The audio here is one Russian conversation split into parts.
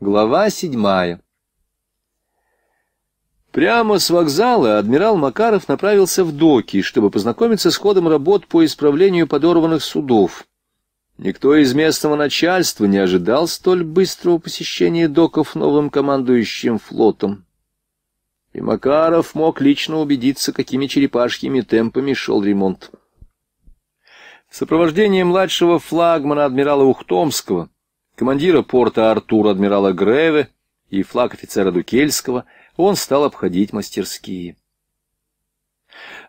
Глава седьмая. Прямо с вокзала адмирал Макаров направился в доки, чтобы познакомиться с ходом работ по исправлению подорванных судов. Никто из местного начальства не ожидал столь быстрого посещения доков новым командующим флотом. И Макаров мог лично убедиться, какими черепашьими темпами шел ремонт. В сопровождении младшего флагмана адмирала Ухтомского — командира порта Артура адмирала Греве и флаг офицера Дукельского, он стал обходить мастерские.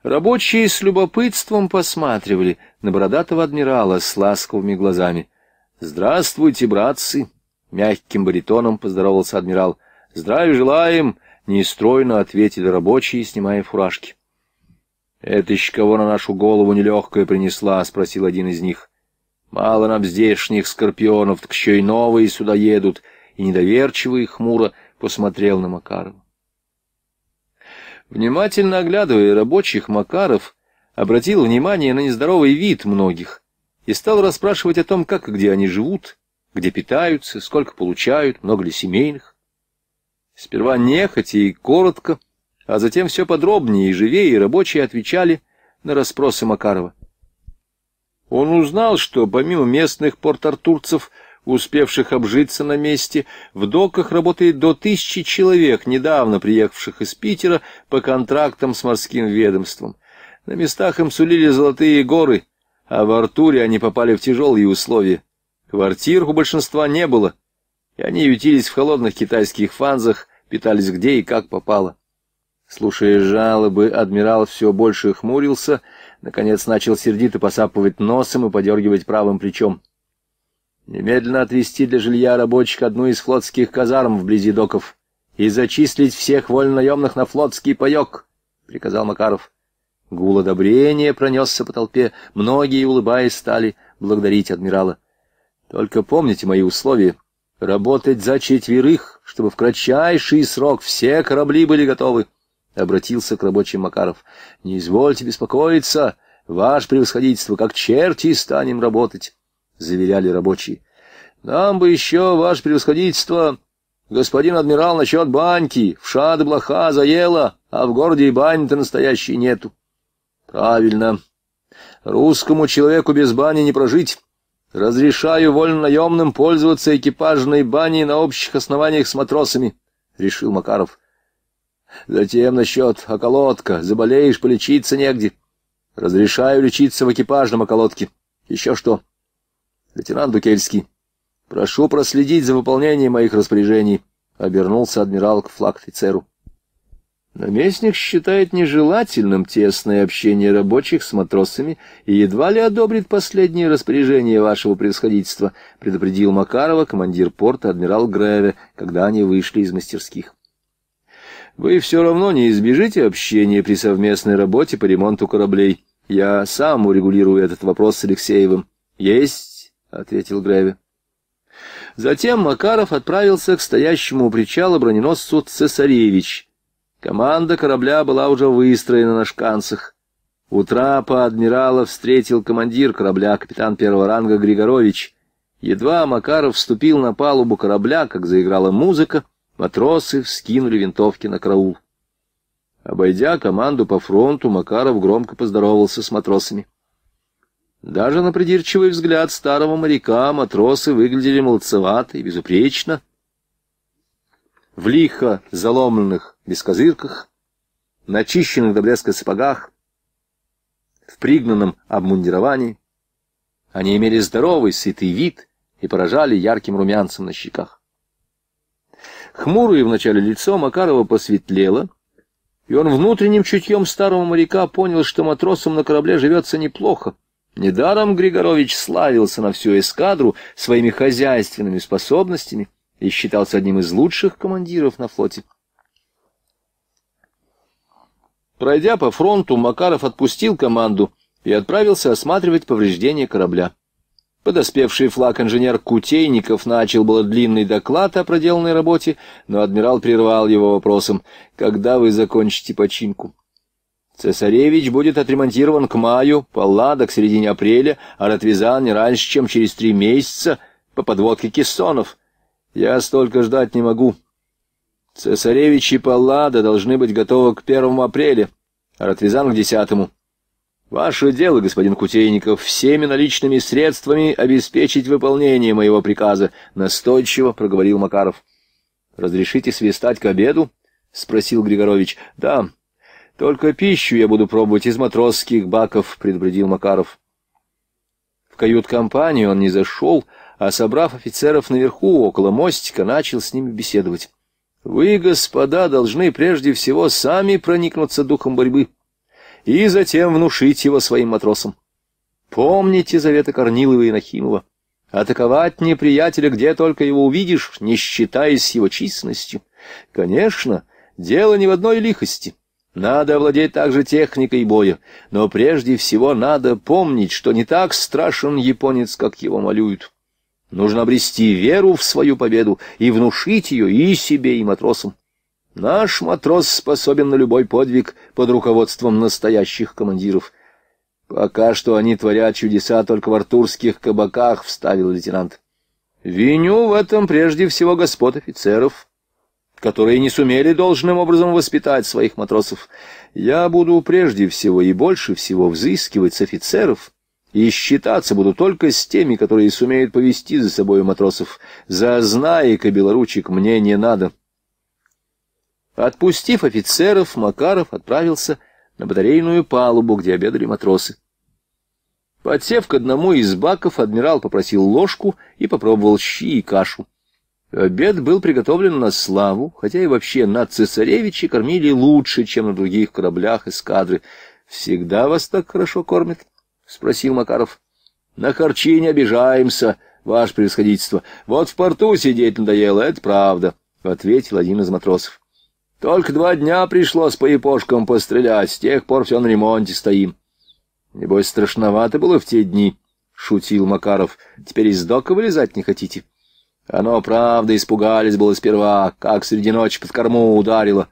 Рабочие с любопытством посматривали на бородатого адмирала с ласковыми глазами. «Здравствуйте, братцы!» — мягким баритоном поздоровался адмирал. «Здравия желаем!» — нестройно ответили рабочие, снимая фуражки. «Это еще кого на нашу голову нелегкое принесла?» — спросил один из них. Мало нам здешних скорпионов, так еще и новые сюда едут, и недоверчиво и хмуро посмотрел на Макарова. Внимательно оглядывая рабочих, Макаров обратил внимание на нездоровый вид многих и стал расспрашивать о том, как и где они живут, где питаются, сколько получают, много ли семейных. Сперва нехотя и коротко, а затем все подробнее и живее рабочие отвечали на расспросы Макарова. Он узнал, что помимо местных порт-артурцев, успевших обжиться на месте, в доках работает до тысячи человек, недавно приехавших из Питера по контрактам с морским ведомством. На местах им сулили золотые горы, а в Артуре они попали в тяжелые условия. Квартир у большинства не было, и они ютились в холодных китайских фанзах, питались где и как попало. Слушая жалобы, адмирал все больше хмурился — Наконец начал сердито посапывать носом и подергивать правым плечом. Немедленно отвести для жилья рабочих одну из флотских казарм вблизи доков и зачислить всех вольнонаемных на флотский паек, — приказал Макаров. Гул одобрения пронесся по толпе. Многие, улыбаясь, стали благодарить адмирала. — Только помните мои условия. Работать за четверых, чтобы в кратчайший срок все корабли были готовы. — обратился к рабочим Макаров. — Не извольте беспокоиться, ваше превосходительство, как черти станем работать, — заверяли рабочие. — Нам бы еще, ваше превосходительство, господин адмирал, насчет баньки. В шады блоха заело, а в городе и бани-то настоящей нету. — Правильно. Русскому человеку без бани не прожить. Разрешаю вольнонаемным пользоваться экипажной баней на общих основаниях с матросами, — решил Макаров. Затем насчет околотка. Заболеешь, полечиться негде. Разрешаю лечиться в экипажном околотке. Еще что? Лейтенант Дукельский. Прошу проследить за выполнением моих распоряжений. Обернулся адмирал к флаг-офицеру. Наместник считает нежелательным тесное общение рабочих с матросами и едва ли одобрит последнее распоряжение вашего превосходительства, предупредил Макарова командир порта адмирал Греве, когда они вышли из мастерских. Вы все равно не избежите общения при совместной работе по ремонту кораблей. Я сам урегулирую этот вопрос с Алексеевым. Есть, — ответил Греве. Затем Макаров отправился к стоящему у причала броненосцу «Цесаревич». Команда корабля была уже выстроена на шканцах. У трапа адмирала встретил командир корабля, капитан первого ранга Григорович. Едва Макаров вступил на палубу корабля, как заиграла музыка, — Матросы вскинули винтовки на караул. Обойдя команду по фронту, Макаров громко поздоровался с матросами. Даже на придирчивый взгляд старого моряка матросы выглядели молодцевато и безупречно. В лихо заломленных бескозырках, начищенных до блеска сапогах, в пригнанном обмундировании, они имели здоровый, сытый вид и поражали ярким румянцем на щеках. Хмурое в начале лицо Макарова посветлело, и он внутренним чутьем старого моряка понял, что матросам на корабле живется неплохо. Недаром Григорович славился на всю эскадру своими хозяйственными способностями и считался одним из лучших командиров на флоте. Пройдя по фронту, Макаров отпустил команду и отправился осматривать повреждения корабля. Подоспевший флаг инженер Кутейников начал было длинный доклад о проделанной работе, но адмирал прервал его вопросом «Когда вы закончите починку?» «Цесаревич будет отремонтирован к маю, Паллада к середине апреля, а Ратвизан не раньше, чем через три месяца по подводке кессонов. Я столько ждать не могу. Цесаревич и Паллада должны быть готовы к первому апреля, а Ратвизан к десятому. Ваше дело, господин Кутейников, всеми наличными средствами обеспечить выполнение моего приказа, настойчиво проговорил Макаров. Разрешите свистать к обеду? спросил Григорович. Да. Только пищу я буду пробовать из матросских баков, предупредил Макаров. В кают-компанию он не зашел, а, собрав офицеров наверху, около мостика, начал с ними беседовать. «Вы, господа, должны прежде всего сами проникнуться духом борьбы» и затем внушить его своим матросам. Помните заветы Корнилова и Нахимова. Атаковать неприятеля, где только его увидишь, не считаясь его численностью. Конечно, дело не в одной лихости. Надо овладеть также техникой боя, но прежде всего надо помнить, что не так страшен японец, как его малюют. Нужно обрести веру в свою победу и внушить ее и себе, и матросам. Наш матрос способен на любой подвиг под руководством настоящих командиров. Пока что они творят чудеса только в артурских кабаках, — вставил лейтенант. Виню в этом прежде всего господ офицеров, которые не сумели должным образом воспитать своих матросов. Я буду прежде всего и больше всего взыскивать с офицеров, и считаться буду только с теми, которые сумеют повести за собой матросов. За знаек и белоручек мне не надо. — Отпустив офицеров, Макаров отправился на батарейную палубу, где обедали матросы. Подсев к одному из баков, адмирал попросил ложку и попробовал щи и кашу. Обед был приготовлен на славу, хотя и вообще на цесаревичи кормили лучше, чем на других кораблях эскадры. «Всегда вас так хорошо кормят?» — спросил Макаров. «На харчи не обижаемся, ваше превосходительство. Вот в порту сидеть надоело, это правда», — ответил один из матросов. Только два дня пришлось по япошкам пострелять, с тех пор все на ремонте стоим. Небось, страшновато было в те дни, — шутил Макаров. Теперь из дока вылезать не хотите? Оно, правда, испугались было сперва, как среди ночи под корму ударило.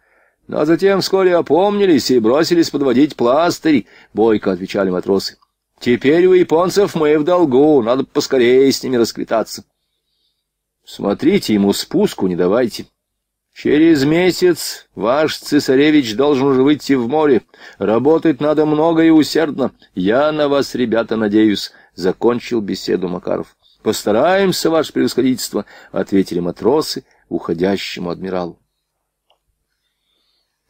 Но затем вскоре опомнились и бросились подводить пластырь, — бойко отвечали матросы. Теперь у японцев мы в долгу, надо поскорее с ними расквитаться. Смотрите ему спуску не давайте, — Через месяц ваш цесаревич должен уже выйти в море. Работать надо много и усердно. Я на вас, ребята, надеюсь, — закончил беседу Макаров. — Постараемся, ваше превосходительство, — ответили матросы уходящему адмиралу.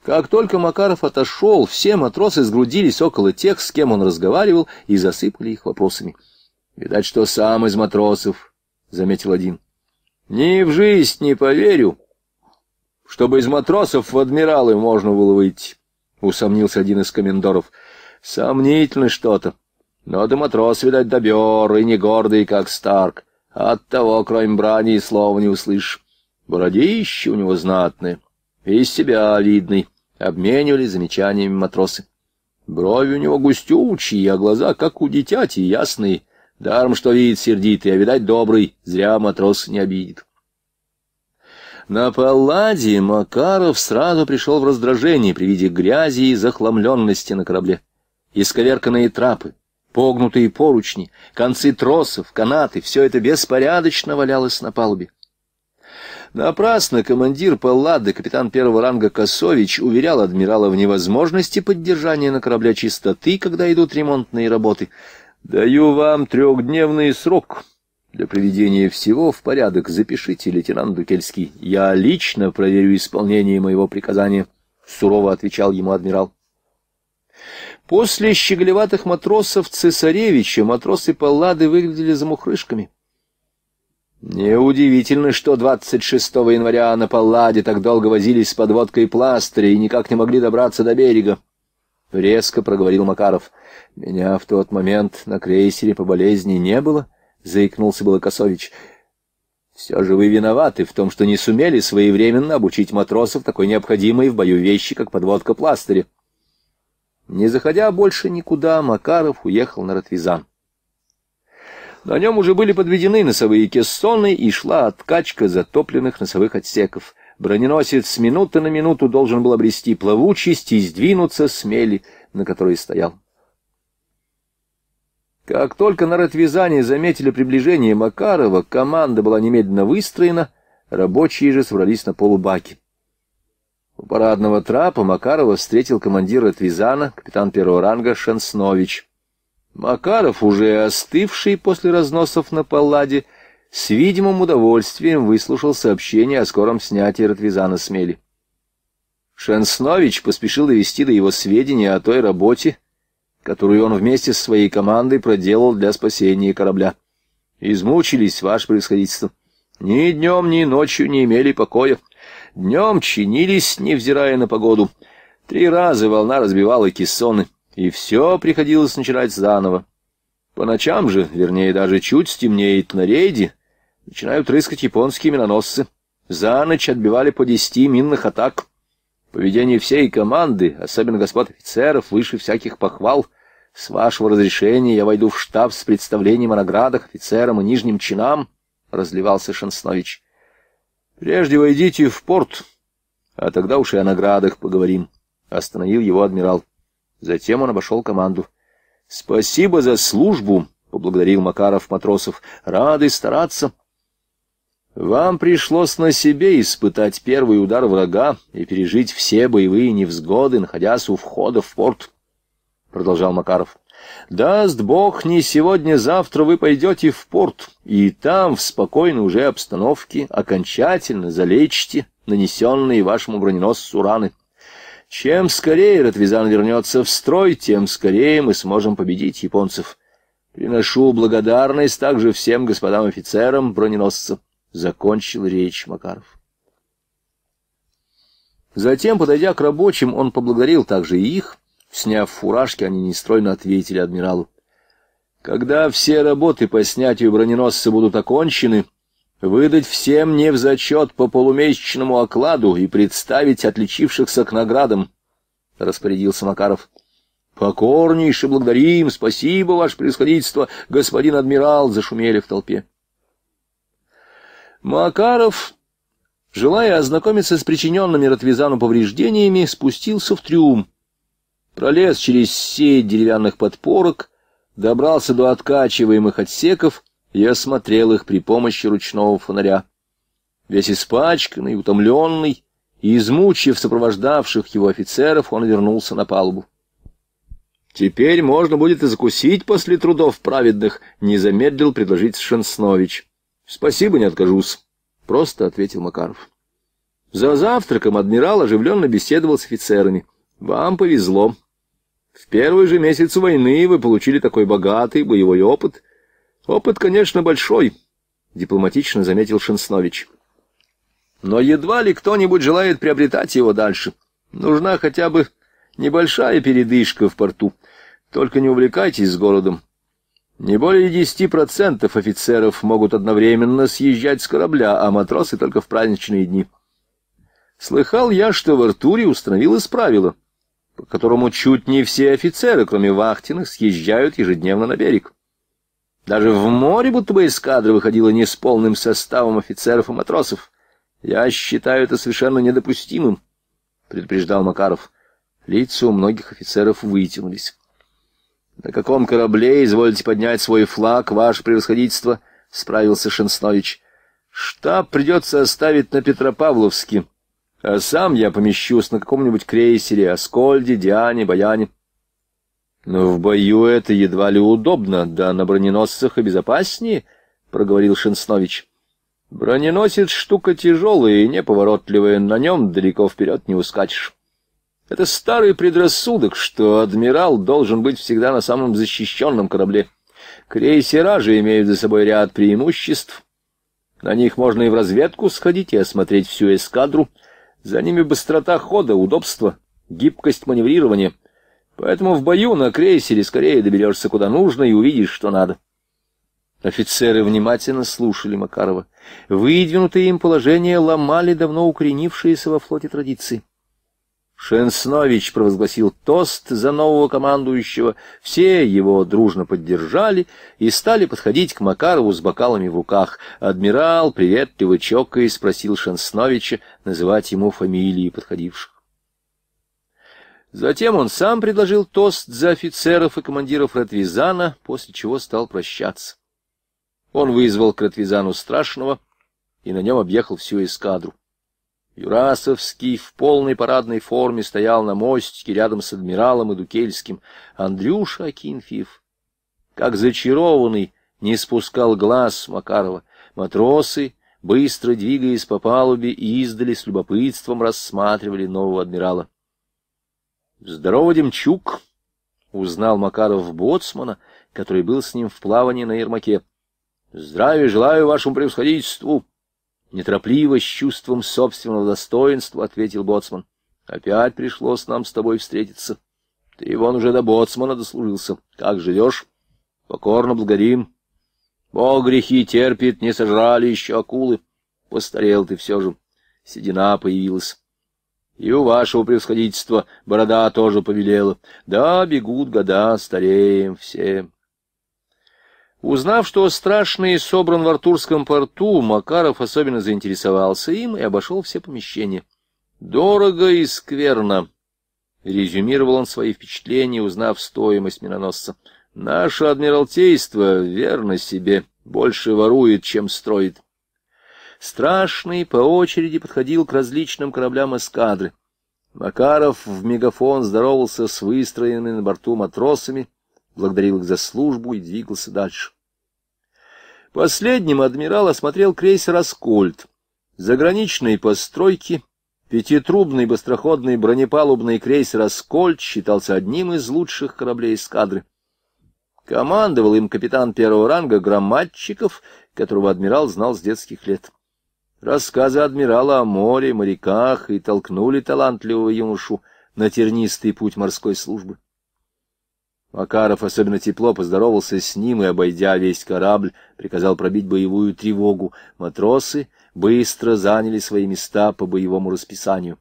Как только Макаров отошел, все матросы сгрудились около тех, с кем он разговаривал, и засыпали их вопросами. — Видать, что сам из матросов, — заметил один. — Ни в жизнь не поверю, — чтобы из матросов в адмиралы можно было выйти, — усомнился один из комендоров. — Сомнительно что-то. Но да матрос, видать, добер и не гордый, как Старк. От того, кроме брани, и слова не услышь. Бородище у него знатное, из себя видный. Обменивали замечаниями матросы. Брови у него густючие, а глаза, как у дитяти, ясные. Даром, что видит сердитый, а, видать, добрый, зря матрос не обидит. На Палладе Макаров сразу пришел в раздражение при виде грязи и захламленности на корабле. Исковерканные трапы, погнутые поручни, концы тросов, канаты — все это беспорядочно валялось на палубе. Напрасно командир Паллады, капитан первого ранга Косович, уверял адмирала в невозможности поддержания на корабле чистоты, когда идут ремонтные работы. «Даю вам трехдневный срок», для приведения всего в порядок запишите, лейтенант Дукельский. Я лично проверю исполнение моего приказания, — сурово отвечал ему адмирал. После щеголеватых матросов цесаревича матросы Паллады выглядели замухрышками. Неудивительно, что 26 января на Палладе так долго возились с подводкой пластыря и никак не могли добраться до берега. — резко проговорил Макаров. — Меня в тот момент на крейсере по болезни не было, —— заикнулся Балакосович. «Все же вы виноваты в том, что не сумели своевременно обучить матросов такой необходимой в бою вещи, как подводка пластыря». Не заходя больше никуда, Макаров уехал на Ротвизан. На нем уже были подведены носовые кессоны, и шла откачка затопленных носовых отсеков. Броненосец с минуты на минуту должен был обрести плавучесть и сдвинуться с мели, на которой стоял. Как только на Ратвизане заметили приближение Макарова, команда была немедленно выстроена, рабочие же собрались на полубаке. У парадного трапа Макарова встретил командир Ратвизана, капитан первого ранга Шанснович. Макаров, уже остывший после разносов на Палладе, с видимым удовольствием выслушал сообщение о скором снятии Ратвизана с мели. Шанснович поспешил довести до его сведения о той работе, которую он вместе с своей командой проделал для спасения корабля. Измучились, ваше происходительство. Ни днем, ни ночью не имели покоя. Днем чинились, невзирая на погоду. Три раза волна разбивала кессоны, и все приходилось начинать заново. По ночам же, вернее, даже чуть стемнеет на рейде, начинают рыскать японские миноносцы. За ночь отбивали по десяти минных атак. Поведение всей команды, особенно господ офицеров, выше всяких похвал — с вашего разрешения я войду в штаб с представлением о наградах офицерам и нижним чинам, — разливался Шанснович. — Прежде войдите в порт, а тогда уж и о наградах поговорим, — остановил его адмирал. Затем он обошел команду. — Спасибо за службу, — поблагодарил Макаров матросов. — Рады стараться. — Вам пришлось на себе испытать первый удар врага и пережить все боевые невзгоды, находясь у входа в порт. —— продолжал Макаров. «Даст Бог, не сегодня-завтра вы пойдете в порт, и там, в спокойной уже обстановке, окончательно залечите нанесенные вашему броненосцу раны. Чем скорее Ратвизан вернется в строй, тем скорее мы сможем победить японцев. Приношу благодарность также всем господам офицерам броненосца», — закончил речь Макаров. Затем, подойдя к рабочим, он поблагодарил также и их, — Сняв фуражки, они нестройно ответили адмиралу. Когда все работы по снятию броненосца будут окончены, выдать всем не в зачет по полумесячному окладу и представить отличившихся к наградам, — распорядился Макаров. — Покорнейше благодарим, спасибо, ваше превосходительство, господин адмирал, — зашумели в толпе. Макаров, желая ознакомиться с причиненными Ратвизану повреждениями, спустился в трюм пролез через сеть деревянных подпорок, добрался до откачиваемых отсеков и осмотрел их при помощи ручного фонаря. Весь испачканный, утомленный, и, измучив сопровождавших его офицеров, он вернулся на палубу. «Теперь можно будет и закусить после трудов праведных», — не замедлил предложить Шенснович. «Спасибо, не откажусь», — просто ответил Макаров. За завтраком адмирал оживленно беседовал с офицерами. «Вам повезло», в первый же месяц войны вы получили такой богатый боевой опыт. Опыт, конечно, большой, — дипломатично заметил Шенснович. Но едва ли кто-нибудь желает приобретать его дальше. Нужна хотя бы небольшая передышка в порту. Только не увлекайтесь с городом. Не более десяти процентов офицеров могут одновременно съезжать с корабля, а матросы только в праздничные дни. Слыхал я, что в Артуре установилось правило — по которому чуть не все офицеры, кроме вахтенных, съезжают ежедневно на берег. Даже в море будто бы эскадра выходила не с полным составом офицеров и матросов. Я считаю это совершенно недопустимым, — предупреждал Макаров. Лица у многих офицеров вытянулись. — На каком корабле изволите поднять свой флаг, ваше превосходительство? — справился Шенснович. — Штаб придется оставить на Петропавловске, а сам я помещусь на каком-нибудь крейсере, Аскольде, Диане, Баяне. Но в бою это едва ли удобно, да на броненосцах и безопаснее, — проговорил Шинснович. Броненосец — штука тяжелая и неповоротливая, на нем далеко вперед не ускачешь. Это старый предрассудок, что адмирал должен быть всегда на самом защищенном корабле. Крейсера же имеют за собой ряд преимуществ. На них можно и в разведку сходить, и осмотреть всю эскадру — за ними быстрота хода, удобство, гибкость маневрирования. Поэтому в бою на крейсере скорее доберешься куда нужно и увидишь, что надо. Офицеры внимательно слушали Макарова. Выдвинутые им положения ломали давно укоренившиеся во флоте традиции. Шенснович провозгласил тост за нового командующего, все его дружно поддержали и стали подходить к Макарову с бокалами в руках. Адмирал, приветливо чокаясь, спросил Шенсновича называть ему фамилии подходивших. Затем он сам предложил тост за офицеров и командиров Ратвизана, после чего стал прощаться. Он вызвал к Ратвизану Страшного и на нем объехал всю эскадру. Юрасовский в полной парадной форме стоял на мостике рядом с адмиралом и Дукельским. Андрюша Акинфьев, как зачарованный, не спускал глаз Макарова. Матросы, быстро двигаясь по палубе, издали с любопытством рассматривали нового адмирала. — Здорово, Демчук! — узнал Макаров боцмана, который был с ним в плавании на Ермаке. — Здравия желаю вашему превосходительству! — Неторопливо, с чувством собственного достоинства, ответил боцман. Опять пришлось нам с тобой встретиться. Ты, вон, уже до боцмана дослужился. Как живешь? Покорно благодарим. Бог грехи терпит, не сожрали еще акулы. Постарел ты все же. Седина появилась. И у вашего превосходительства борода тоже повелела. Да, бегут года, стареем всем. Узнав, что страшный собран в Артурском порту, Макаров особенно заинтересовался им и обошел все помещения. «Дорого и скверно», — резюмировал он свои впечатления, узнав стоимость миноносца. «Наше адмиралтейство верно себе, больше ворует, чем строит». Страшный по очереди подходил к различным кораблям эскадры. Макаров в мегафон здоровался с выстроенными на борту матросами, благодарил их за службу и двигался дальше. Последним адмирал осмотрел крейсер «Аскольд», заграничные постройки, пятитрубный быстроходный бронепалубный крейсер «Аскольд» считался одним из лучших кораблей эскадры. Командовал им капитан первого ранга Громадчиков, которого адмирал знал с детских лет. Рассказы адмирала о море, моряках и толкнули талантливого юношу на тернистый путь морской службы. Макаров особенно тепло поздоровался с ним и, обойдя весь корабль, приказал пробить боевую тревогу. Матросы быстро заняли свои места по боевому расписанию.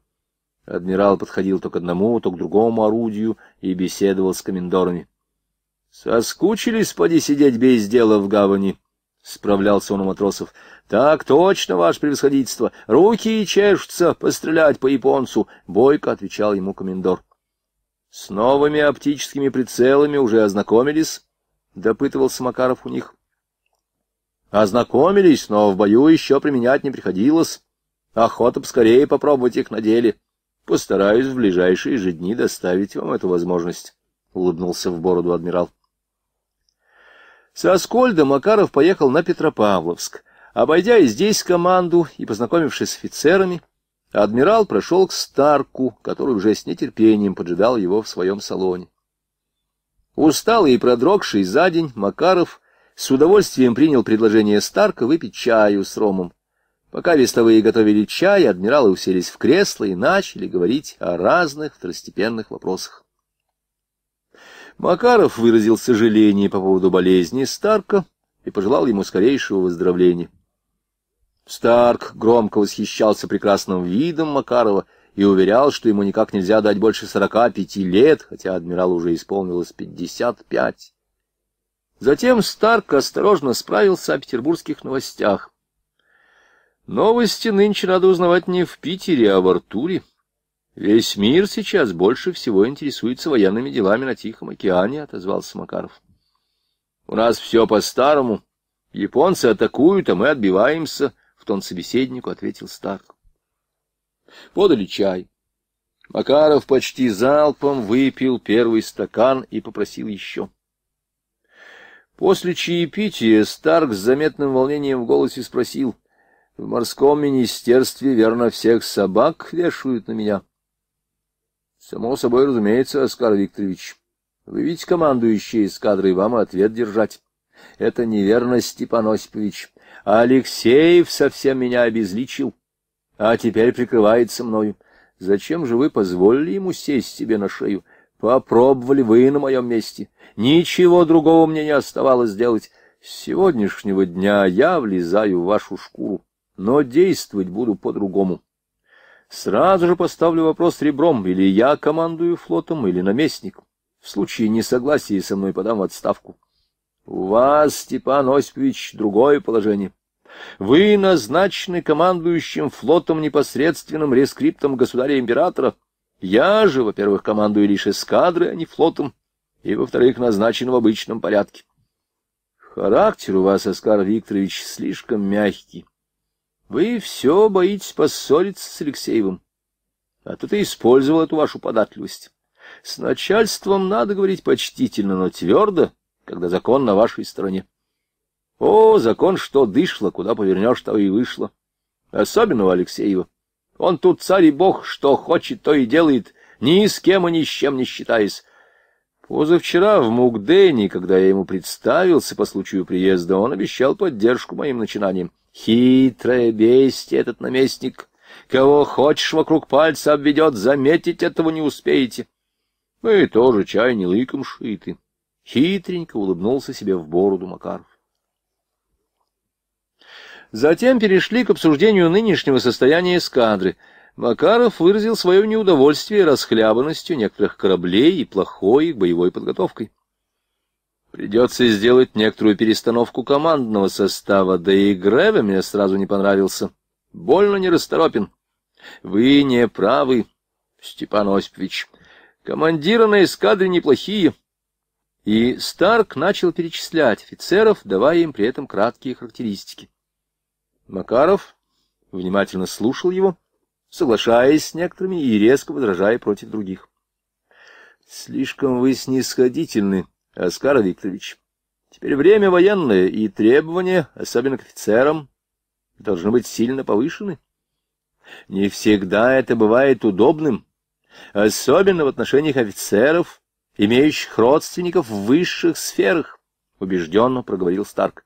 Адмирал подходил то к одному, то к другому орудию и беседовал с комендорами. — Соскучились, поди, сидеть без дела в гавани? — справлялся он у матросов. — Так точно, ваше превосходительство. Руки чешутся, пострелять по японцу, — бойко отвечал ему комендор. С новыми оптическими прицелами уже ознакомились? Допытывался Макаров у них. Ознакомились, но в бою еще применять не приходилось. Охота поскорее попробовать их на деле. Постараюсь в ближайшие же дни доставить вам эту возможность, — улыбнулся в бороду адмирал. Со Аскольда Макаров поехал на Петропавловск. Обойдя и здесь команду и познакомившись с офицерами, адмирал прошел к Старку, который уже с нетерпением поджидал его в своем салоне. Усталый и продрогший за день Макаров с удовольствием принял предложение Старка выпить чаю с ромом. Пока вестовые готовили чай, адмиралы уселись в кресло и начали говорить о разных второстепенных вопросах. Макаров выразил сожаление по поводу болезни Старка и пожелал ему скорейшего выздоровления. Старк громко восхищался прекрасным видом Макарова и уверял, что ему никак нельзя дать больше сорока пяти лет, хотя адмиралу уже исполнилось пятьдесят пять. Затем Старк осторожно справился о петербургских новостях. Новости нынче надо узнавать не в Питере, а в Артуре. Весь мир сейчас больше всего интересуется военными делами на Тихом океане, — отозвался Макаров. У нас все по-старому. Японцы атакуют, а мы отбиваемся, — тон собеседнику ответил Старк. Подали чай. Макаров почти залпом выпил первый стакан и попросил еще. После чаепития Старк с заметным волнением в голосе спросил, «В морском министерстве, верно, всех собак вешают на меня?» «Само собой, разумеется, Оскар Викторович. Вы ведь командующие эскадрой, вам ответ держать». «Это неверно, Степан Осипович. Алексеев совсем меня обезличил, а теперь прикрывается мною. Зачем же вы позволили ему сесть себе на шею? Попробовали вы на моем месте. Ничего другого мне не оставалось сделать. С сегодняшнего дня я влезаю в вашу шкуру, но действовать буду по-другому. Сразу же поставлю вопрос ребром, или я командую флотом, или наместник. В случае несогласия со мной подам в отставку. У вас, Степан Осипович, другое положение. Вы назначены командующим флотом непосредственным рескриптом государя-императора. Я же, во-первых, командую лишь эскадрой, а не флотом, и, во-вторых, назначен в обычном порядке. Характер у вас, Оскар Викторович, слишком мягкий. Вы все боитесь поссориться с Алексеевым. А тут и использовал эту вашу податливость. С начальством надо говорить почтительно, но твердо, когда закон на вашей стороне. О, закон, что дышло, куда повернешь, то и вышло. Особенно у Алексеева. Он тут царь и бог, что хочет, то и делает, ни с кем и ни с чем не считаясь. Позавчера в Мукдене, когда я ему представился по случаю приезда, он обещал поддержку моим начинаниям. Хитрое бестие этот наместник. Кого хочешь вокруг пальца обведет, заметить этого не успеете. Мы тоже чай не лыком шиты. Хитренько улыбнулся себе в бороду Макаров. Затем перешли к обсуждению нынешнего состояния эскадры. Макаров выразил свое неудовольствие расхлябанностью некоторых кораблей и плохой их боевой подготовкой. Придется сделать некоторую перестановку командного состава, да и Грева мне сразу не понравился. Больно не расторопен. Вы не правы, Степан Осипович. Командиры на эскадре неплохие. И Старк начал перечислять офицеров, давая им при этом краткие характеристики. Макаров внимательно слушал его, соглашаясь с некоторыми и резко возражая против других. — Слишком вы снисходительны, Оскар Викторович. Теперь время военное, и требования, особенно к офицерам, должны быть сильно повышены. Не всегда это бывает удобным, особенно в отношениях офицеров, имеющих родственников в высших сферах, — убежденно проговорил Старк.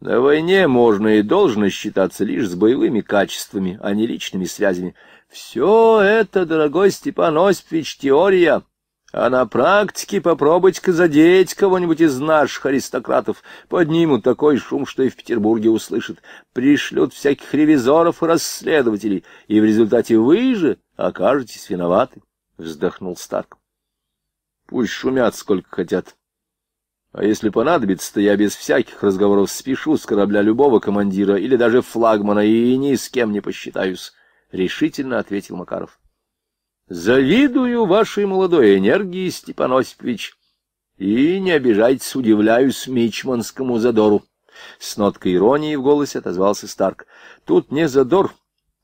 На войне можно и должно считаться лишь с боевыми качествами, а не личными связями. Все это, дорогой Степан Осипович, теория. А на практике попробовать ка задеть кого-нибудь из наших аристократов. Поднимут такой шум, что и в Петербурге услышат. Пришлют всяких ревизоров и расследователей, и в результате вы же окажетесь виноваты, — вздохнул Старк. Пусть шумят сколько хотят. А если понадобится, то я без всяких разговоров спешу с корабля любого командира или даже флагмана, и ни с кем не посчитаюсь, — решительно ответил Макаров. — Завидую вашей молодой энергии, Степан Осипович, и, не обижайтесь, удивляюсь мичманскому задору. С ноткой иронии в голосе отозвался Старк. — Тут не задор,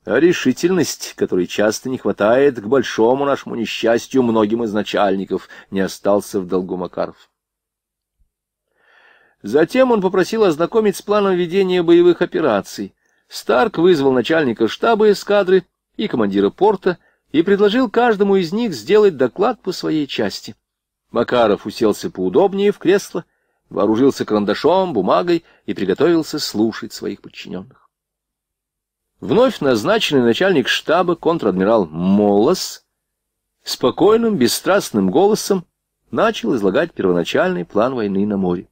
а решительность, которой часто не хватает к большому нашему несчастью многим из начальников, не остался в долгу Макаров. Затем он попросил ознакомить с планом ведения боевых операций. Старк вызвал начальника штаба эскадры и командира порта и предложил каждому из них сделать доклад по своей части. Макаров уселся поудобнее в кресло, вооружился карандашом, бумагой и приготовился слушать своих подчиненных вновь назначенный начальник штаба контр-адмирал Моллас спокойным, бесстрастным голосом начал излагать первоначальный план войны на море.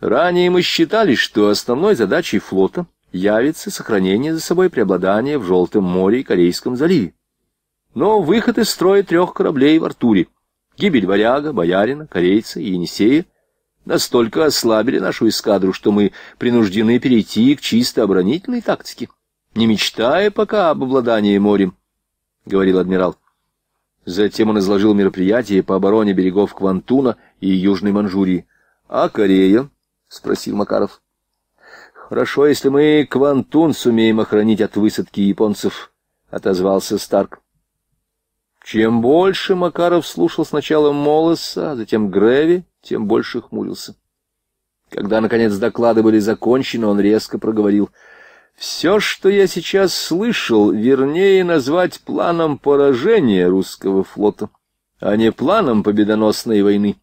Ранее мы считали, что основной задачей флота явится сохранение за собой преобладания в Желтом море и Корейском заливе. Но выход из строя трех кораблей в Артуре, гибель варяга, боярина, корейца и енисея – настолько ослабили нашу эскадру, что мы принуждены перейти к чисто оборонительной тактике, не мечтая пока об обладании морем, — говорил адмирал. Затем он изложил мероприятие по обороне берегов Квантуна и Южной Манчжурии. — А Корея? — спросил Макаров. — Хорошо, если мы Квантун сумеем охранить от высадки японцев, — отозвался Старк. Чем больше Макаров слушал сначала Молоса, а затем Греви, тем больше хмурился. Когда, наконец, доклады были закончены, он резко проговорил. «Все, что я сейчас слышал, вернее назвать планом поражения русского флота, а не планом победоносной войны.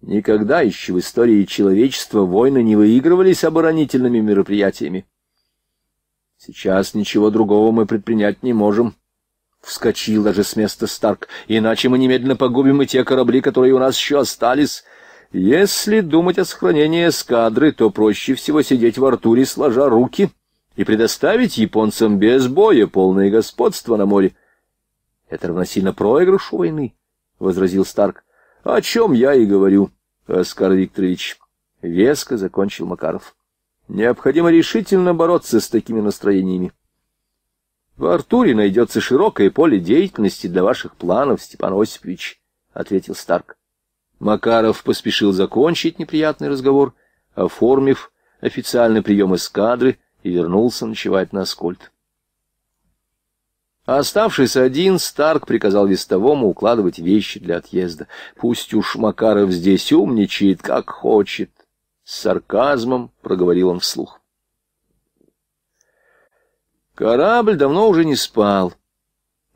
Никогда еще в истории человечества войны не выигрывались оборонительными мероприятиями. Сейчас ничего другого мы предпринять не можем». Вскочил даже с места Старк. «Иначе мы немедленно погубим и те корабли, которые у нас еще остались». Если думать о сохранении эскадры, то проще всего сидеть в Артуре, сложа руки, и предоставить японцам без боя полное господство на море. — Это равносильно проигрышу войны, — возразил Старк. — О чем я и говорю, Оскар Викторович. Веско закончил Макаров. — Необходимо решительно бороться с такими настроениями. — В Артуре найдется широкое поле деятельности для ваших планов, Степан Осипович, — ответил Старк. Макаров поспешил закончить неприятный разговор, оформив официальный прием эскадры и вернулся ночевать на Аскольд. А оставшись один, Старк приказал вестовому укладывать вещи для отъезда. «Пусть уж Макаров здесь умничает, как хочет!» С сарказмом проговорил он вслух. Корабль давно уже не спал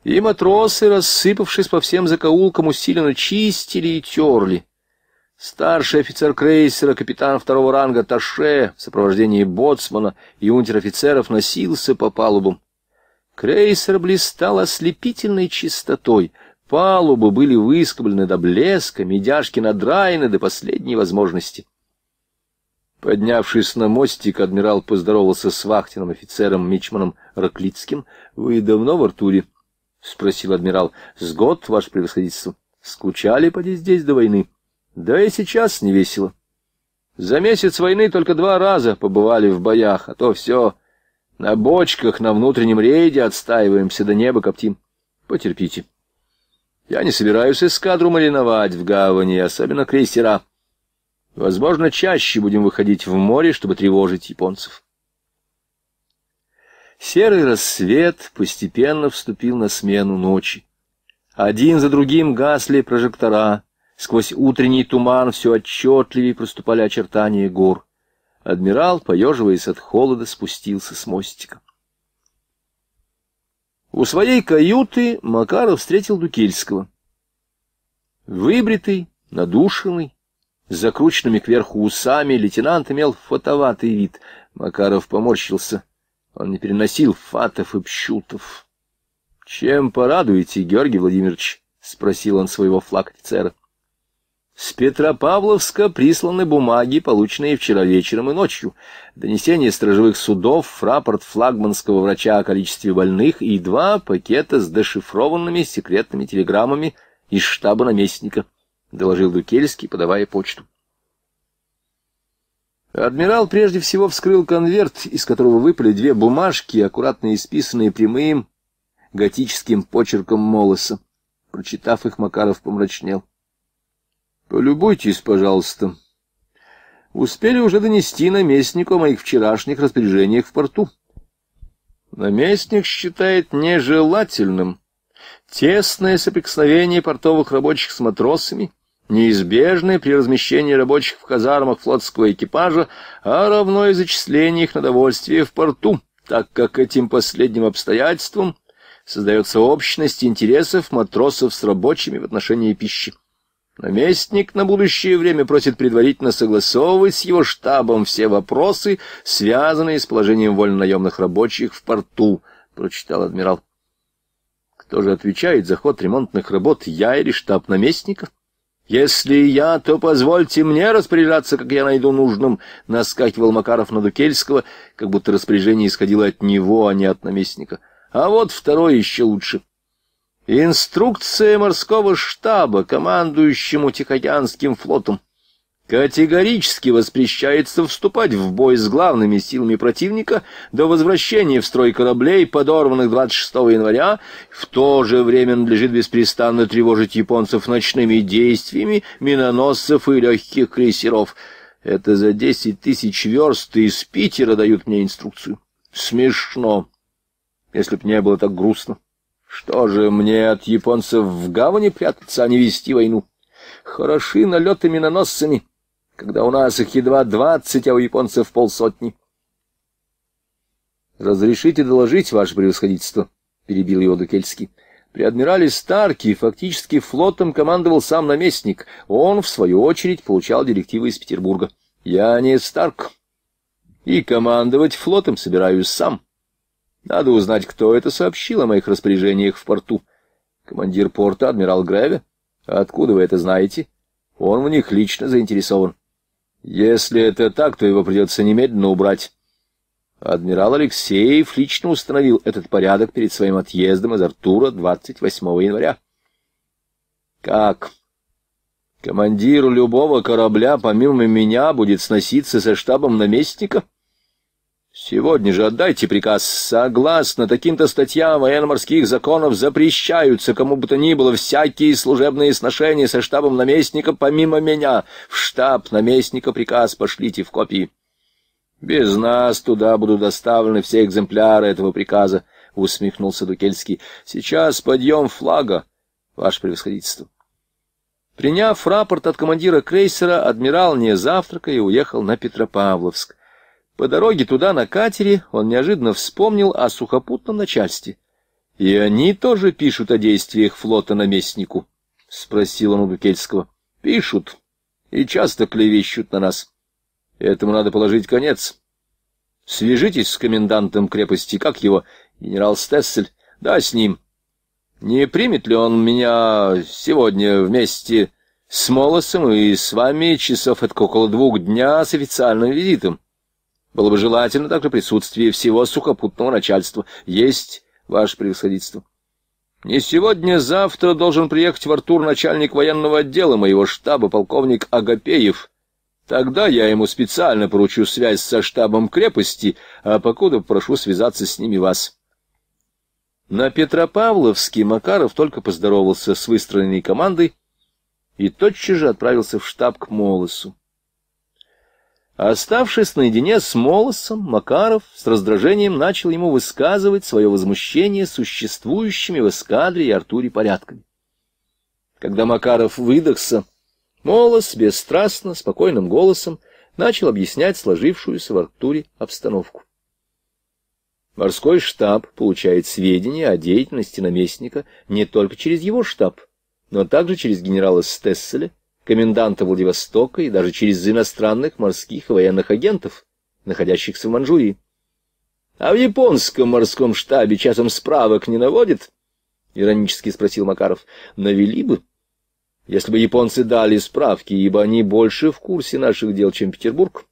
и матросы, рассыпавшись по всем закоулкам, усиленно чистили и терли. Старший офицер крейсера, капитан второго ранга Таше в сопровождении боцмана и унтер-офицеров носился по палубам. Крейсер блистал ослепительной чистотой, палубы были выскоблены до блеска, медяшки надраены до последней возможности. Поднявшись на мостик, адмирал поздоровался с вахтенным офицером Мичманом Раклицким. — Вы давно в Артуре? —— спросил адмирал. — С год, ваше превосходительство. Скучали поди здесь до войны. Да и сейчас не весело. За месяц войны только два раза побывали в боях, а то все на бочках на внутреннем рейде отстаиваемся, до неба коптим. Потерпите. Я не собираюсь эскадру мариновать в гавани, особенно крейсера. Возможно, чаще будем выходить в море, чтобы тревожить японцев. Серый рассвет постепенно вступил на смену ночи. Один за другим гасли прожектора. Сквозь утренний туман все отчетливее проступали очертания гор. Адмирал, поеживаясь от холода, спустился с мостика. У своей каюты Макаров встретил Дукельского. Выбритый, надушенный, с закрученными кверху усами, лейтенант имел фотоватый вид. Макаров поморщился — он не переносил фатов и пщутов. — Чем порадуете, Георгий Владимирович? — спросил он своего флаг-офицера. — С Петропавловска присланы бумаги, полученные вчера вечером и ночью. Донесение сторожевых судов, рапорт флагманского врача о количестве больных и два пакета с дешифрованными секретными телеграммами из штаба наместника, — доложил Дукельский, подавая почту. — Адмирал прежде всего вскрыл конверт, из которого выпали две бумажки, аккуратно исписанные прямым готическим почерком Молоса. Прочитав их, Макаров помрачнел. — Полюбуйтесь, пожалуйста. Успели уже донести наместнику о моих вчерашних распоряжениях в порту. Наместник считает нежелательным тесное соприкосновение портовых рабочих с матросами — неизбежны при размещении рабочих в казармах флотского экипажа, а равно и зачислении их на довольствие в порту, так как этим последним обстоятельством создается общность интересов матросов с рабочими в отношении пищи. Наместник на будущее время просит предварительно согласовывать с его штабом все вопросы, связанные с положением вольнонаемных рабочих в порту, прочитал адмирал. Кто же отвечает за ход ремонтных работ, я или штаб наместников? «Если я, то позвольте мне распоряжаться, как я найду нужным», — наскакивал Макаров на Дукельского, как будто распоряжение исходило от него, а не от наместника. «А вот второй еще лучше». Инструкция морского штаба, командующему Тихоокеанским флотом. Категорически воспрещается вступать в бой с главными силами противника до возвращения в строй кораблей, подорванных 26 января. В то же время надлежит беспрестанно тревожить японцев ночными действиями миноносцев и легких крейсеров. Это за 10 тысяч верст из Питера дают мне инструкцию. Смешно, если б не было так грустно. Что же мне от японцев в гавани прятаться, а не вести войну? Хороши налетами-наносцами когда у нас их едва двадцать, а у японцев полсотни. — Разрешите доложить, ваше превосходительство, — перебил его Дукельский. При адмирале Старке фактически флотом командовал сам наместник. Он, в свою очередь, получал директивы из Петербурга. Я не Старк. И командовать флотом собираюсь сам. Надо узнать, кто это сообщил о моих распоряжениях в порту. Командир порта, адмирал Греве? Откуда вы это знаете? Он в них лично заинтересован. Если это так, то его придется немедленно убрать. Адмирал Алексеев лично установил этот порядок перед своим отъездом из Артура 28 января. Как? Командир любого корабля, помимо меня, будет сноситься со штабом наместника? — Сегодня же отдайте приказ. Согласно таким-то статьям военно-морских законов запрещаются кому бы то ни было всякие служебные сношения со штабом наместника помимо меня. В штаб наместника приказ пошлите в копии. Без нас туда будут доставлены все экземпляры этого приказа, усмехнулся Дукельский. Сейчас подъем флага, ваше превосходительство. Приняв рапорт от командира крейсера, адмирал не завтракая уехал на Петропавловск. По дороге туда на катере он неожиданно вспомнил о сухопутном начальстве. «И они тоже пишут о действиях флота наместнику?» — спросил он у Гукельского. «Пишут. И часто клевещут на нас. Этому надо положить конец. Свяжитесь с комендантом крепости, как его, генерал Стессель? Да, с ним. Не примет ли он меня сегодня вместе с Молосом и с вами часов от около двух дня с официальным визитом?» Было бы желательно также присутствие всего сухопутного начальства. Есть, ваше превосходительство. Не сегодня-завтра должен приехать в Артур начальник военного отдела моего штаба, полковник Агапеев. Тогда я ему специально поручу связь со штабом крепости, а покуда прошу связаться с ними вас. На Петропавловске Макаров только поздоровался с выстроенной командой и тотчас же отправился в штаб к Молосу. Оставшись наедине с Молосом, Макаров с раздражением начал ему высказывать свое возмущение существующими в эскадре и Артуре порядками. Когда Макаров выдохся, Молос бесстрастно, спокойным голосом начал объяснять сложившуюся в Артуре обстановку. Морской штаб получает сведения о деятельности наместника не только через его штаб, но также через генерала Стесселя, коменданта Владивостока и даже через иностранных морских и военных агентов, находящихся в Манчжурии. А в японском морском штабе часом справок не наводит? Иронически спросил Макаров. Навели бы, если бы японцы дали справки, ибо они больше в курсе наших дел, чем Петербург.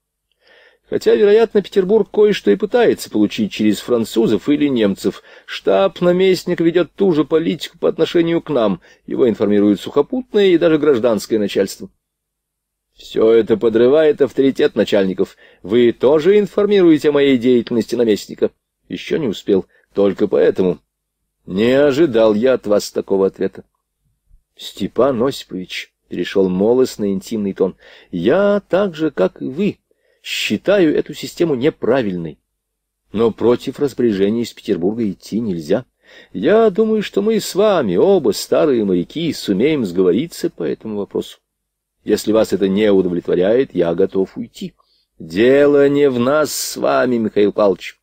Хотя, вероятно, Петербург кое-что и пытается получить через французов или немцев. Штаб наместник ведет ту же политику по отношению к нам. Его информируют сухопутное и даже гражданское начальство. Все это подрывает авторитет начальников. Вы тоже информируете о моей деятельности наместника? Еще не успел. Только поэтому. Не ожидал я от вас такого ответа. Степан Осипович перешел молость на интимный тон. Я так же, как и вы считаю эту систему неправильной. Но против распоряжения из Петербурга идти нельзя. Я думаю, что мы с вами, оба старые моряки, сумеем сговориться по этому вопросу. Если вас это не удовлетворяет, я готов уйти. Дело не в нас с вами, Михаил Павлович.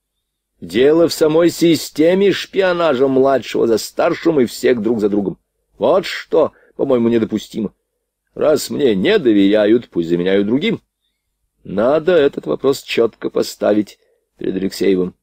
Дело в самой системе шпионажа младшего за старшим и всех друг за другом. Вот что, по-моему, недопустимо. Раз мне не доверяют, пусть заменяют другим. Надо этот вопрос четко поставить перед Алексеевым.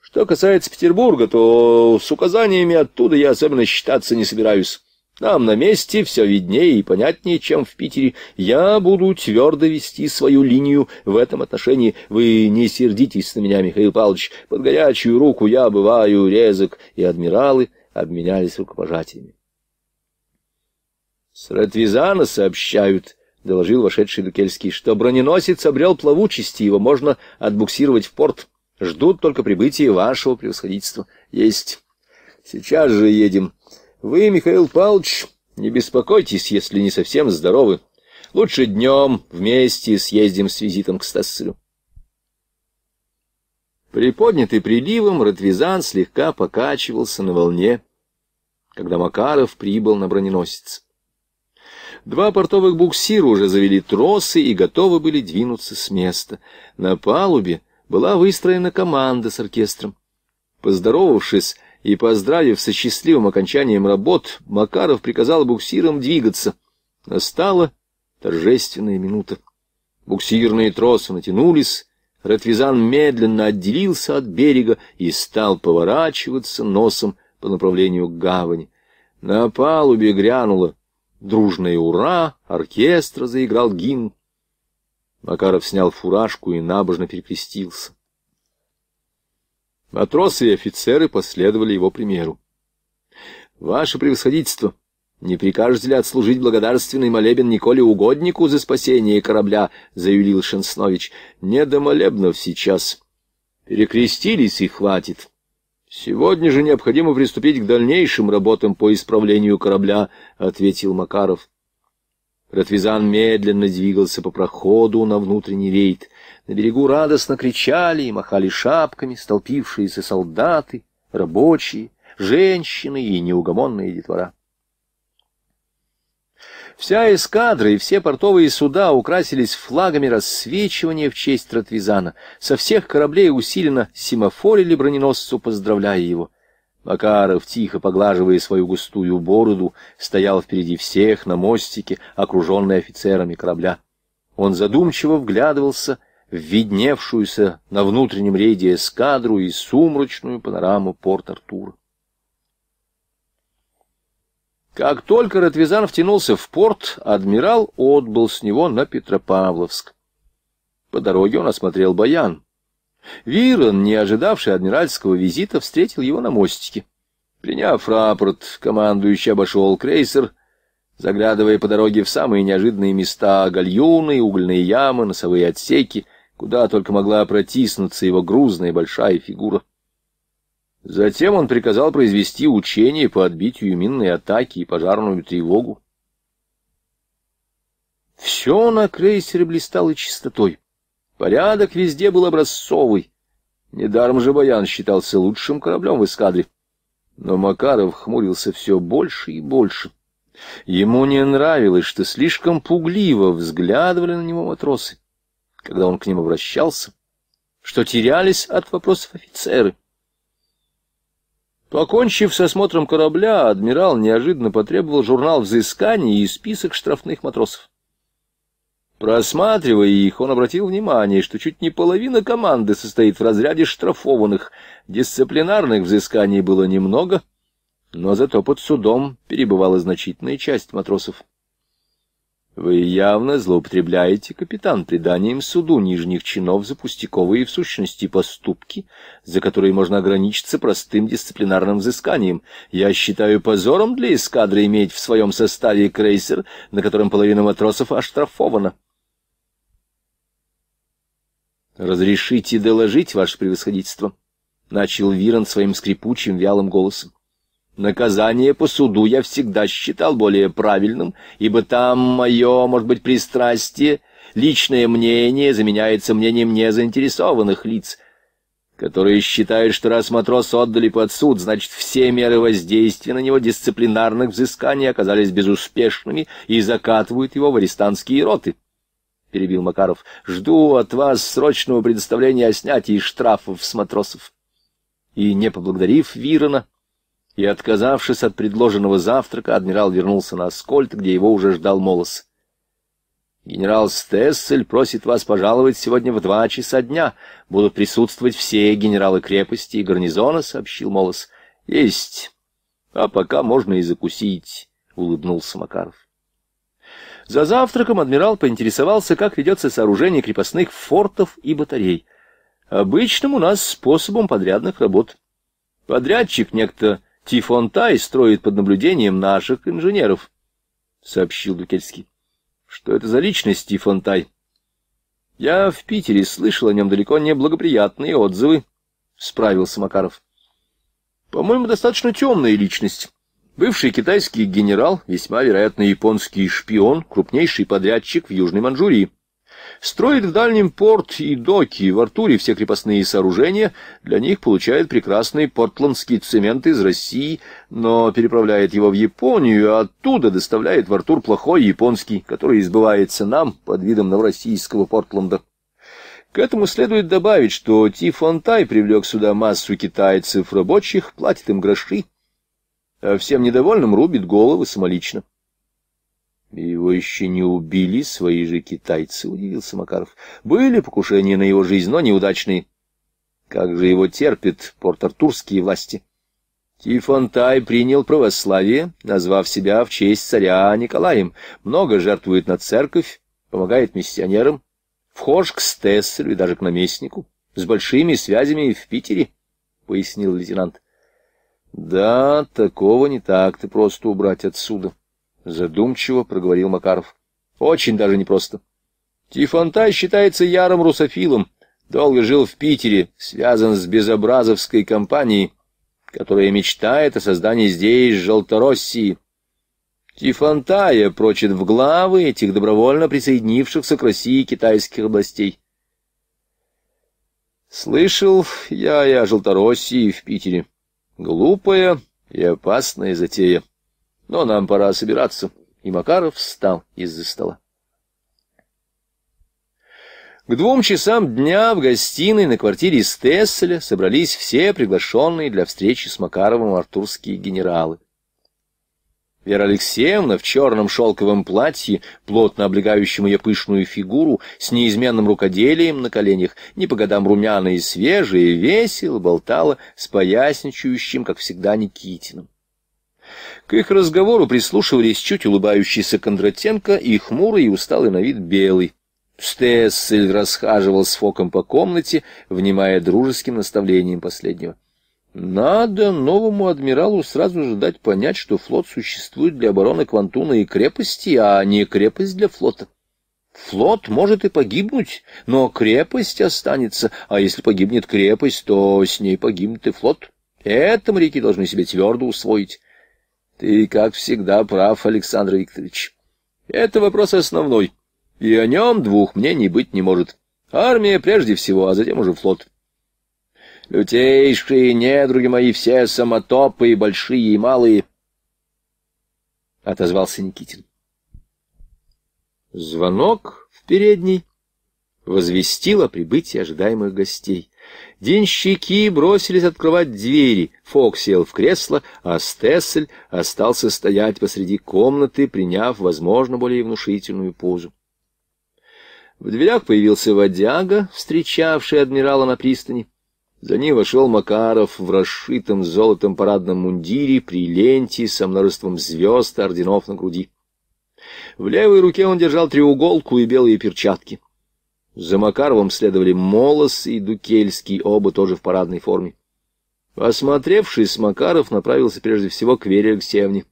Что касается Петербурга, то с указаниями оттуда я особенно считаться не собираюсь. Нам на месте все виднее и понятнее, чем в Питере. Я буду твердо вести свою линию в этом отношении. Вы не сердитесь на меня, Михаил Павлович. Под горячую руку я бываю резок. И адмиралы обменялись рукопожатиями. С Ратвизана сообщают, доложил вошедший Дукельский, что броненосец обрел плавучести, его можно отбуксировать в порт. Ждут только прибытия вашего превосходительства. Есть. Сейчас же едем. Вы, Михаил Павлович, не беспокойтесь, если не совсем здоровы. Лучше днем вместе съездим с визитом к Стасселю. Приподнятый приливом, Ротвизан слегка покачивался на волне, когда Макаров прибыл на броненосец. Два портовых буксира уже завели тросы и готовы были двинуться с места. На палубе была выстроена команда с оркестром. Поздоровавшись и поздравив со счастливым окончанием работ, Макаров приказал буксирам двигаться. Настала торжественная минута. Буксирные тросы натянулись, Ратвизан медленно отделился от берега и стал поворачиваться носом по направлению к гавани. На палубе грянуло. Дружное «Ура!», оркестр заиграл гимн. Макаров снял фуражку и набожно перекрестился. Матросы и офицеры последовали его примеру. «Ваше превосходительство, не прикажете ли отслужить благодарственный молебен Николе Угоднику за спасение корабля?» — заявил Шенснович. «Не до молебнов сейчас. Перекрестились и хватит». «Сегодня же необходимо приступить к дальнейшим работам по исправлению корабля», — ответил Макаров. Ратвизан медленно двигался по проходу на внутренний рейд. На берегу радостно кричали и махали шапками столпившиеся солдаты, рабочие, женщины и неугомонные детвора. Вся эскадра и все портовые суда украсились флагами рассвечивания в честь Тротвизана. Со всех кораблей усиленно семафорили броненосцу, поздравляя его. Макаров, тихо поглаживая свою густую бороду, стоял впереди всех на мостике, окруженный офицерами корабля. Он задумчиво вглядывался в видневшуюся на внутреннем рейде эскадру и сумрачную панораму порт Артура. Как только Ратвизан втянулся в порт, адмирал отбыл с него на Петропавловск. По дороге он осмотрел баян. Вирон, не ожидавший адмиральского визита, встретил его на мостике. Приняв рапорт, командующий обошел крейсер, заглядывая по дороге в самые неожиданные места — гальюны, угольные ямы, носовые отсеки, куда только могла протиснуться его грузная большая фигура — Затем он приказал произвести учение по отбитию минной атаки и пожарную тревогу. Все на крейсере блистало чистотой. Порядок везде был образцовый. Недаром же Баян считался лучшим кораблем в эскадре. Но Макаров хмурился все больше и больше. Ему не нравилось, что слишком пугливо взглядывали на него матросы, когда он к ним обращался, что терялись от вопросов офицеры. Покончив с осмотром корабля, адмирал неожиданно потребовал журнал взысканий и список штрафных матросов. Просматривая их, он обратил внимание, что чуть не половина команды состоит в разряде штрафованных. Дисциплинарных взысканий было немного, но зато под судом перебывала значительная часть матросов. Вы явно злоупотребляете, капитан, преданием суду нижних чинов за пустяковые в сущности поступки, за которые можно ограничиться простым дисциплинарным взысканием. Я считаю позором для эскадры иметь в своем составе крейсер, на котором половина матросов оштрафована. «Разрешите доложить, ваше превосходительство», — начал Вирон своим скрипучим вялым голосом. Наказание по суду я всегда считал более правильным, ибо там мое, может быть, пристрастие, личное мнение заменяется мнением незаинтересованных лиц, которые считают, что раз матрос отдали под суд, значит, все меры воздействия на него дисциплинарных взысканий оказались безуспешными и закатывают его в арестантские роты. Перебил Макаров. «Жду от вас срочного представления о снятии штрафов с матросов». И, не поблагодарив Вирона, и, отказавшись от предложенного завтрака, адмирал вернулся на Аскольд, где его уже ждал Молос. «Генерал Стессель просит вас пожаловать сегодня в два часа дня. Будут присутствовать все генералы крепости и гарнизона», — сообщил Молос. «Есть. А пока можно и закусить», — улыбнулся Макаров. За завтраком адмирал поинтересовался, как ведется сооружение крепостных фортов и батарей. Обычным у нас способом подрядных работ. Подрядчик некто Тай строит под наблюдением наших инженеров, — сообщил Дукельский. — Что это за личность Тай? Я в Питере слышал о нем далеко не благоприятные отзывы, — справился Макаров. — По-моему, достаточно темная личность. Бывший китайский генерал, весьма вероятно японский шпион, крупнейший подрядчик в Южной Манчжурии. Строит в дальнем порт и доки, в Артуре все крепостные сооружения, для них получает прекрасный портландский цемент из России, но переправляет его в Японию, а оттуда доставляет в Артур плохой японский, который избывается нам под видом новороссийского Портланда. К этому следует добавить, что Тифантай привлек сюда массу китайцев рабочих, платит им гроши, а всем недовольным рубит головы самолично. Его еще не убили свои же китайцы, удивился Макаров. Были покушения на его жизнь, но неудачные. Как же его терпят порт-артурские власти? Тифонтай принял православие, назвав себя в честь царя Николаем. Много жертвует на церковь, помогает миссионерам. Вхож к стессеру и даже к наместнику. С большими связями в Питере, — пояснил лейтенант. — Да, такого не так-то просто убрать отсюда задумчиво проговорил Макаров. Очень даже непросто. Тифантай считается ярым русофилом, долго жил в Питере, связан с безобразовской компанией, которая мечтает о создании здесь Желтороссии. Тифантая прочит в главы этих добровольно присоединившихся к России китайских областей. Слышал я и о Желтороссии в Питере. Глупая и опасная затея. Но нам пора собираться. И Макаров встал из-за стола. К двум часам дня в гостиной на квартире Стесселя собрались все приглашенные для встречи с Макаровым артурские генералы. Вера Алексеевна в черном шелковом платье, плотно облегающем ее пышную фигуру, с неизменным рукоделием на коленях, не по годам румяная и свежая, весело болтала с поясничающим, как всегда, Никитином. К их разговору прислушивались чуть улыбающийся Кондратенко и хмурый и усталый на вид белый. Стессель расхаживал с Фоком по комнате, внимая дружеским наставлением последнего. Надо новому адмиралу сразу же дать понять, что флот существует для обороны Квантуна и крепости, а не крепость для флота. Флот может и погибнуть, но крепость останется, а если погибнет крепость, то с ней погибнет и флот. Это моряки должны себе твердо усвоить. Ты, как всегда, прав, Александр Викторович. Это вопрос основной, и о нем двух мнений быть не может. Армия прежде всего, а затем уже флот. Лютейшие недруги мои все самотопы, и большие и малые, — отозвался Никитин. Звонок в передней возвестил о прибытии ожидаемых гостей. Денщики бросились открывать двери. Фок сел в кресло, а Стессель остался стоять посреди комнаты, приняв, возможно, более внушительную позу. В дверях появился водяга, встречавший адмирала на пристани. За ним вошел Макаров в расшитом золотом парадном мундире при ленте со множеством звезд и орденов на груди. В левой руке он держал треуголку и белые перчатки. За Макаровым следовали Молос и Дукельский, оба тоже в парадной форме. Осмотревшись, Макаров направился прежде всего к Вере Алексеевне.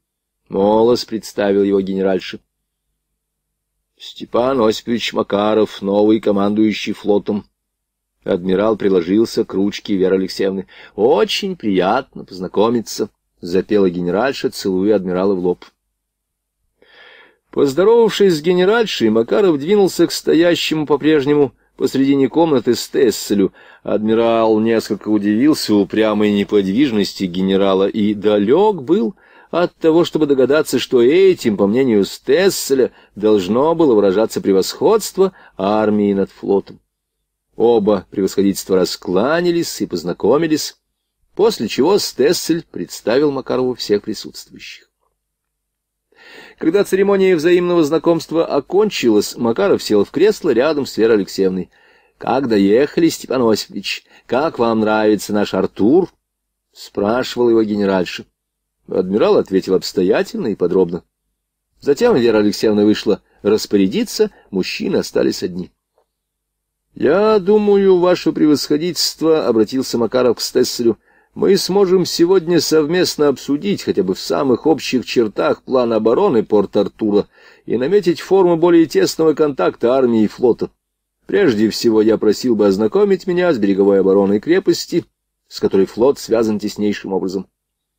Молос представил его генеральше. Степан Осипович Макаров, новый командующий флотом. Адмирал приложился к ручке Веры Алексеевны. «Очень приятно познакомиться», — запела генеральша, целуя адмирала в лоб. Поздоровавшись с генеральшей, Макаров двинулся к стоящему по-прежнему посредине комнаты Стесселю. Адмирал несколько удивился упрямой неподвижности генерала и далек был от того, чтобы догадаться, что этим, по мнению Стесселя, должно было выражаться превосходство армии над флотом. Оба превосходительства раскланялись и познакомились, после чего Стессель представил Макарову всех присутствующих. Когда церемония взаимного знакомства окончилась, Макаров сел в кресло рядом с Верой Алексеевной. «Как доехали, Степан Осипович? Как вам нравится наш Артур?» — спрашивал его генеральша. Адмирал ответил обстоятельно и подробно. Затем Вера Алексеевна вышла распорядиться, мужчины остались одни. «Я думаю, ваше превосходительство», — обратился Макаров к Стессерю, — мы сможем сегодня совместно обсудить хотя бы в самых общих чертах план обороны Порт-Артура и наметить форму более тесного контакта армии и флота. Прежде всего, я просил бы ознакомить меня с береговой обороной крепости, с которой флот связан теснейшим образом.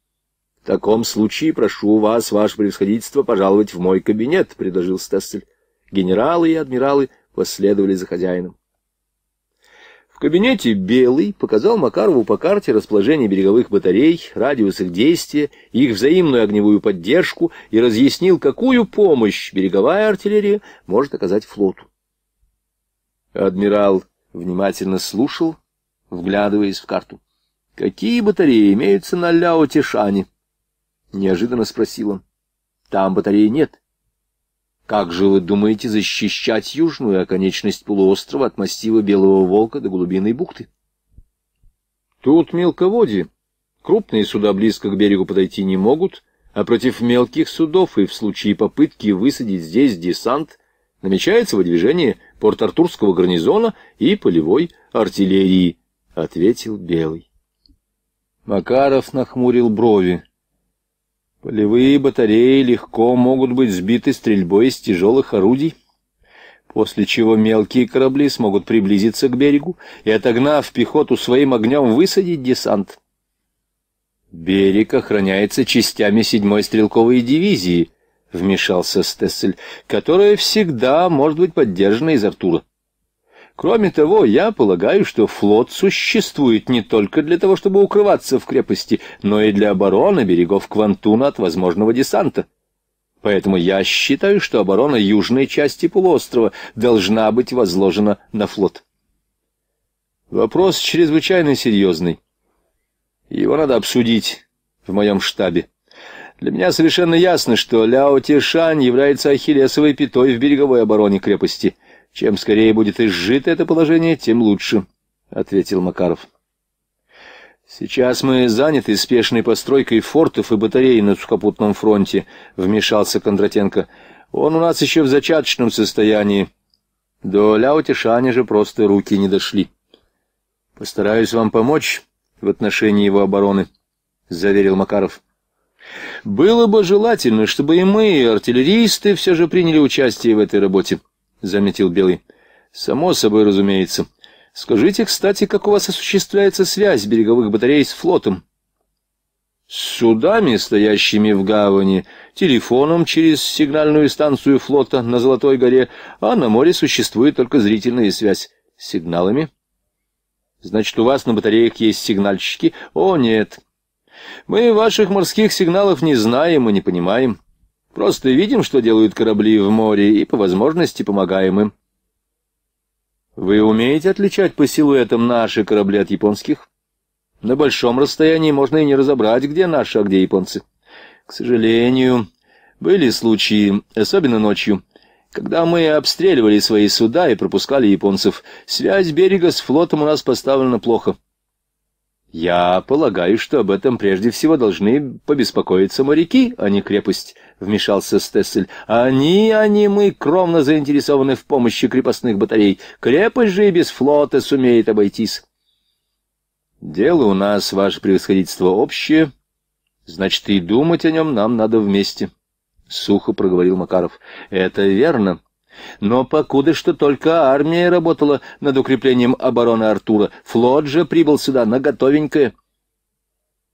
— В таком случае прошу вас, ваше превосходительство, пожаловать в мой кабинет, — предложил Стессель. Генералы и адмиралы последовали за хозяином. В кабинете Белый показал Макарову по карте расположение береговых батарей, радиус их действия, их взаимную огневую поддержку и разъяснил, какую помощь береговая артиллерия может оказать флоту. Адмирал внимательно слушал, вглядываясь в карту. — Какие батареи имеются на Ляо-Тишане? — неожиданно спросил он. — Там батареи нет. — как же вы думаете защищать южную оконечность полуострова от массива Белого Волка до глубинной бухты? Тут мелководье. Крупные суда близко к берегу подойти не могут, а против мелких судов и в случае попытки высадить здесь десант намечается выдвижение порт-артурского гарнизона и полевой артиллерии, — ответил Белый. Макаров нахмурил брови. Полевые батареи легко могут быть сбиты стрельбой из тяжелых орудий, после чего мелкие корабли смогут приблизиться к берегу и, отогнав пехоту своим огнем, высадить десант. Берег охраняется частями Седьмой стрелковой дивизии —— вмешался Стессель, — которая всегда может быть поддержана из Артура. Кроме того, я полагаю, что флот существует не только для того, чтобы укрываться в крепости, но и для обороны берегов Квантуна от возможного десанта. Поэтому я считаю, что оборона южной части полуострова должна быть возложена на флот. Вопрос чрезвычайно серьезный. Его надо обсудить в моем штабе. Для меня совершенно ясно, что Ляо Тишань является ахиллесовой пятой в береговой обороне крепости — чем скорее будет изжито это положение, тем лучше, — ответил Макаров. «Сейчас мы заняты спешной постройкой фортов и батарей на сухопутном фронте», — вмешался Кондратенко. «Он у нас еще в зачаточном состоянии. До Ляутишани же просто руки не дошли». «Постараюсь вам помочь в отношении его обороны», — заверил Макаров. «Было бы желательно, чтобы и мы, артиллеристы, все же приняли участие в этой работе». — заметил Белый. «Само собой, разумеется. Скажите, кстати, как у вас осуществляется связь береговых батарей с флотом?» С судами, стоящими в гавани, телефоном через сигнальную станцию флота на Золотой горе, а на море существует только зрительная связь. сигналами? Значит, у вас на батареях есть сигнальщики? О, нет. Мы ваших морских сигналов не знаем и не понимаем. Просто видим, что делают корабли в море, и по возможности помогаем им. Вы умеете отличать по силуэтам наши корабли от японских? На большом расстоянии можно и не разобрать, где наши, а где японцы. К сожалению, были случаи, особенно ночью, когда мы обстреливали свои суда и пропускали японцев. Связь берега с флотом у нас поставлена плохо. «Я полагаю, что об этом прежде всего должны побеспокоиться моряки, а не крепость», — вмешался Стессель. «Они, они мы, кровно заинтересованы в помощи крепостных батарей. Крепость же и без флота сумеет обойтись». «Дело у нас, ваше превосходительство, общее. Значит, и думать о нем нам надо вместе», — сухо проговорил Макаров. «Это верно. Но покуда что только армия работала над укреплением обороны Артура, флот же прибыл сюда на готовенькое.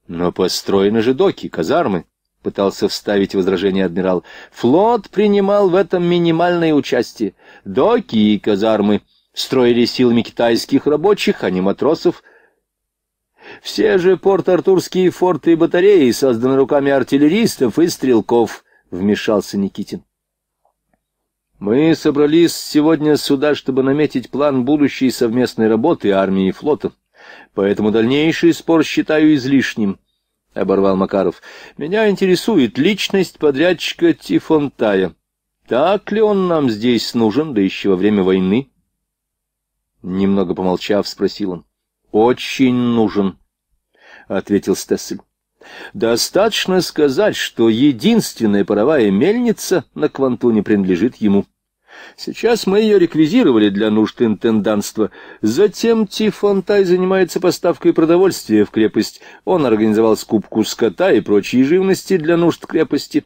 Но построены же доки, казармы, — пытался вставить возражение адмирал. Флот принимал в этом минимальное участие. Доки и казармы строили силами китайских рабочих, а не матросов. Все же порт-артурские форты и батареи созданы руками артиллеристов и стрелков, — вмешался Никитин. Мы собрались сегодня сюда, чтобы наметить план будущей совместной работы армии и флота. Поэтому дальнейший спор считаю излишним, — оборвал Макаров. Меня интересует личность подрядчика Тифонтая. Так ли он нам здесь нужен, да еще во время войны? Немного помолчав, спросил он. — Очень нужен, — ответил Стессель. Достаточно сказать, что единственная паровая мельница на Квантуне принадлежит ему. Сейчас мы ее реквизировали для нужд интенданства. Затем Тифонтай занимается поставкой продовольствия в крепость. Он организовал скупку скота и прочей живности для нужд крепости.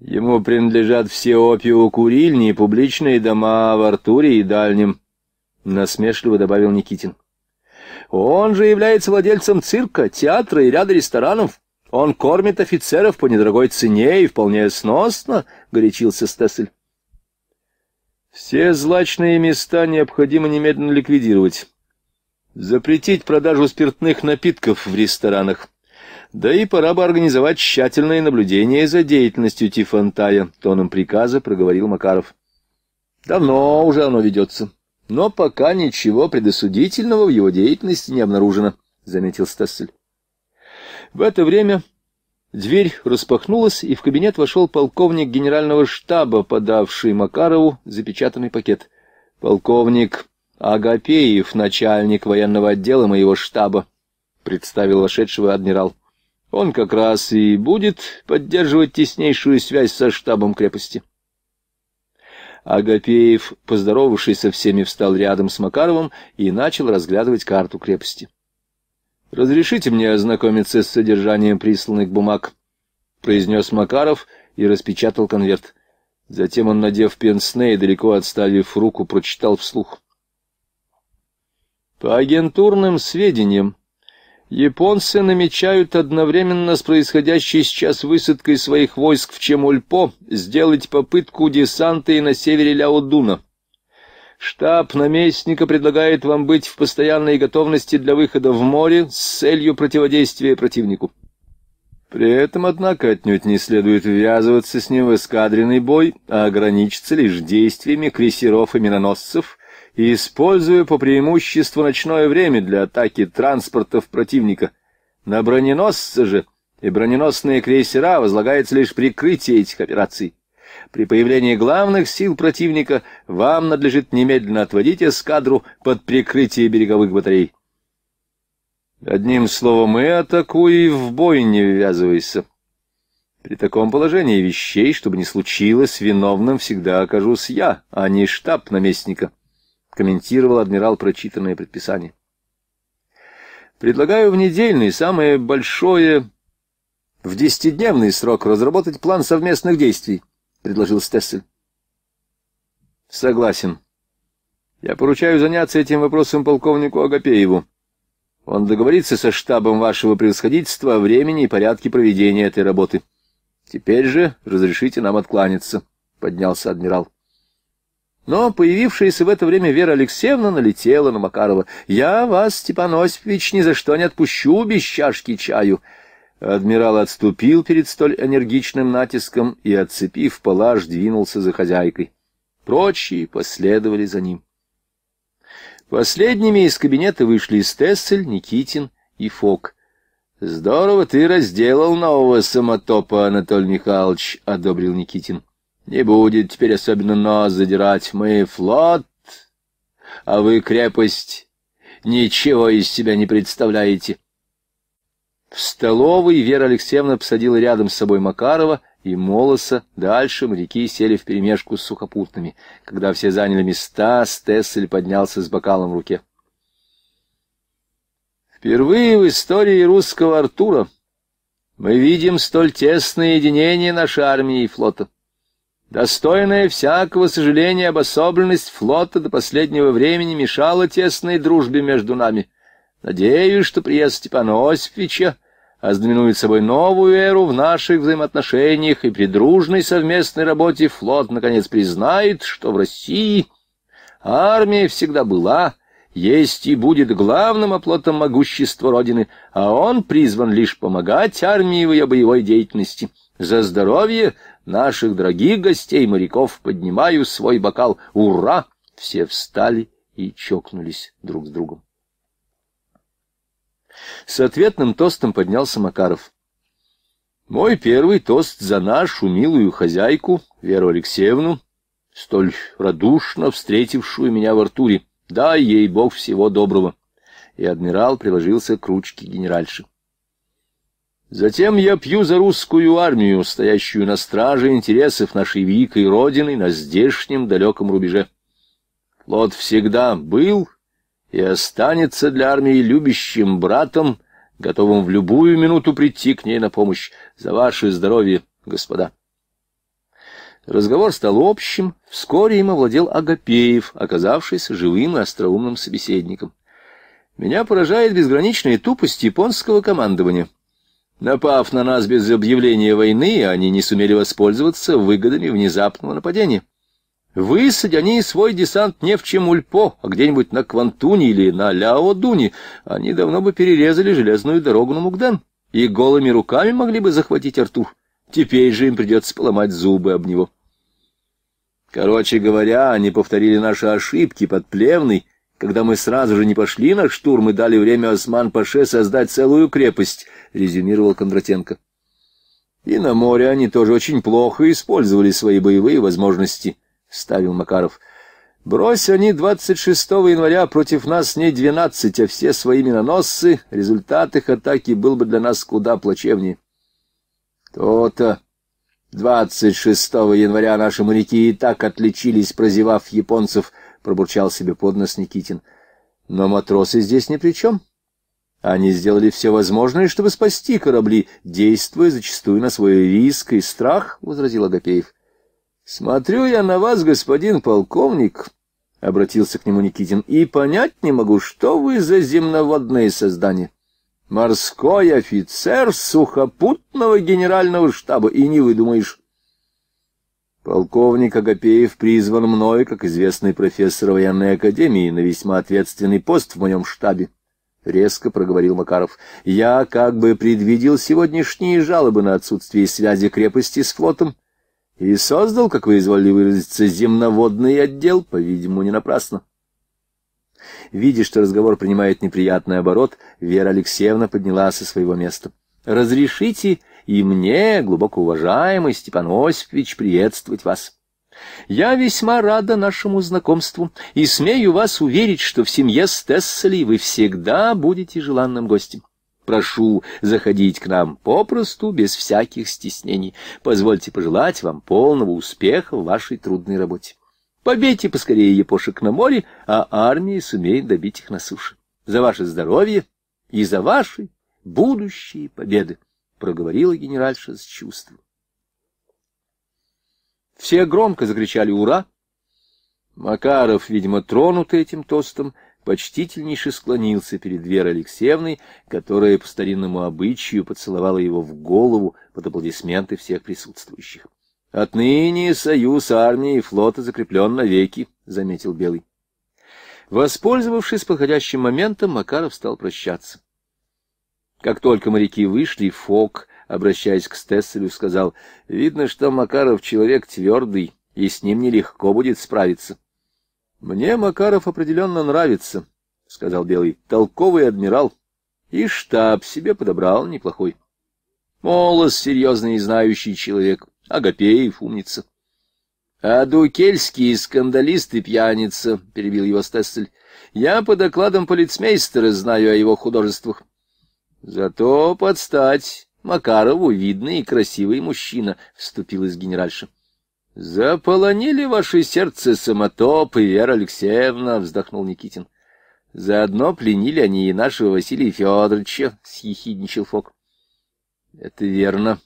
Ему принадлежат все опиокурильни и публичные дома в Артуре и Дальнем, — насмешливо добавил Никитин. Он же является владельцем цирка, театра и ряда ресторанов. Он кормит офицеров по недорогой цене и вполне сносно, — горячился Стессель. Все злачные места необходимо немедленно ликвидировать. Запретить продажу спиртных напитков в ресторанах. Да и пора бы организовать тщательное наблюдение за деятельностью Тифантая, — тоном приказа проговорил Макаров. — Давно уже оно ведется. — но пока ничего предосудительного в его деятельности не обнаружено, — заметил Стассель. В это время дверь распахнулась, и в кабинет вошел полковник генерального штаба, подавший Макарову запечатанный пакет. Полковник Агапеев, начальник военного отдела моего штаба, — представил вошедшего адмирал. Он как раз и будет поддерживать теснейшую связь со штабом крепости. Агапеев, поздоровавшись со всеми, встал рядом с Макаровым и начал разглядывать карту крепости. «Разрешите мне ознакомиться с содержанием присланных бумаг», — произнес Макаров и распечатал конверт. Затем он, надев пенсне и далеко отставив руку, прочитал вслух. «По агентурным сведениям, Японцы намечают одновременно с происходящей сейчас высадкой своих войск в Чемульпо сделать попытку десанта и на севере Ляодуна. Штаб наместника предлагает вам быть в постоянной готовности для выхода в море с целью противодействия противнику. При этом, однако, отнюдь не следует ввязываться с ним в эскадренный бой, а ограничиться лишь действиями крейсеров и миноносцев, и используя по преимуществу ночное время для атаки транспортов противника. На броненосцы же и броненосные крейсера возлагается лишь прикрытие этих операций. При появлении главных сил противника вам надлежит немедленно отводить эскадру под прикрытие береговых батарей. Одним словом, и мы и в бой не ввязывайся. При таком положении вещей, чтобы не случилось, виновным всегда окажусь я, а не штаб наместника комментировал адмирал прочитанное предписание. Предлагаю в недельный, самое большое, в десятидневный срок разработать план совместных действий, предложил Стессель. Согласен. Я поручаю заняться этим вопросом полковнику Агапееву. Он договорится со штабом вашего превосходительства о времени и порядке проведения этой работы. Теперь же разрешите нам откланяться, поднялся адмирал. Но появившаяся в это время Вера Алексеевна налетела на Макарова. «Я вас, Степан Осипович, ни за что не отпущу без чашки чаю». Адмирал отступил перед столь энергичным натиском и, отцепив палаш, двинулся за хозяйкой. Прочие последовали за ним. Последними из кабинета вышли Стессель, Никитин и Фок. — Здорово ты разделал нового самотопа, Анатолий Михайлович, — одобрил Никитин. Не будет теперь особенно нос задирать. Мы флот, а вы крепость. Ничего из себя не представляете. В столовой Вера Алексеевна посадила рядом с собой Макарова и Молоса. Дальше моряки сели вперемешку с сухопутными. Когда все заняли места, Стессель поднялся с бокалом в руке. Впервые в истории русского Артура мы видим столь тесное единение нашей армии и флота. Достойная всякого сожаления обособленность флота до последнего времени мешала тесной дружбе между нами. Надеюсь, что приезд Степана Осиповича ознаменует собой новую эру в наших взаимоотношениях, и при дружной совместной работе флот, наконец, признает, что в России армия всегда была, есть и будет главным оплотом могущества Родины, а он призван лишь помогать армии в ее боевой деятельности. За здоровье наших дорогих гостей, моряков, поднимаю свой бокал. Ура! Все встали и чокнулись друг с другом. С ответным тостом поднялся Макаров. Мой первый тост за нашу милую хозяйку, Веру Алексеевну, столь радушно встретившую меня в Артуре. Дай ей Бог всего доброго. И адмирал приложился к ручке генеральши. Затем я пью за русскую армию, стоящую на страже интересов нашей великой Родины на здешнем далеком рубеже. Флот всегда был и останется для армии любящим братом, готовым в любую минуту прийти к ней на помощь. За ваше здоровье, господа. Разговор стал общим, вскоре им овладел Агапеев, оказавшийся живым и остроумным собеседником. Меня поражает безграничная тупость японского командования. Напав на нас без объявления войны, они не сумели воспользоваться выгодами внезапного нападения. Высадь они свой десант не в Чемульпо, а где-нибудь на Квантуне или на Дуне. Они давно бы перерезали железную дорогу на Мукден и голыми руками могли бы захватить Артур. Теперь же им придется поломать зубы об него. Короче говоря, они повторили наши ошибки под Плевной, когда мы сразу же не пошли на штурм и дали время Осман-Паше создать целую крепость», — резюмировал Кондратенко. «И на море они тоже очень плохо использовали свои боевые возможности», — ставил Макаров. «Брось они 26 января против нас не 12, а все свои миноносцы, результат их атаки был бы для нас куда плачевнее». «То-то», 26 января наши моряки и так отличились, прозевав японцев пробурчал себе под нос Никитин. Но матросы здесь ни при чем. Они сделали все возможное, чтобы спасти корабли, действуя зачастую на свой риск и страх, — возразил Агапеев. — Смотрю я на вас, господин полковник, — обратился к нему Никитин, — и понять не могу, что вы за земноводные создания. Морской офицер сухопутного генерального штаба, и не выдумаешь. Полковник Агапеев призван мной, как известный профессор военной академии, на весьма ответственный пост в моем штабе. — резко проговорил Макаров. — Я как бы предвидел сегодняшние жалобы на отсутствие связи крепости с флотом и создал, как вы изволили выразиться, земноводный отдел, по-видимому, не напрасно. Видя, что разговор принимает неприятный оборот, Вера Алексеевна подняла со своего места. — Разрешите и мне, глубоко уважаемый Степан Осипович, приветствовать вас. Я весьма рада нашему знакомству и смею вас уверить, что в семье Стесселей вы всегда будете желанным гостем. Прошу заходить к нам попросту, без всяких стеснений. Позвольте пожелать вам полного успеха в вашей трудной работе. Побейте поскорее япошек на море, а армия сумеет добить их на суше. За ваше здоровье и за ваши будущие победы проговорила генеральша с чувством. Все громко закричали «Ура!». Макаров, видимо, тронутый этим тостом, почтительнейше склонился перед Верой Алексеевной, которая по старинному обычаю поцеловала его в голову под аплодисменты всех присутствующих. «Отныне союз армии и флота закреплен навеки», — заметил Белый. Воспользовавшись подходящим моментом, Макаров стал прощаться. Как только моряки вышли, Фок, обращаясь к Стесселю, сказал, «Видно, что Макаров человек твердый, и с ним нелегко будет справиться». «Мне Макаров определенно нравится», — сказал Белый, — «толковый адмирал, и штаб себе подобрал неплохой». Молос — серьезный и знающий человек, Агапеев — умница. — А Дукельский — скандалист и пьяница, — перебил его Стессель. — Я по докладам полицмейстера знаю о его художествах. Зато под стать Макарову видный и красивый мужчина, — вступил из генеральша. — Заполонили ваше сердце самотоп и Вера Алексеевна, — вздохнул Никитин. — Заодно пленили они и нашего Василия Федоровича, — съехидничал Фок. — Это верно.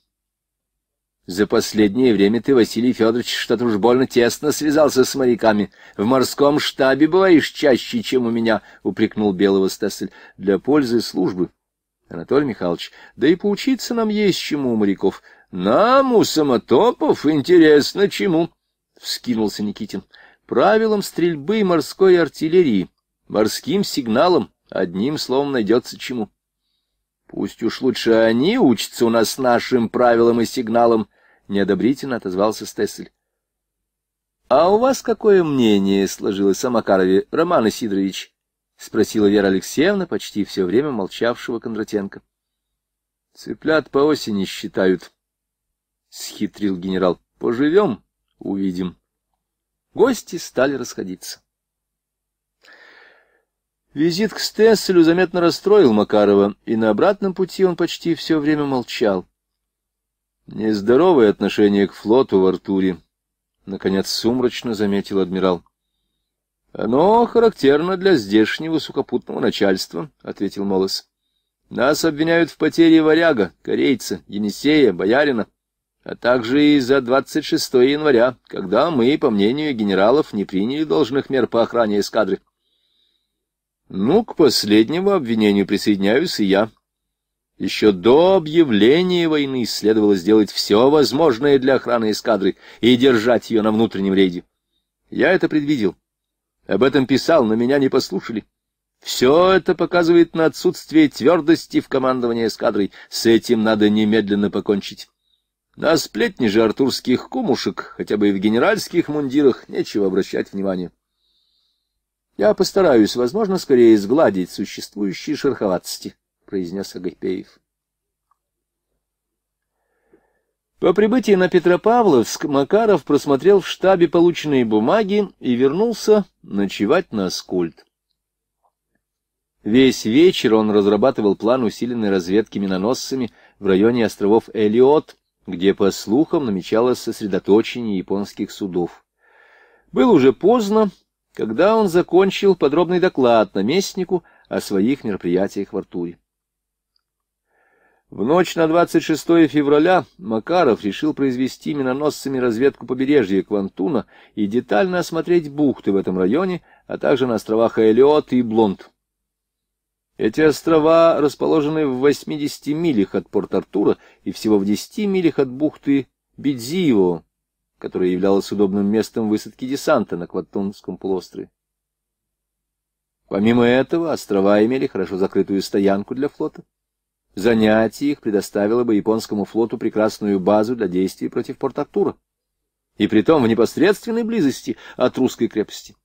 За последнее время ты, Василий Федорович, что-то уж больно тесно связался с моряками. В морском штабе бываешь чаще, чем у меня, — упрекнул Белого стасель Для пользы службы. — Анатолий Михайлович, да и поучиться нам есть чему у моряков. Нам, у самотопов, интересно чему, — вскинулся Никитин. Правилам стрельбы морской артиллерии, морским сигналам одним словом, найдется чему. Пусть уж лучше они учатся у нас нашим правилам и сигналам, — неодобрительно отозвался Стессель. — А у вас какое мнение сложилось о Макарове, Роман Исидорович? — спросила Вера Алексеевна, почти все время молчавшего Кондратенко. — Цыплят по осени считают, — схитрил генерал. — Поживем, увидим. Гости стали расходиться. Визит к Стесселю заметно расстроил Макарова, и на обратном пути он почти все время молчал. Нездоровое отношение к флоту в Артуре, — наконец сумрачно заметил адмирал. —— Оно характерно для здешнего сухопутного начальства, — ответил Молос. — Нас обвиняют в потере варяга, корейца, Енисея, боярина, а также и за 26 января, когда мы, по мнению генералов, не приняли должных мер по охране эскадры. — Ну, к последнему обвинению присоединяюсь и я, еще до объявления войны следовало сделать все возможное для охраны эскадры и держать ее на внутреннем рейде. Я это предвидел об этом писал, но меня не послушали. Все это показывает на отсутствие твердости в командовании эскадрой. С этим надо немедленно покончить. На сплетни же артурских кумушек, хотя бы и в генеральских мундирах, нечего обращать внимание. Я постараюсь, возможно, скорее сгладить существующие шероховатости, — произнес Агапеев. По прибытии на Петропавловск Макаров просмотрел в штабе полученные бумаги и вернулся ночевать на скульт. Весь вечер он разрабатывал план усиленной разведки миноносцами в районе островов Элиот, где, по слухам, намечалось сосредоточение японских судов. Было уже поздно, когда он закончил подробный доклад наместнику о своих мероприятиях в Артуре. В ночь на 26 февраля Макаров решил произвести миноносцами разведку побережья Квантуна и детально осмотреть бухты в этом районе, а также на островах Элиот и Блонд. Эти острова расположены в 80 милях от Порт-Артура и всего в 10 милях от бухты Бидзиево, которая являлась удобным местом высадки десанта на Квантунском полуострове. Помимо этого, острова имели хорошо закрытую стоянку для флота. Занятие их предоставило бы японскому флоту прекрасную базу для действий против Порт-Артура, и притом в непосредственной близости от русской крепости.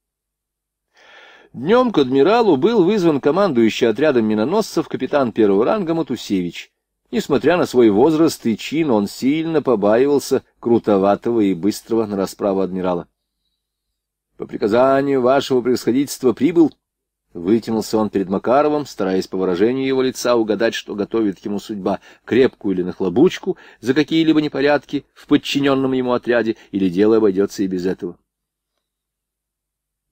Днем к адмиралу был вызван командующий отрядом миноносцев капитан первого ранга Матусевич. Несмотря на свой возраст и чин, он сильно побаивался крутоватого и быстрого на расправу адмирала. — По приказанию вашего превосходительства прибыл, Вытянулся он перед Макаровым, стараясь по выражению его лица угадать, что готовит ему судьба, крепкую или нахлобучку за какие-либо непорядки в подчиненном ему отряде, или дело обойдется и без этого.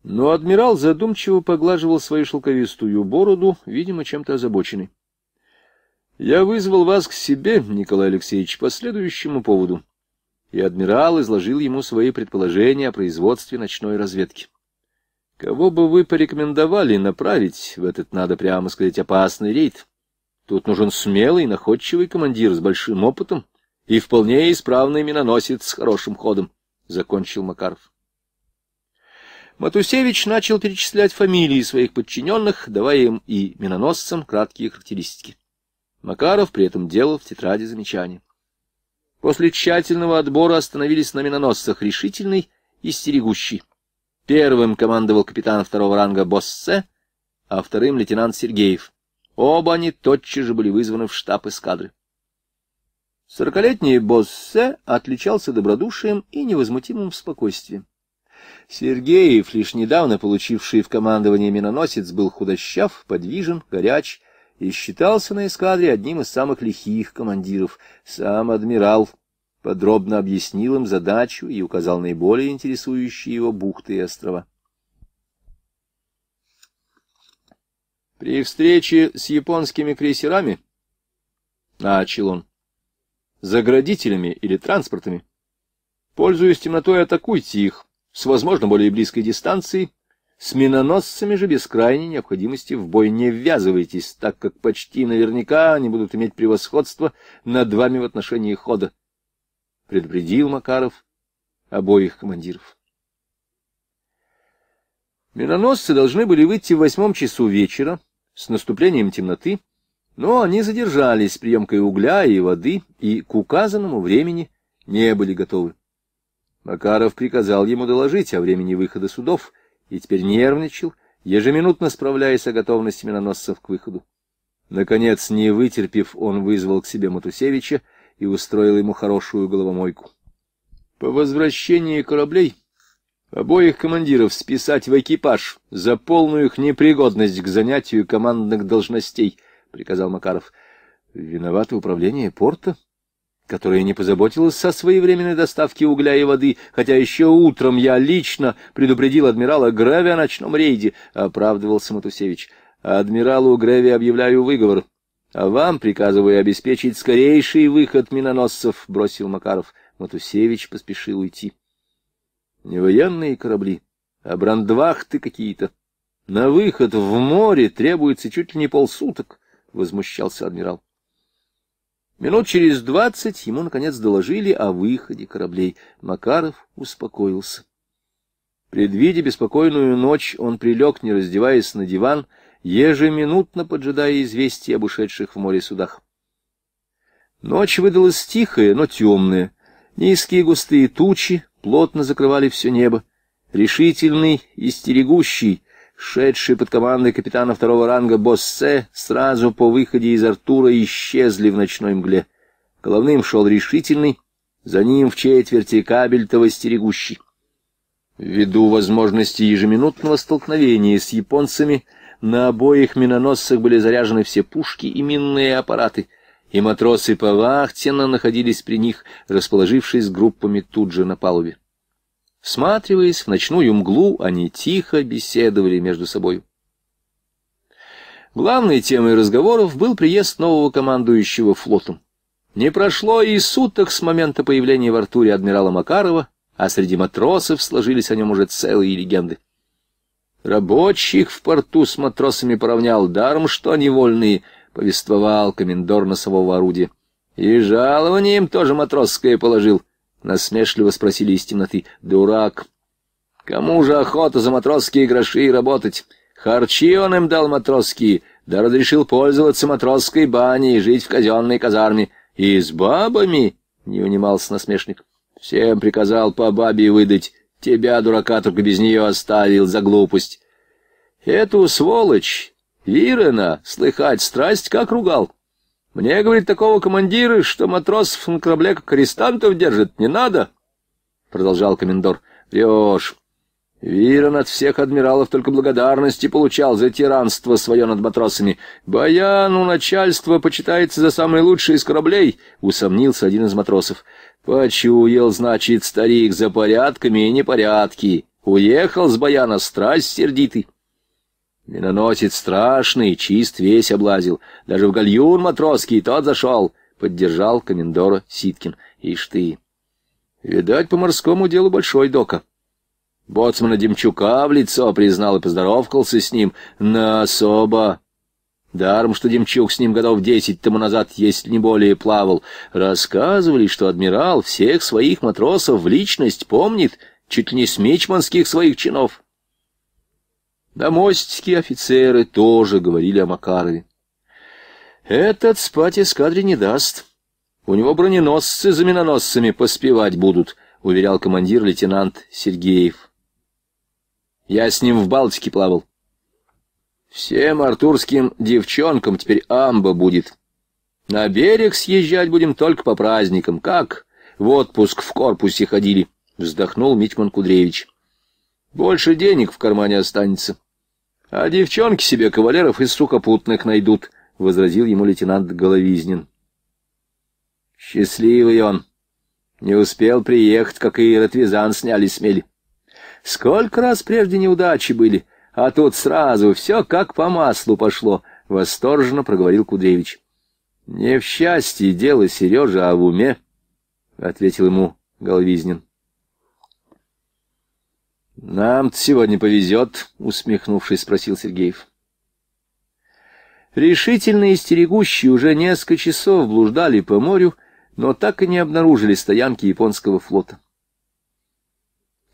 Но адмирал задумчиво поглаживал свою шелковистую бороду, видимо, чем-то озабоченный. — Я вызвал вас к себе, Николай Алексеевич, по следующему поводу. И адмирал изложил ему свои предположения о производстве ночной разведки. Кого бы вы порекомендовали направить в этот, надо прямо сказать, опасный рейд? Тут нужен смелый, находчивый командир с большим опытом и вполне исправный миноносец с хорошим ходом, — закончил Макаров. Матусевич начал перечислять фамилии своих подчиненных, давая им и миноносцам краткие характеристики. Макаров при этом делал в тетради замечания. После тщательного отбора остановились на миноносцах решительный и стерегущий. Первым командовал капитан второго ранга Боссе, а вторым лейтенант Сергеев. Оба они тотчас же были вызваны в штаб эскадры. Сорокалетний Боссе отличался добродушием и невозмутимым спокойствием. Сергеев, лишь недавно получивший в командование миноносец, был худощав, подвижен, горяч и считался на эскадре одним из самых лихих командиров. Сам адмирал подробно объяснил им задачу и указал наиболее интересующие его бухты и острова. При встрече с японскими крейсерами, начал он, заградителями или транспортами, пользуясь темнотой, атакуйте их с, возможно, более близкой дистанции, с миноносцами же без крайней необходимости в бой не ввязывайтесь, так как почти наверняка они будут иметь превосходство над вами в отношении хода предупредил Макаров обоих командиров. Миноносцы должны были выйти в восьмом часу вечера с наступлением темноты, но они задержались с приемкой угля и воды и к указанному времени не были готовы. Макаров приказал ему доложить о времени выхода судов и теперь нервничал, ежеминутно справляясь о готовности миноносцев к выходу. Наконец, не вытерпев, он вызвал к себе Матусевича и устроил ему хорошую головомойку. По возвращении кораблей обоих командиров списать в экипаж за полную их непригодность к занятию командных должностей, — приказал Макаров. — Виновато управление порта, которое не позаботилось о своевременной доставке угля и воды, хотя еще утром я лично предупредил адмирала Греви о ночном рейде, — оправдывался Матусевич. — Адмиралу Греви объявляю выговор. — а вам приказываю обеспечить скорейший выход миноносцев, — бросил Макаров. Матусевич поспешил уйти. Не военные корабли, а брандвахты какие-то. На выход в море требуется чуть ли не полсуток, — возмущался адмирал. Минут через двадцать ему, наконец, доложили о выходе кораблей. Макаров успокоился. Предвидя беспокойную ночь, он прилег, не раздеваясь, на диван — ежеминутно поджидая известий об ушедших в море судах. Ночь выдалась тихая, но темная. Низкие густые тучи плотно закрывали все небо. Решительный и стерегущий, шедший под командой капитана второго ранга Боссе, сразу по выходе из Артура исчезли в ночной мгле. Головным шел решительный, за ним в четверти кабельтово стерегущий. Ввиду возможности ежеминутного столкновения с японцами — на обоих миноносцах были заряжены все пушки и минные аппараты, и матросы повахтенно находились при них, расположившись группами тут же на палубе. Всматриваясь в ночную мглу, они тихо беседовали между собой. Главной темой разговоров был приезд нового командующего флотом. Не прошло и суток с момента появления в Артуре адмирала Макарова, а среди матросов сложились о нем уже целые легенды. Рабочих в порту с матросами поравнял, даром что они вольные, повествовал комендор носового орудия. И жалование им тоже матросское положил. Насмешливо спросили из темноты. Дурак. Кому же охота за матросские гроши работать? Харчи он им дал матросские, да разрешил пользоваться матросской баней и жить в казенной казарме. И с бабами, — не унимался насмешник, — всем приказал по бабе выдать. Тебя, дурака, только без нее оставил за глупость. Эту сволочь, Вирена, слыхать страсть, как ругал. Мне, говорит, такого командира, что матросов на корабле как арестантов держит, не надо, — продолжал комендор. — Врешь. Вирон от всех адмиралов только благодарности получал за тиранство свое над матросами. «Баян у начальства почитается за самый лучший из кораблей», — усомнился один из матросов. «Почуял, значит, старик за порядками и непорядки. Уехал с Баяна страсть сердитый». Миноносец страшный, чист весь облазил. Даже в гальюн матросский тот зашел, — поддержал комендора Ситкин. Ишь ты! Видать, по морскому делу большой дока. Боцмана Демчука в лицо признал и поздоровкался с ним. На особо. Даром, что Демчук с ним годов десять тому назад, если не более, плавал. Рассказывали, что адмирал всех своих матросов в личность помнит, чуть ли не с мичманских своих чинов. На мостике офицеры тоже говорили о Макарове. «Этот спать эскадре не даст. У него броненосцы за миноносцами поспевать будут», — уверял командир лейтенант Сергеев. Я с ним в Балтике плавал. Всем артурским девчонкам теперь амба будет. На берег съезжать будем только по праздникам. Как в отпуск в корпусе ходили, — вздохнул Митьман Кудревич. Больше денег в кармане останется. А девчонки себе кавалеров из сукопутных найдут, — возразил ему лейтенант Головизнин. Счастливый он. Не успел приехать, как и Ротвизан сняли смель. Сколько раз прежде неудачи были, а тут сразу все как по маслу пошло, — восторженно проговорил Кудревич. — Не в счастье дело, Сережа, а в уме, — ответил ему Головизнин. — Нам-то сегодня повезет, — усмехнувшись, спросил Сергеев. Решительные истерегущие уже несколько часов блуждали по морю, но так и не обнаружили стоянки японского флота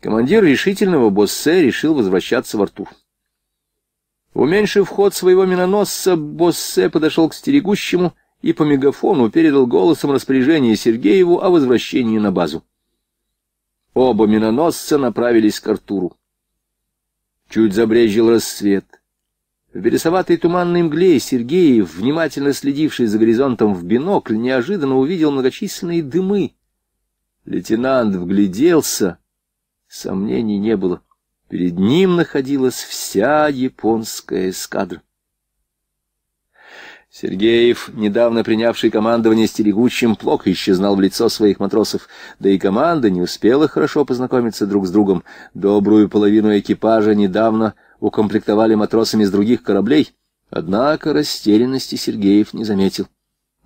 командир решительного Боссе решил возвращаться в Артур. Уменьшив ход своего миноносца, Боссе подошел к стерегущему и по мегафону передал голосом распоряжение Сергееву о возвращении на базу. Оба миноносца направились к Артуру. Чуть забрежил рассвет. В белесоватой туманной мгле Сергеев, внимательно следивший за горизонтом в бинокль, неожиданно увидел многочисленные дымы. Лейтенант вгляделся — Сомнений не было. Перед ним находилась вся японская эскадра. Сергеев, недавно принявший командование стерегущим плохо исчезнал в лицо своих матросов, да и команда не успела хорошо познакомиться друг с другом. Добрую половину экипажа недавно укомплектовали матросами с других кораблей, однако растерянности Сергеев не заметил.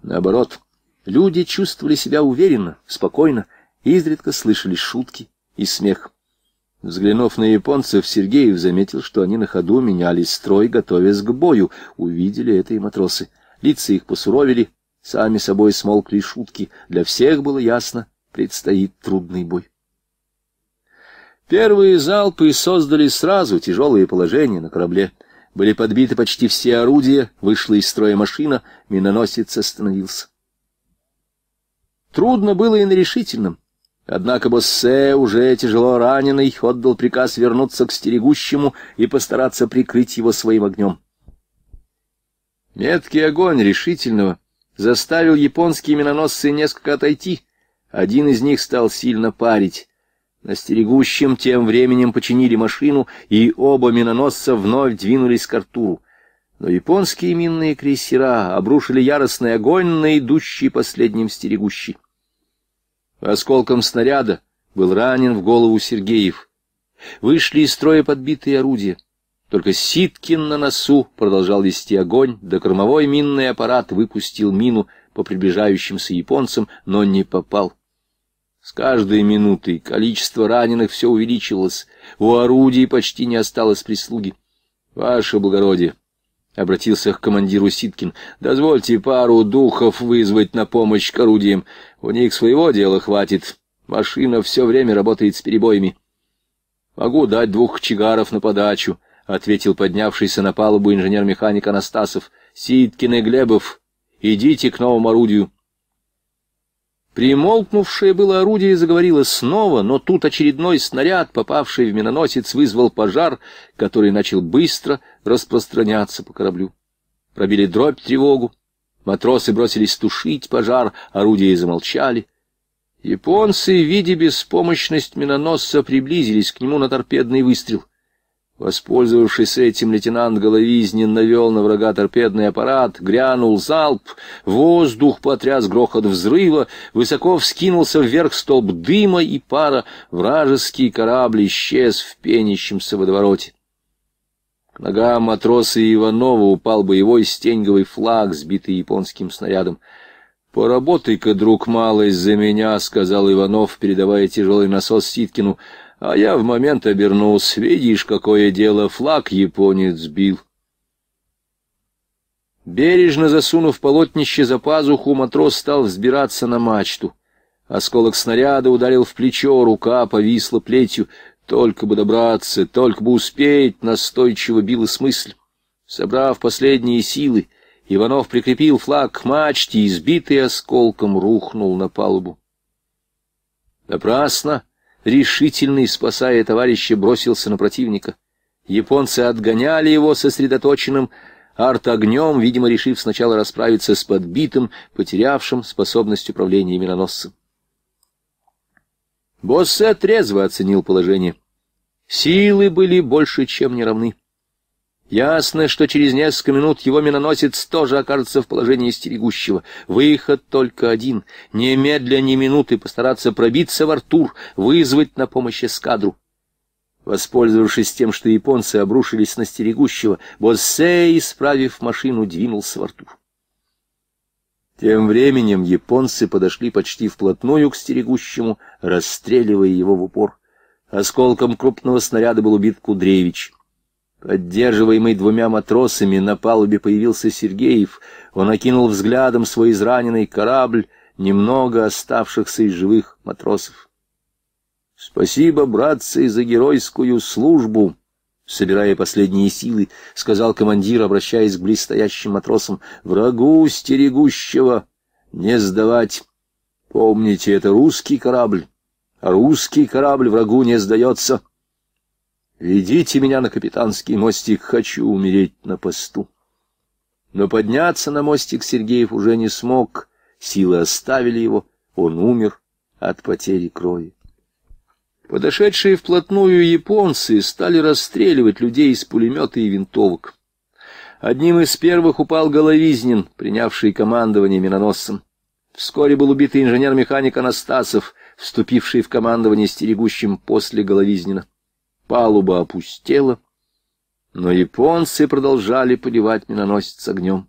Наоборот, люди чувствовали себя уверенно, спокойно, изредка слышали шутки и смех. Взглянув на японцев, Сергеев заметил, что они на ходу меняли строй, готовясь к бою. Увидели это и матросы. Лица их посуровили, сами собой смолкли шутки. Для всех было ясно, предстоит трудный бой. Первые залпы создали сразу тяжелые положения на корабле. Были подбиты почти все орудия, вышла из строя машина, миноносец остановился. Трудно было и на решительном. Однако Боссе, уже тяжело раненый, отдал приказ вернуться к стерегущему и постараться прикрыть его своим огнем. Меткий огонь решительного заставил японские миноносцы несколько отойти. Один из них стал сильно парить. На стерегущем тем временем починили машину, и оба миноносца вновь двинулись к рту. Но японские минные крейсера обрушили яростный огонь на идущий последним стерегущий. Осколком снаряда был ранен в голову Сергеев. Вышли из строя подбитые орудия. Только Ситкин на носу продолжал вести огонь, да кормовой минный аппарат выпустил мину по приближающимся японцам, но не попал. С каждой минутой количество раненых все увеличивалось, у орудий почти не осталось прислуги. «Ваше благородие, — обратился к командиру Ситкин. — Дозвольте пару духов вызвать на помощь к орудиям. У них своего дела хватит. Машина все время работает с перебоями. — Могу дать двух чигаров на подачу, — ответил поднявшийся на палубу инженер-механик Анастасов. — Ситкин и Глебов, идите к новому орудию. — Примолкнувшее было орудие заговорило снова, но тут очередной снаряд, попавший в миноносец, вызвал пожар, который начал быстро распространяться по кораблю. Пробили дробь тревогу, матросы бросились тушить пожар, орудия замолчали. Японцы, видя беспомощность миноносца, приблизились к нему на торпедный выстрел — Воспользовавшись этим, лейтенант Головизнин навел на врага торпедный аппарат, грянул залп, воздух потряс грохот взрыва, высоко вскинулся вверх столб дыма и пара, вражеский корабль исчез в пенящемся водовороте. К ногам матроса Иванова упал боевой стеньговый флаг, сбитый японским снарядом. «Поработай-ка, друг, малость за меня», — сказал Иванов, передавая тяжелый насос Ситкину, — а я в момент обернулся. Видишь, какое дело, флаг японец сбил. Бережно засунув полотнище за пазуху, матрос стал взбираться на мачту. Осколок снаряда ударил в плечо, рука повисла плетью. Только бы добраться, только бы успеть, настойчиво била мысль. Собрав последние силы, Иванов прикрепил флаг к мачте и, сбитый осколком, рухнул на палубу. Напрасно! решительный, спасая товарища, бросился на противника. Японцы отгоняли его сосредоточенным арт-огнем, видимо, решив сначала расправиться с подбитым, потерявшим способность управления миноносцем. Боссе трезво оценил положение. Силы были больше, чем неравны. Ясно, что через несколько минут его миноносец тоже окажется в положении стерегущего. Выход только один — немедля ни минуты постараться пробиться в Артур, вызвать на помощь эскадру. Воспользовавшись тем, что японцы обрушились на стерегущего, Боссей, исправив машину, двинулся в Артур. Тем временем японцы подошли почти вплотную к стерегущему, расстреливая его в упор. Осколком крупного снаряда был убит Кудревич. Поддерживаемый двумя матросами, на палубе появился Сергеев. Он окинул взглядом свой израненный корабль, немного оставшихся из живых матросов. «Спасибо, братцы, за геройскую службу!» Собирая последние силы, сказал командир, обращаясь к близстоящим матросам, «Врагу стерегущего не сдавать! Помните, это русский корабль, а русский корабль врагу не сдается!» «Ведите меня на капитанский мостик, хочу умереть на посту». Но подняться на мостик Сергеев уже не смог, силы оставили его, он умер от потери крови. Подошедшие вплотную японцы стали расстреливать людей из пулемета и винтовок. Одним из первых упал Головизнин, принявший командование миноносцем. Вскоре был убит инженер-механик Анастасов, вступивший в командование стерегущим после Головизнина. Палуба опустела, но японцы продолжали поливать миноносец огнем.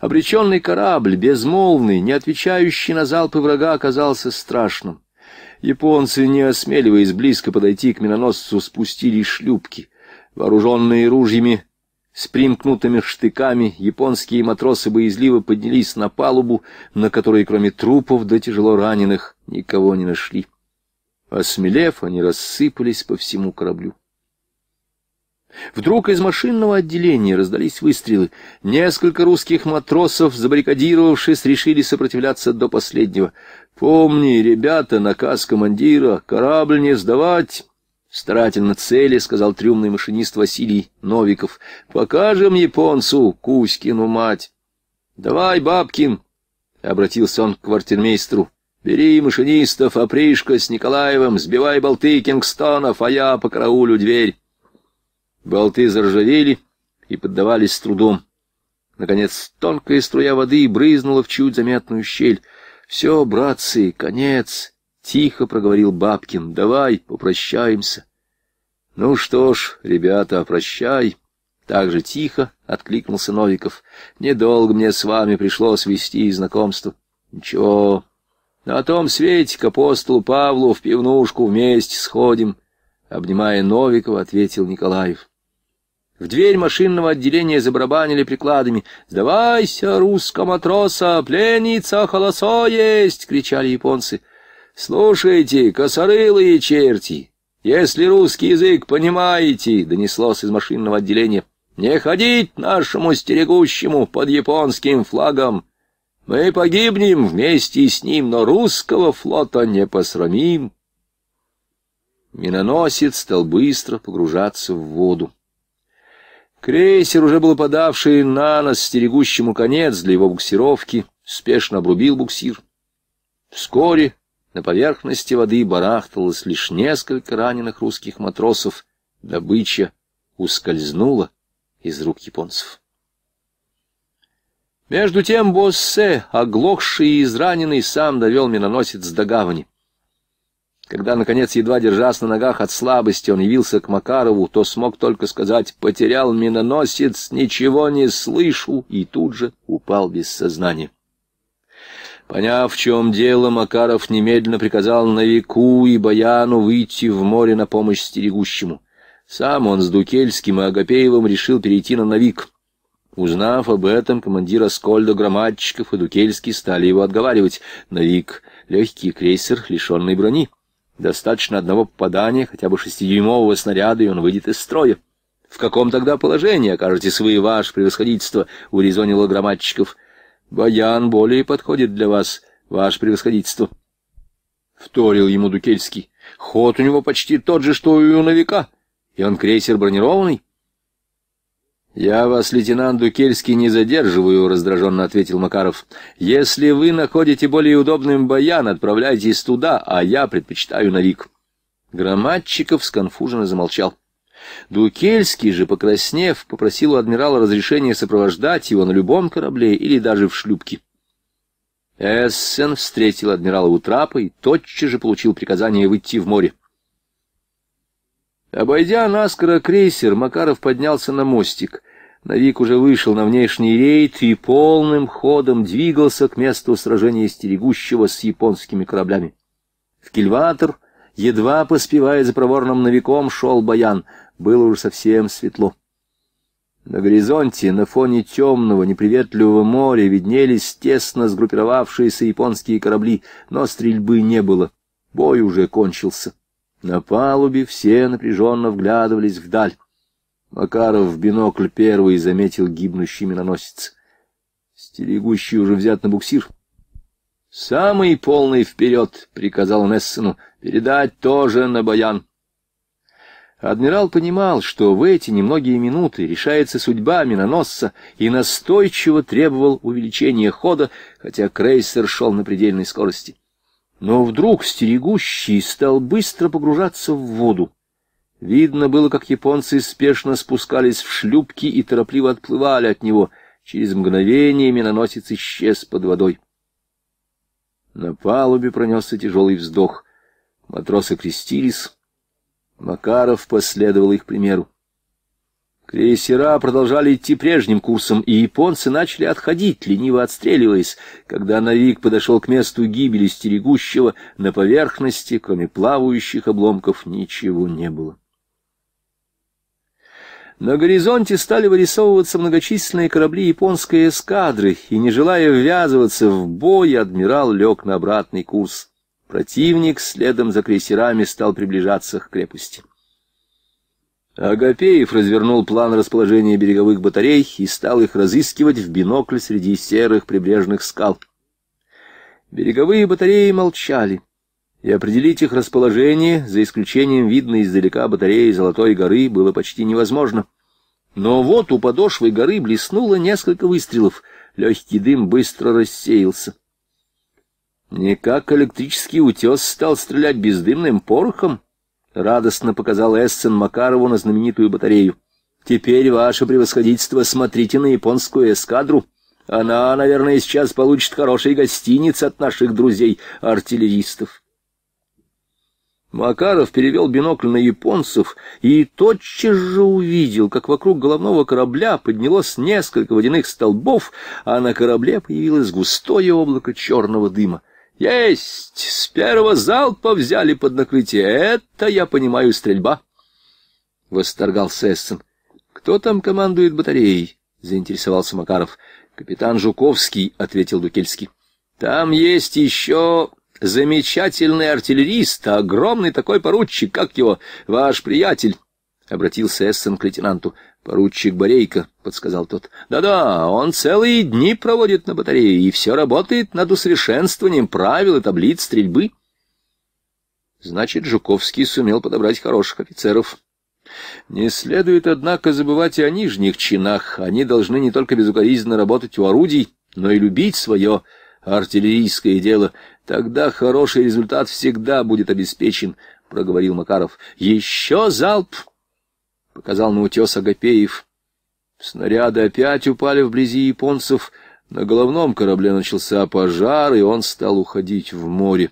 Обреченный корабль, безмолвный, не отвечающий на залпы врага, оказался страшным. Японцы, не осмеливаясь близко подойти к миноносцу, спустили шлюпки. Вооруженные ружьями, с примкнутыми штыками, японские матросы боязливо поднялись на палубу, на которой, кроме трупов да тяжело раненых, никого не нашли. Осмелев, они рассыпались по всему кораблю. Вдруг из машинного отделения раздались выстрелы. Несколько русских матросов, забаррикадировавшись, решили сопротивляться до последнего. «Помни, ребята, наказ командира, корабль не сдавать!» Старательно цели, сказал трюмный машинист Василий Новиков. «Покажем японцу, Кузькину мать!» «Давай, Бабкин!» — обратился он к квартирмейстру. Бери машинистов, опришка с Николаевым, сбивай болты Кингстонов, а я по покраулю дверь. Болты заржавели и поддавались с трудом. Наконец, тонкая струя воды брызнула в чуть заметную щель. — Все, братцы, конец! — тихо проговорил Бабкин. — Давай, попрощаемся. — Ну что ж, ребята, прощай. Так же тихо откликнулся Новиков. — Недолго мне с вами пришлось вести знакомство. — Ничего, на том свете к апостолу Павлу в пивнушку вместе сходим, — обнимая Новикова, ответил Николаев. В дверь машинного отделения забарабанили прикладами. «Сдавайся, русского матроса! Пленница холосо есть!» — кричали японцы. «Слушайте, косорылые черти! Если русский язык понимаете!» — донеслось из машинного отделения. «Не ходить нашему стерегущему под японским флагом!» Мы погибнем вместе с ним, но русского флота не посрамим. Миноносец стал быстро погружаться в воду. Крейсер, уже был подавший на нас стерегущему конец для его буксировки, спешно обрубил буксир. Вскоре на поверхности воды барахталось лишь несколько раненых русских матросов. Добыча ускользнула из рук японцев. Между тем Боссе, оглохший и израненный, сам довел миноносец до гавани. Когда, наконец, едва держась на ногах от слабости, он явился к Макарову, то смог только сказать «потерял миноносец, ничего не слышу» и тут же упал без сознания. Поняв, в чем дело, Макаров немедленно приказал Навику и Баяну выйти в море на помощь стерегущему. Сам он с Дукельским и Агапеевым решил перейти на Навик. Узнав об этом, командир Аскольда Громадчиков и Дукельский стали его отговаривать. Новик — легкий крейсер, лишенный брони. Достаточно одного попадания, хотя бы шестидюймового снаряда, и он выйдет из строя. В каком тогда положении окажетесь вы и ваше превосходительство? — урезонило Громадчиков. — Баян более подходит для вас, ваше превосходительство. Вторил ему Дукельский. Ход у него почти тот же, что и у навика, и он крейсер бронированный. «Я вас, лейтенант Дукельский, не задерживаю», — раздраженно ответил Макаров. «Если вы находите более удобным баян, отправляйтесь туда, а я предпочитаю навик». Громадчиков сконфуженно замолчал. Дукельский же, покраснев, попросил у адмирала разрешения сопровождать его на любом корабле или даже в шлюпке. Эссен встретил адмирала у трапа и тотчас же получил приказание выйти в море. Обойдя наскоро крейсер, Макаров поднялся на мостик. Навик уже вышел на внешний рейд и полным ходом двигался к месту сражения стерегущего с японскими кораблями. В кильватор, едва поспевая за проворным навиком, шел Баян. Было уже совсем светло. На горизонте, на фоне темного, неприветливого моря, виднелись тесно сгруппировавшиеся японские корабли, но стрельбы не было. Бой уже кончился. На палубе все напряженно вглядывались вдаль. Макаров в бинокль первый заметил гибнущий миноносец. Стерегущий уже взят на буксир. «Самый полный вперед!» — приказал он Эссену. «Передать тоже на баян!» Адмирал понимал, что в эти немногие минуты решается судьба миноносца и настойчиво требовал увеличения хода, хотя крейсер шел на предельной скорости. Но вдруг стерегущий стал быстро погружаться в воду. Видно было, как японцы спешно спускались в шлюпки и торопливо отплывали от него. Через мгновение миноносец исчез под водой. На палубе пронесся тяжелый вздох. Матросы крестились. Макаров последовал их примеру. Крейсера продолжали идти прежним курсом, и японцы начали отходить, лениво отстреливаясь, когда Навик подошел к месту гибели стерегущего, на поверхности, кроме плавающих обломков, ничего не было. На горизонте стали вырисовываться многочисленные корабли японской эскадры, и, не желая ввязываться в бой, адмирал лег на обратный курс. Противник следом за крейсерами стал приближаться к крепости. Агапеев развернул план расположения береговых батарей и стал их разыскивать в бинокль среди серых прибрежных скал. Береговые батареи молчали, и определить их расположение, за исключением видной издалека батареи Золотой горы, было почти невозможно. Но вот у подошвы горы блеснуло несколько выстрелов, легкий дым быстро рассеялся. Не как электрический утес стал стрелять бездымным порохом, радостно показал Эссен Макарову на знаменитую батарею. «Теперь, ваше превосходительство, смотрите на японскую эскадру. Она, наверное, сейчас получит хорошие гостиницы от наших друзей-артиллеристов». Макаров перевел бинокль на японцев и тотчас же увидел, как вокруг головного корабля поднялось несколько водяных столбов, а на корабле появилось густое облако черного дыма. Есть! С первого залпа взяли под накрытие. Это, я понимаю, стрельба. Восторгался Эссен. Кто там командует батареей? Заинтересовался Макаров. Капитан Жуковский, ответил Дукельский. Там есть еще замечательный артиллерист, огромный такой поручик, как его, ваш приятель. Обратился Эссен к лейтенанту. «Поручик Борейко», — подсказал тот. «Да-да, он целые дни проводит на батарее и все работает над усовершенствованием правил и таблиц стрельбы». Значит, Жуковский сумел подобрать хороших офицеров. Не следует, однако, забывать и о нижних чинах. Они должны не только безукоризненно работать у орудий, но и любить свое артиллерийское дело. Тогда хороший результат всегда будет обеспечен, — проговорил Макаров. — Еще залп! показал на утес Агапеев. Снаряды опять упали вблизи японцев. На головном корабле начался пожар, и он стал уходить в море.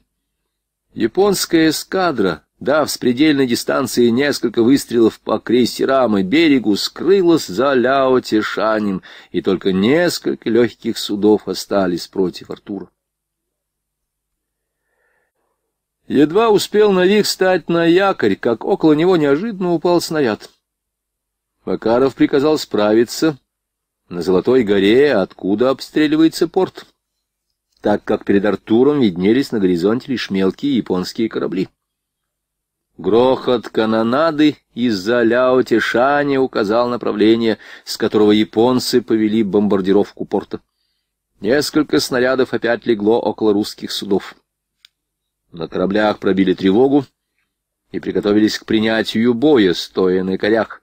Японская эскадра, дав с предельной дистанции несколько выстрелов по крейсерам и берегу, скрылась за Ляо Тишанем, и только несколько легких судов остались против Артура. Едва успел на них стать на якорь, как около него неожиданно упал снаряд. Макаров приказал справиться на Золотой горе, откуда обстреливается порт, так как перед Артуром виднелись на горизонте лишь мелкие японские корабли. Грохот канонады из-за ляо указал направление, с которого японцы повели бомбардировку порта. Несколько снарядов опять легло около русских судов. На кораблях пробили тревогу и приготовились к принятию боя, стоя на корях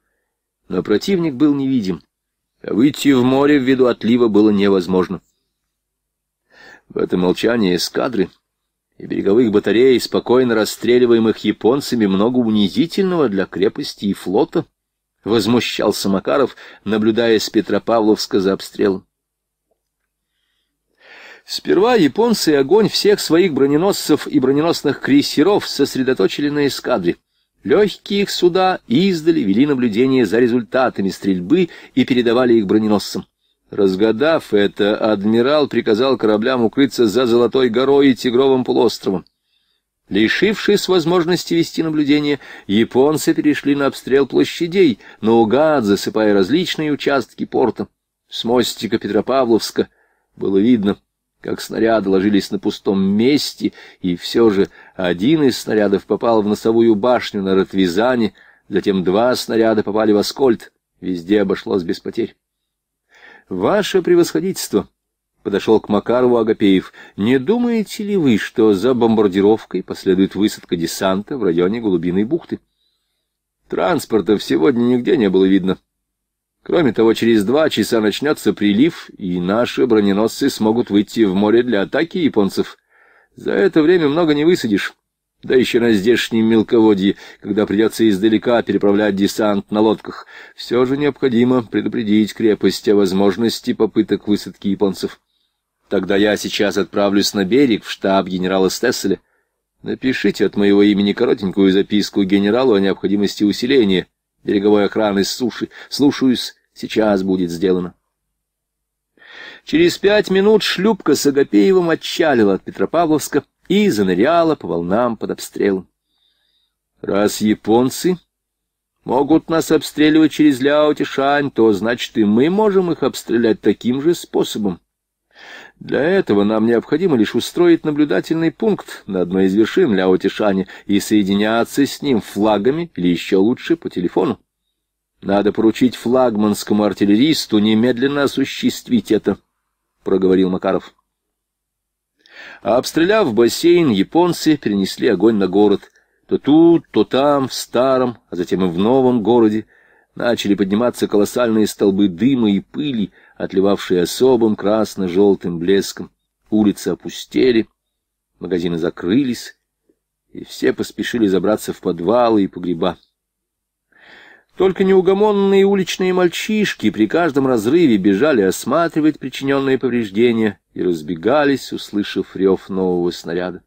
но противник был невидим, а выйти в море ввиду отлива было невозможно. В этом молчании эскадры и береговых батарей, спокойно расстреливаемых японцами, много унизительного для крепости и флота, возмущался Макаров, наблюдая с Петропавловска за обстрелом. Сперва японцы огонь всех своих броненосцев и броненосных крейсеров сосредоточили на эскадре. Легкие их суда издали вели наблюдение за результатами стрельбы и передавали их броненосцам. Разгадав это, адмирал приказал кораблям укрыться за Золотой горой и Тигровым полуостровом. Лишившись возможности вести наблюдение, японцы перешли на обстрел площадей, наугад засыпая различные участки порта. С мостика Петропавловска было видно, как снаряды ложились на пустом месте, и все же один из снарядов попал в носовую башню на Ротвизане, затем два снаряда попали в Аскольд. Везде обошлось без потерь. «Ваше превосходительство!» — подошел к Макарову Агапеев. «Не думаете ли вы, что за бомбардировкой последует высадка десанта в районе Голубиной бухты?» «Транспортов сегодня нигде не было видно. Кроме того, через два часа начнется прилив, и наши броненосцы смогут выйти в море для атаки японцев. За это время много не высадишь. Да еще на здешнем мелководье, когда придется издалека переправлять десант на лодках. Все же необходимо предупредить крепость о возможности попыток высадки японцев. Тогда я сейчас отправлюсь на берег в штаб генерала Стесселя. Напишите от моего имени коротенькую записку генералу о необходимости усиления береговой охраны с суши. Слушаюсь, сейчас будет сделано. Через пять минут шлюпка с Агапеевым отчалила от Петропавловска и заныряла по волнам под обстрелом. Раз японцы могут нас обстреливать через Ляо-Тишань, то, значит, и мы можем их обстрелять таким же способом. Для этого нам необходимо лишь устроить наблюдательный пункт на одной из вершин Ляо-Тишани и соединяться с ним флагами или еще лучше по телефону. Надо поручить флагманскому артиллеристу немедленно осуществить это. — проговорил Макаров. А обстреляв бассейн, японцы перенесли огонь на город. То тут, то там, в старом, а затем и в новом городе начали подниматься колоссальные столбы дыма и пыли, отливавшие особым красно-желтым блеском. Улицы опустели, магазины закрылись, и все поспешили забраться в подвалы и погреба. Только неугомонные уличные мальчишки при каждом разрыве бежали осматривать причиненные повреждения и разбегались, услышав рев нового снаряда.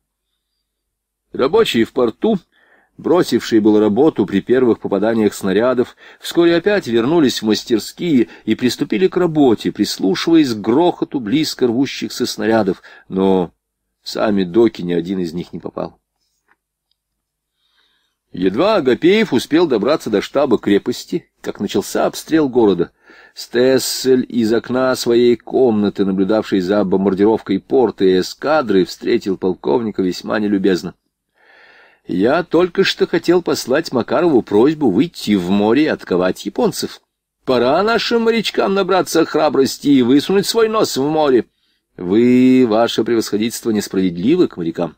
Рабочие в порту, бросившие было работу при первых попаданиях снарядов, вскоре опять вернулись в мастерские и приступили к работе, прислушиваясь к грохоту близко рвущихся снарядов, но сами доки ни один из них не попал. Едва Агапеев успел добраться до штаба крепости, как начался обстрел города. Стессель из окна своей комнаты, наблюдавший за бомбардировкой порта и эскадры, встретил полковника весьма нелюбезно. «Я только что хотел послать Макарову просьбу выйти в море и отковать японцев. Пора нашим морячкам набраться храбрости и высунуть свой нос в море. Вы, ваше превосходительство, несправедливы к морякам».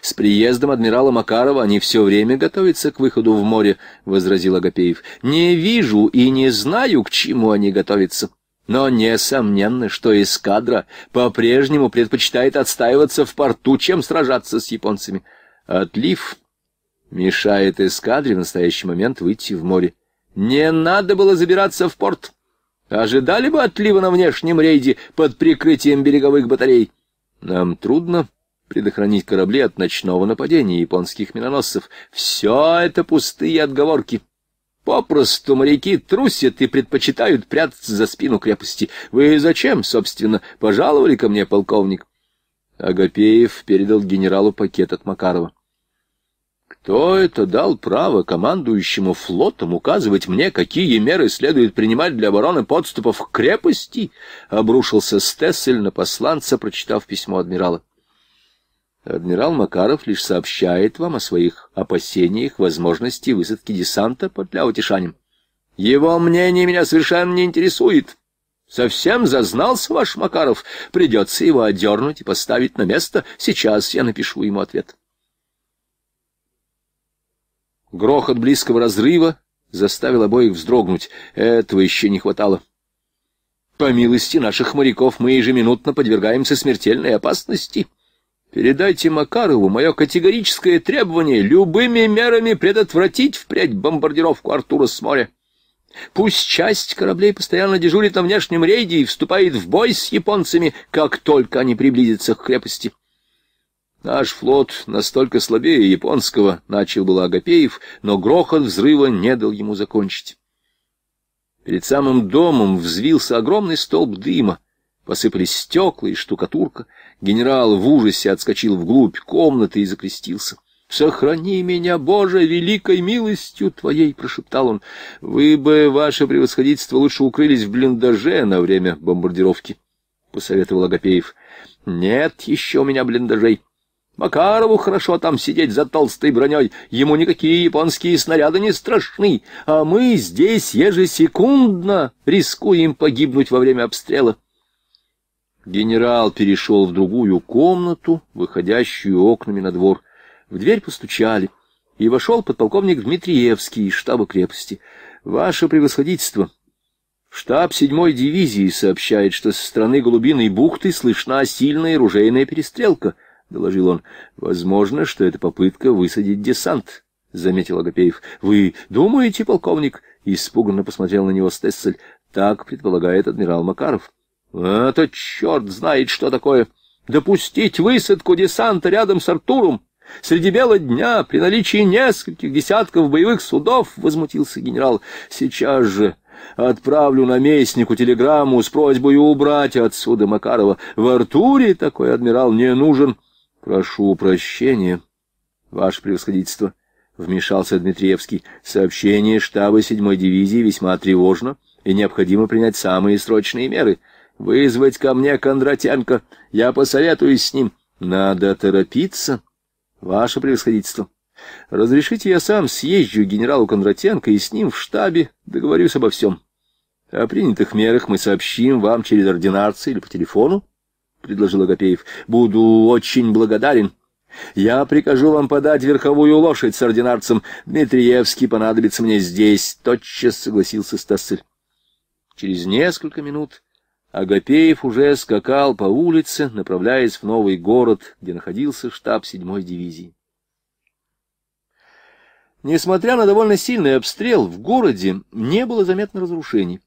С приездом адмирала Макарова они все время готовятся к выходу в море, — возразил Агапеев. — Не вижу и не знаю, к чему они готовятся. Но несомненно, что эскадра по-прежнему предпочитает отстаиваться в порту, чем сражаться с японцами. Отлив мешает эскадре в настоящий момент выйти в море. Не надо было забираться в порт. Ожидали бы отлива на внешнем рейде под прикрытием береговых батарей. Нам трудно предохранить корабли от ночного нападения японских миноносцев. Все это пустые отговорки. Попросту моряки трусят и предпочитают прятаться за спину крепости. Вы зачем, собственно, пожаловали ко мне, полковник? Агапеев передал генералу пакет от Макарова. Кто это дал право командующему флотом указывать мне, какие меры следует принимать для обороны подступов к крепости? Обрушился Стессель на посланца, прочитав письмо адмирала. Адмирал Макаров лишь сообщает вам о своих опасениях возможности высадки десанта под Ляутишанем. Его мнение меня совершенно не интересует. Совсем зазнался ваш Макаров. Придется его одернуть и поставить на место. Сейчас я напишу ему ответ. Грохот близкого разрыва заставил обоих вздрогнуть. Этого еще не хватало. По милости наших моряков мы ежеминутно подвергаемся смертельной опасности. Передайте Макарову мое категорическое требование любыми мерами предотвратить впредь бомбардировку Артура с моря. Пусть часть кораблей постоянно дежурит на внешнем рейде и вступает в бой с японцами, как только они приблизятся к крепости. Наш флот настолько слабее японского, — начал был Агапеев, но грохот взрыва не дал ему закончить. Перед самым домом взвился огромный столб дыма, Посыпались стекла и штукатурка. Генерал в ужасе отскочил вглубь комнаты и закрестился. «Сохрани меня, Боже, великой милостью Твоей!» — прошептал он. «Вы бы, ваше превосходительство, лучше укрылись в блиндаже на время бомбардировки», — посоветовал Агапеев. «Нет еще у меня блиндажей. Макарову хорошо там сидеть за толстой броней. Ему никакие японские снаряды не страшны, а мы здесь ежесекундно рискуем погибнуть во время обстрела». Генерал перешел в другую комнату, выходящую окнами на двор. В дверь постучали, и вошел подполковник Дмитриевский из штаба крепости. «Ваше превосходительство!» Штаб 7-й дивизии сообщает, что со стороны Голубиной бухты слышна сильная ружейная перестрелка, — доложил он. — Возможно, что это попытка высадить десант, — заметил Агапеев. — Вы думаете, полковник? — испуганно посмотрел на него Стессель. — Так предполагает адмирал Макаров. — это черт знает, что такое. Допустить высадку десанта рядом с Артуром среди бела дня при наличии нескольких десятков боевых судов, — возмутился генерал, — сейчас же отправлю наместнику телеграмму с просьбой убрать отсюда Макарова. В Артуре такой адмирал не нужен. Прошу прощения, ваше превосходительство, — вмешался Дмитриевский. Сообщение штаба седьмой дивизии весьма тревожно, и необходимо принять самые срочные меры — вызвать ко мне Кондратенко. Я посоветуюсь с ним. Надо торопиться, ваше превосходительство. Разрешите я сам съезжу к генералу Кондратенко и с ним в штабе договорюсь обо всем. О принятых мерах мы сообщим вам через ординарцы или по телефону, — предложил Агапеев. — Буду очень благодарен. Я прикажу вам подать верховую лошадь с ординарцем. Дмитриевский понадобится мне здесь, — тотчас согласился Стассель. Через несколько минут Агапеев уже скакал по улице, направляясь в новый город, где находился штаб 7-й дивизии. Несмотря на довольно сильный обстрел, в городе не было заметно разрушений.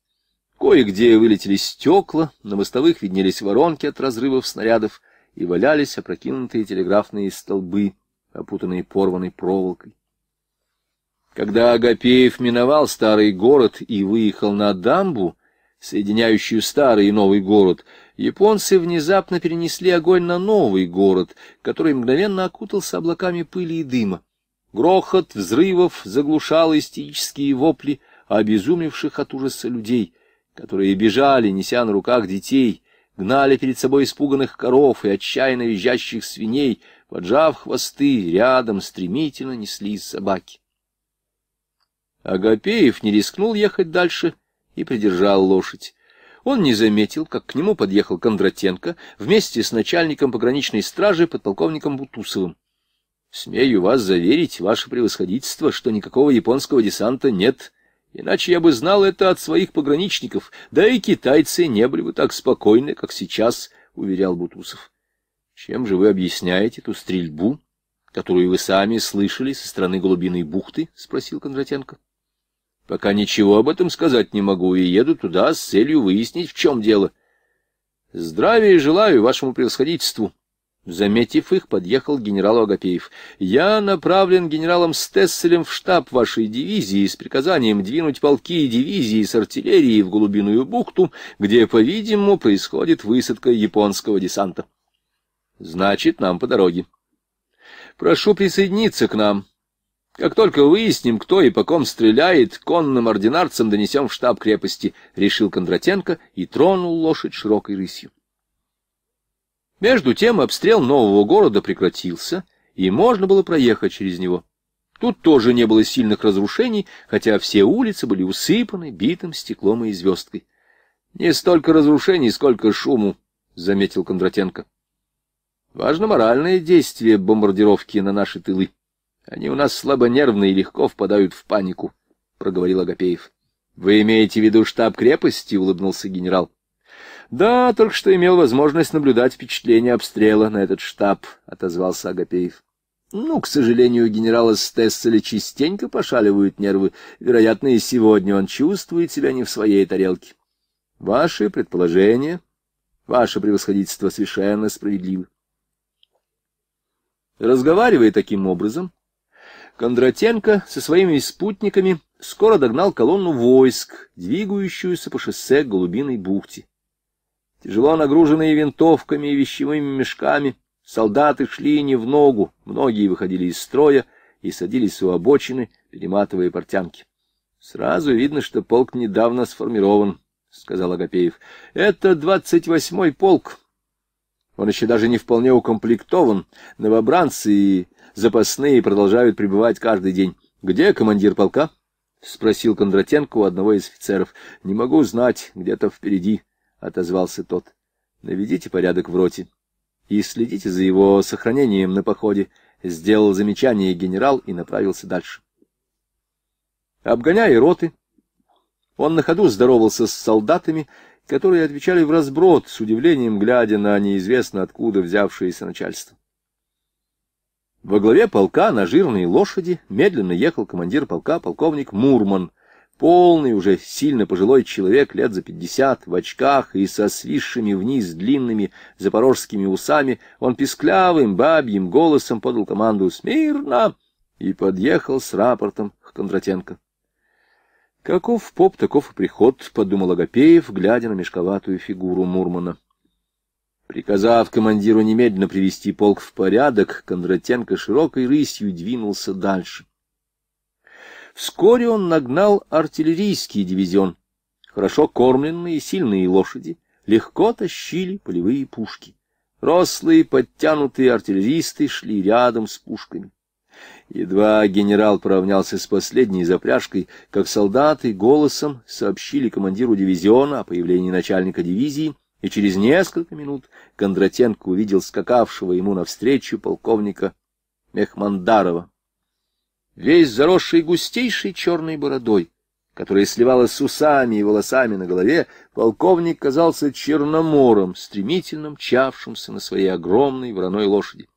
Кое-где вылетели стекла, на мостовых виднелись воронки от разрывов снарядов и валялись опрокинутые телеграфные столбы, опутанные порванной проволокой. Когда Агапеев миновал старый город и выехал на дамбу, соединяющую старый и новый город, японцы внезапно перенесли огонь на новый город, который мгновенно окутался облаками пыли и дыма. Грохот взрывов заглушал истерические вопли обезумевших от ужаса людей, которые бежали, неся на руках детей, гнали перед собой испуганных коров и отчаянно визжащих свиней, поджав хвосты, рядом стремительно несли собаки. Агапеев не рискнул ехать дальше — и придержал лошадь. Он не заметил, как к нему подъехал Кондратенко вместе с начальником пограничной стражи подполковником Бутусовым. «Смею вас заверить, ваше превосходительство, что никакого японского десанта нет, иначе я бы знал это от своих пограничников, да и китайцы не были бы так спокойны, как сейчас», — уверял Бутусов. «Чем же вы объясняете эту стрельбу, которую вы сами слышали со стороны голубиной бухты?» — спросил Кондратенко. Пока ничего об этом сказать не могу и еду туда с целью выяснить, в чем дело. Здравия желаю вашему превосходительству. Заметив их, подъехал генерал Агапеев. «Я направлен генералом Стесселем в штаб вашей дивизии с приказанием двинуть полки и дивизии с артиллерией в глубинную бухту, где, по-видимому, происходит высадка японского десанта». «Значит, нам по дороге». «Прошу присоединиться к нам», как только выясним, кто и по ком стреляет, конным ординарцам донесем в штаб крепости, — решил Кондратенко и тронул лошадь широкой рысью. Между тем обстрел нового города прекратился, и можно было проехать через него. Тут тоже не было сильных разрушений, хотя все улицы были усыпаны битым стеклом и звездкой. — Не столько разрушений, сколько шуму, — заметил Кондратенко. — Важно моральное действие бомбардировки на наши тылы. Они у нас слабонервные и легко впадают в панику, — проговорил Агапеев. — Вы имеете в виду штаб крепости? — улыбнулся генерал. — Да, только что имел возможность наблюдать впечатление обстрела на этот штаб, — отозвался Агапеев. — Ну, к сожалению, генерала Стесселя частенько пошаливают нервы. Вероятно, и сегодня он чувствует себя не в своей тарелке. — Ваши предположения, ваше превосходительство совершенно справедливы. Разговаривая таким образом, Кондратенко со своими спутниками скоро догнал колонну войск, двигающуюся по шоссе к Голубиной бухте. Тяжело нагруженные винтовками и вещевыми мешками, солдаты шли не в ногу, многие выходили из строя и садились у обочины, перематывая портянки. — Сразу видно, что полк недавно сформирован, — сказал Агапеев. — Это двадцать восьмой полк. Он еще даже не вполне укомплектован. Новобранцы и запасные продолжают пребывать каждый день. Где командир полка? — спросил Кондратенко у одного из офицеров. — Не могу знать, где-то впереди, — отозвался тот. — Наведите порядок в роте и следите за его сохранением на походе, — сделал замечание генерал и направился дальше. Обгоняя роты, он на ходу здоровался с солдатами, которые отвечали в разброд, с удивлением глядя на неизвестно откуда взявшееся начальство. Во главе полка на жирной лошади медленно ехал командир полка полковник Мурман, полный уже сильно пожилой человек лет за пятьдесят, в очках и со свисшими вниз длинными запорожскими усами, он писклявым бабьим голосом подал команду «Смирно!» и подъехал с рапортом к Кондратенко. «Каков поп, таков и приход», — подумал Агапеев, глядя на мешковатую фигуру Мурмана. Приказав командиру немедленно привести полк в порядок, Кондратенко широкой рысью двинулся дальше. Вскоре он нагнал артиллерийский дивизион. Хорошо кормленные сильные лошади легко тащили полевые пушки. Рослые, подтянутые артиллеристы шли рядом с пушками. Едва генерал поравнялся с последней запряжкой, как солдаты голосом сообщили командиру дивизиона о появлении начальника дивизии — и через несколько минут Кондратенко увидел скакавшего ему навстречу полковника Мехмандарова. Весь заросший густейшей черной бородой, которая сливалась с усами и волосами на голове, полковник казался черномором, стремительно мчавшимся на своей огромной вороной лошади.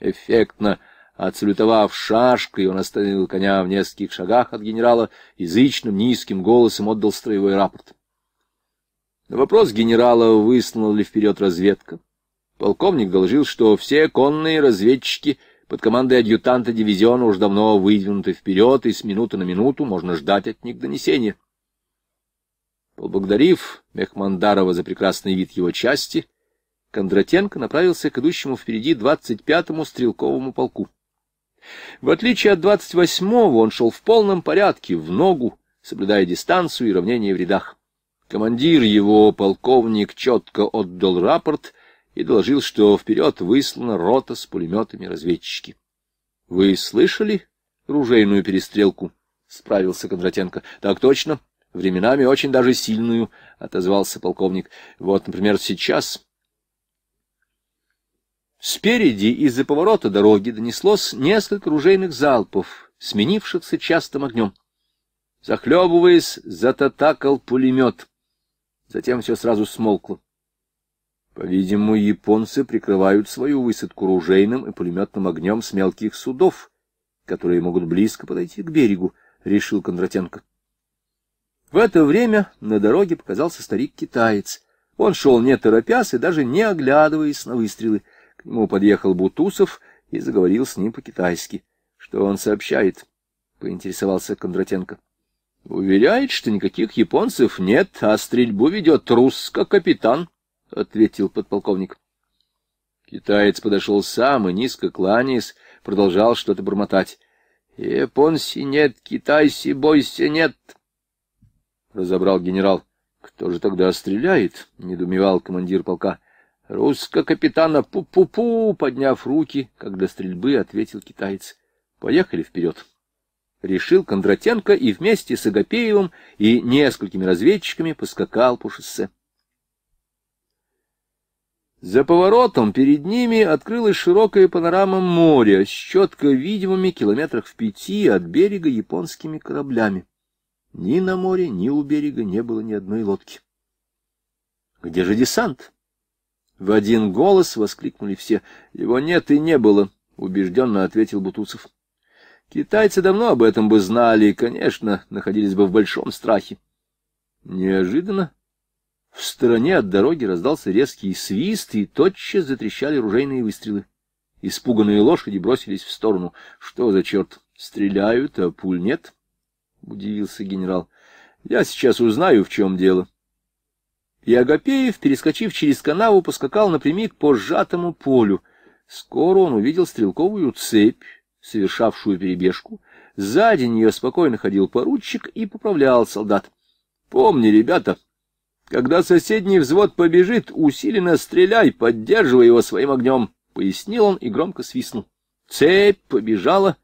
Эффектно отсалютовав шашкой, он остановил коня в нескольких шагах от генерала, язычным низким голосом отдал строевой рапорт. На вопрос генерала, выяснила ли вперед разведка, полковник доложил, что все конные разведчики под командой адъютанта дивизиона уж давно выдвинуты вперед, и с минуты на минуту можно ждать от них донесения. Поблагодарив Мехмандарова за прекрасный вид его части, Кондратенко направился к идущему впереди 25-му стрелковому полку. В отличие от 28-го он шел в полном порядке, в ногу, соблюдая дистанцию и равнение в рядах. Командир его, полковник, четко отдал рапорт и доложил, что вперед выслана рота с пулеметами разведчики. — Вы слышали ружейную перестрелку? — справился Кондратенко. — Так точно. Временами очень даже сильную, — отозвался полковник. — Вот, например, сейчас... Спереди из-за поворота дороги донеслось несколько ружейных залпов, сменившихся частым огнем. Захлебываясь, зататакал пулемет. Затем все сразу смолкло. По-видимому, японцы прикрывают свою высадку ружейным и пулеметным огнем с мелких судов, которые могут близко подойти к берегу, — решил Кондратенко. В это время на дороге показался старик-китаец. Он шел не торопясь и даже не оглядываясь на выстрелы. К нему подъехал Бутусов и заговорил с ним по-китайски. — Что он сообщает? — поинтересовался Кондратенко. Уверяет, что никаких японцев нет, а стрельбу ведет русско-капитан, — ответил подполковник. Китаец подошел сам и, низко кланяясь, продолжал что-то бормотать. — Японси нет, китайси бойся нет, — разобрал генерал. — Кто же тогда стреляет? — недумевал командир полка. — Русско-капитана пу-пу-пу, подняв руки, как до стрельбы, ответил китаец. — Поехали вперед. — решил Кондратенко и вместе с Агапеевым и несколькими разведчиками поскакал по шоссе. За поворотом перед ними открылась широкая панорама моря с четко видимыми километрах в пяти от берега японскими кораблями. Ни на море, ни у берега не было ни одной лодки. «Где же десант?» В один голос воскликнули все. «Его нет и не было», — убежденно ответил Бутусов. Китайцы давно об этом бы знали и, конечно, находились бы в большом страхе. Неожиданно в стороне от дороги раздался резкий свист, и тотчас затрещали ружейные выстрелы. Испуганные лошади бросились в сторону. — Что за черт? Стреляют, а пуль нет? — удивился генерал. — Я сейчас узнаю, в чем дело. И Агапеев, перескочив через канаву, поскакал напрямик по сжатому полю. Скоро он увидел стрелковую цепь, совершавшую перебежку. Сзади нее спокойно ходил поручик и поправлял солдат. — Помни, ребята, когда соседний взвод побежит, усиленно стреляй, поддерживай его своим огнем, — пояснил он и громко свистнул. Цепь побежала,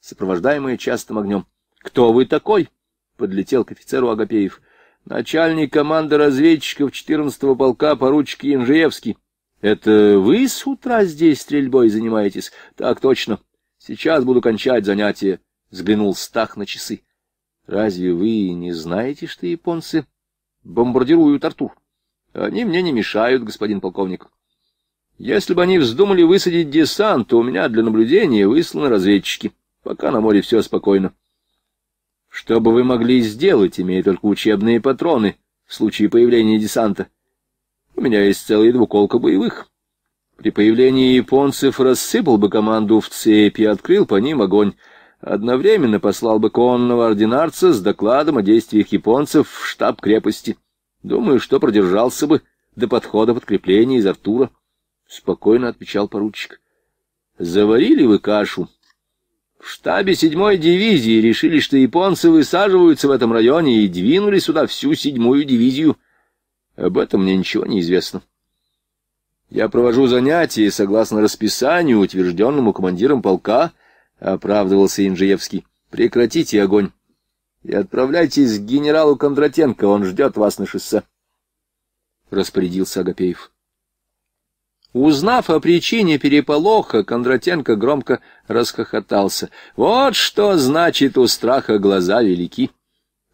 сопровождаемая частым огнем. — Кто вы такой? — подлетел к офицеру Агапеев. — Начальник команды разведчиков 14-го полка поручик Инжиевский. — Это вы с утра здесь стрельбой занимаетесь? — Так точно. — Сейчас буду кончать занятие, — взглянул Стах на часы. — Разве вы не знаете, что японцы бомбардируют Артур? Они мне не мешают, господин полковник. Если бы они вздумали высадить десант, то у меня для наблюдения высланы разведчики. Пока на море все спокойно. Что бы вы могли сделать, имея только учебные патроны в случае появления десанта? У меня есть целая двуколка боевых. При появлении японцев рассыпал бы команду в цепи, открыл по ним огонь. Одновременно послал бы конного ординарца с докладом о действиях японцев в штаб крепости. Думаю, что продержался бы до подхода подкрепления из Артура. Спокойно отвечал поручик. Заварили вы кашу. В штабе седьмой дивизии решили, что японцы высаживаются в этом районе и двинули сюда всю седьмую дивизию. Об этом мне ничего не известно. Я провожу занятия согласно расписанию, утвержденному командиром полка, — оправдывался Инжиевский. — Прекратите огонь и отправляйтесь к генералу Кондратенко, он ждет вас на шоссе, — распорядился Агапеев. Узнав о причине переполоха, Кондратенко громко расхохотался. Вот что значит у страха глаза велики.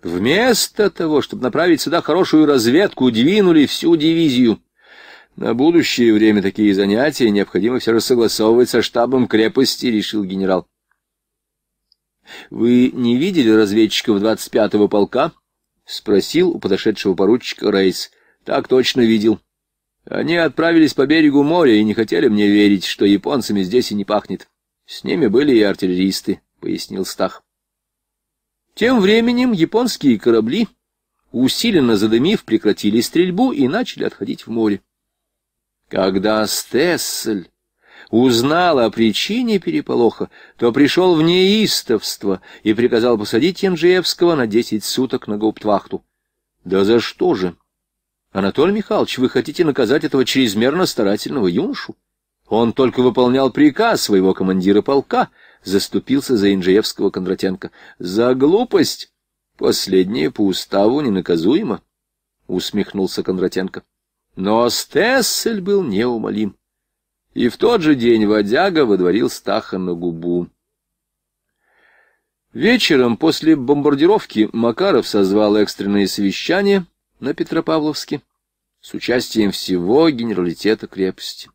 Вместо того, чтобы направить сюда хорошую разведку, двинули всю дивизию. На будущее время такие занятия необходимо все же согласовывать со штабом крепости, решил генерал. Вы не видели разведчиков 25-го полка? спросил у подошедшего поручика Рейс. Так точно видел. Они отправились по берегу моря и не хотели мне верить, что японцами здесь и не пахнет. С ними были и артиллеристы, пояснил Стах. Тем временем японские корабли, усиленно задымив, прекратили стрельбу и начали отходить в море. Когда Стессель узнал о причине переполоха, то пришел в неистовство и приказал посадить Янжеевского на десять суток на гауптвахту. Да за что же? Анатолий Михайлович, вы хотите наказать этого чрезмерно старательного юношу? Он только выполнял приказ своего командира полка, заступился за Инжеевского Кондратенко. За глупость! Последнее по уставу ненаказуемо, усмехнулся Кондратенко. Но Стессель был неумолим. И в тот же день водяга выдворил Стаха на губу. Вечером после бомбардировки Макаров созвал экстренное совещание на Петропавловске с участием всего генералитета крепости.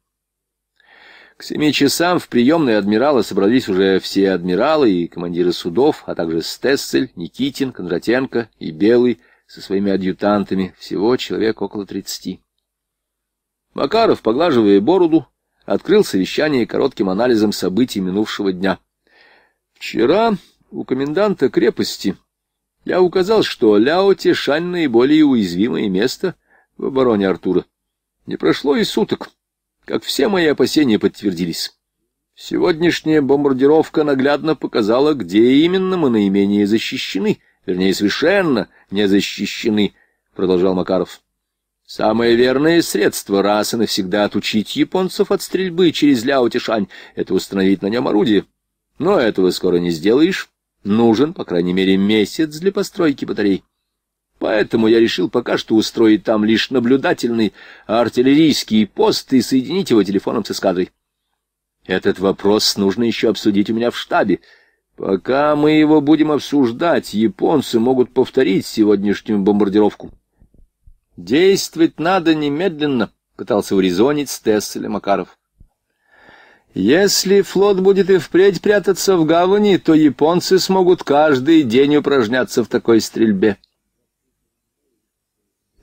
К семи часам в приемной адмирала собрались уже все адмиралы и командиры судов, а также Стессель, Никитин, Кондратенко и Белый со своими адъютантами, всего человек около тридцати. Макаров, поглаживая бороду, открыл совещание коротким анализом событий минувшего дня. Вчера у коменданта крепости я указал, что Ляо Тешань наиболее уязвимое место в обороне Артура. Не прошло и суток, как все мои опасения подтвердились. Сегодняшняя бомбардировка наглядно показала, где именно мы наименее защищены, вернее, совершенно не защищены, — продолжал Макаров. Самое верное средство раз и навсегда отучить японцев от стрельбы через Ляотишань — это установить на нем орудие. Но этого скоро не сделаешь. Нужен, по крайней мере, месяц для постройки батарей. Поэтому я решил пока что устроить там лишь наблюдательный артиллерийский пост и соединить его телефоном с эскадрой. Этот вопрос нужно еще обсудить у меня в штабе. Пока мы его будем обсуждать, японцы могут повторить сегодняшнюю бомбардировку. Действовать надо немедленно, пытался урезонить Стесселя Макаров. Если флот будет и впредь прятаться в гавани, то японцы смогут каждый день упражняться в такой стрельбе.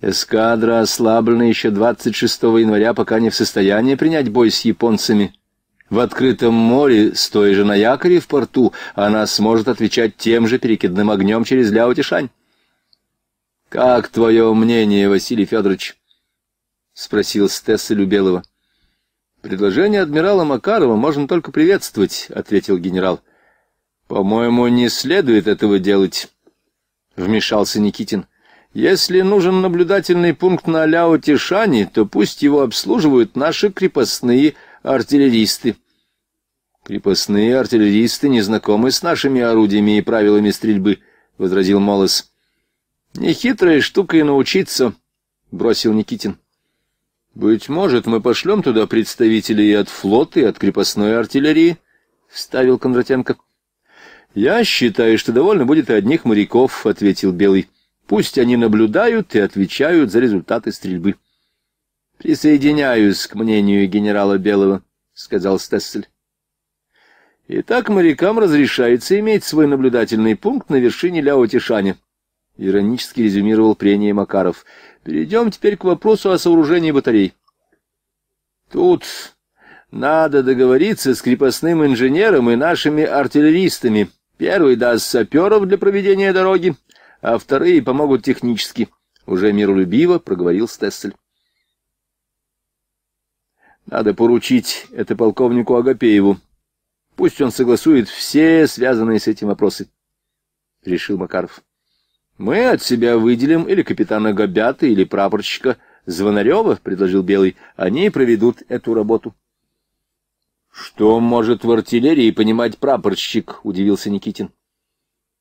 Эскадра ослаблена еще 26 января, пока не в состоянии принять бой с японцами. В открытом море, стоя же на якоре в порту, она сможет отвечать тем же перекидным огнем через Ляотишань. — Как твое мнение, Василий Федорович? — спросил Стессель у Предложение адмирала Макарова можно только приветствовать, — ответил генерал. — По-моему, не следует этого делать, — вмешался Никитин. — Если нужен наблюдательный пункт на Ляо-Тишане, то пусть его обслуживают наши крепостные артиллеристы. — Крепостные артиллеристы не знакомы с нашими орудиями и правилами стрельбы, — возразил Молос. Нехитрая штука и научиться, — бросил Никитин. — Быть может, мы пошлем туда представителей от флота, и от крепостной артиллерии, — вставил Кондратенко. — Я считаю, что довольно будет и одних моряков, — ответил Белый. — Пусть они наблюдают и отвечают за результаты стрельбы. — Присоединяюсь к мнению генерала Белого, — сказал Стессель. Итак, морякам разрешается иметь свой наблюдательный пункт на вершине Ляо-Тишаня. Иронически резюмировал прение Макаров. Перейдем теперь к вопросу о сооружении батарей. Тут надо договориться с крепостным инженером и нашими артиллеристами. Первый даст саперов для проведения дороги, а вторые помогут технически. Уже миролюбиво проговорил Стессель. Надо поручить это полковнику Агапееву. Пусть он согласует все связанные с этим вопросы, — решил Макаров. «Мы от себя выделим или капитана Гобята, или прапорщика Звонарева», — предложил Белый. «Они проведут эту работу». «Что может в артиллерии понимать прапорщик?» — удивился Никитин.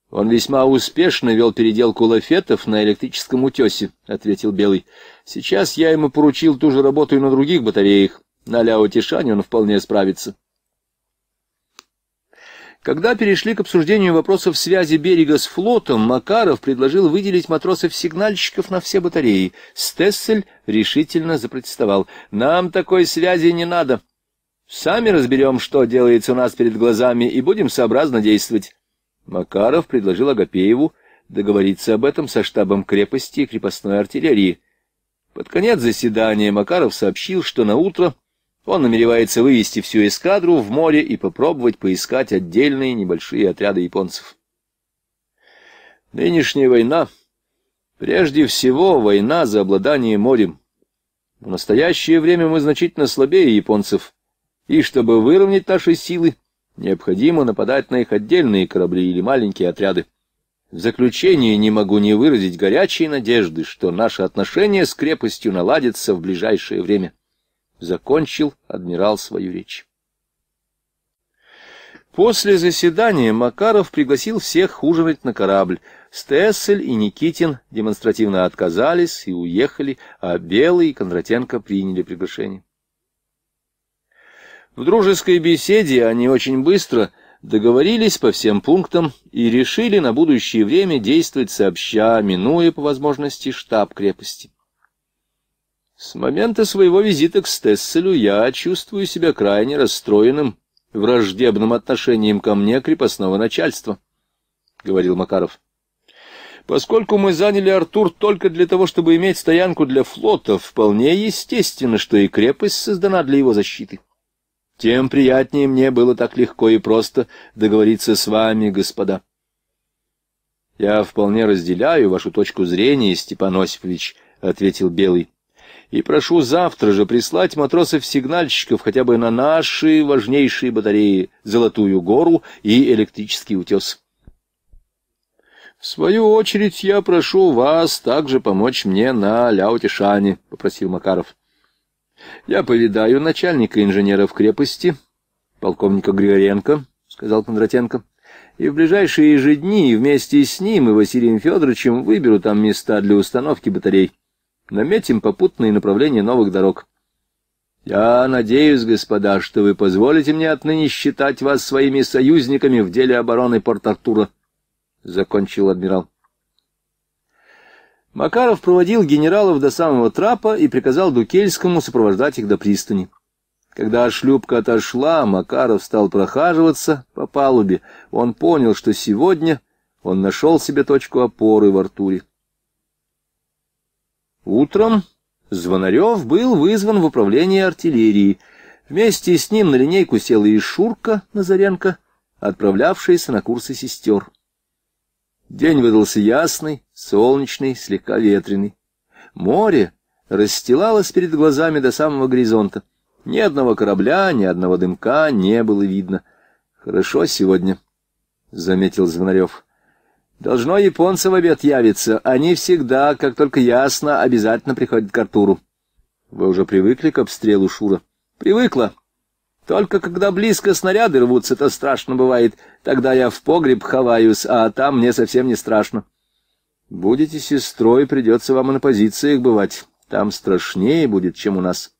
«Он весьма успешно вел переделку лафетов на электрическом утесе», — ответил Белый. «Сейчас я ему поручил ту же работу и на других батареях. На Ляо Тишане он вполне справится». Когда перешли к обсуждению вопросов связи берега с флотом, Макаров предложил выделить матросов-сигнальщиков на все батареи. Стессель решительно запротестовал. «Нам такой связи не надо. Сами разберем, что делается у нас перед глазами, и будем сообразно действовать». Макаров предложил Агапееву договориться об этом со штабом крепости и крепостной артиллерии. Под конец заседания Макаров сообщил, что на утро он намеревается вывести всю эскадру в море и попробовать поискать отдельные небольшие отряды японцев. Нынешняя война — прежде всего война за обладание морем. В настоящее время мы значительно слабее японцев, и чтобы выровнять наши силы, необходимо нападать на их отдельные корабли или маленькие отряды. В заключение не могу не выразить горячей надежды, что наши отношения с крепостью наладятся в ближайшее время. Закончил адмирал свою речь. После заседания Макаров пригласил всех ужинать на корабль. Стессель и Никитин демонстративно отказались и уехали, а Белый и Кондратенко приняли приглашение. В дружеской беседе они очень быстро договорились по всем пунктам и решили на будущее время действовать сообща, минуя по возможности штаб крепости. С момента своего визита к Стесселю я чувствую себя крайне расстроенным враждебным отношением ко мне крепостного начальства, — говорил Макаров. Поскольку мы заняли Артур только для того, чтобы иметь стоянку для флота, вполне естественно, что и крепость создана для его защиты. Тем приятнее мне было так легко и просто договориться с вами, господа. — Я вполне разделяю вашу точку зрения, Степан Осипович, — ответил Белый и прошу завтра же прислать матросов-сигнальщиков хотя бы на наши важнейшие батареи Золотую гору и Электрический утес. В свою очередь я прошу вас также помочь мне на Ляутишане, — попросил Макаров. Я повидаю начальника инженеров крепости, полковника Григоренко, — сказал Кондратенко. И в ближайшие же дни вместе с ним и Василием Федоровичем выберу там места для установки батарей. Наметим попутные направления новых дорог. Я надеюсь, господа, что вы позволите мне отныне считать вас своими союзниками в деле обороны Порт-Артура, — закончил адмирал. Макаров проводил генералов до самого трапа и приказал Дукельскому сопровождать их до пристани. Когда шлюпка отошла, Макаров стал прохаживаться по палубе. Он понял, что сегодня он нашел себе точку опоры в Артуре. Утром Звонарев был вызван в управление артиллерии. Вместе с ним на линейку села и Шурка Назаренко, отправлявшаяся на курсы сестер. День выдался ясный, солнечный, слегка ветреный. Море расстилалось перед глазами до самого горизонта. Ни одного корабля, ни одного дымка не было видно. — Хорошо сегодня, — заметил Звонарев. Должно японцев обед явиться. Они всегда, как только ясно, обязательно приходят к Артуру. Вы уже привыкли к обстрелу Шура? Привыкла. Только когда близко снаряды рвутся, то страшно бывает. Тогда я в погреб ховаюсь, а там мне совсем не страшно. Будете сестрой, придется вам и на позициях бывать. Там страшнее будет, чем у нас.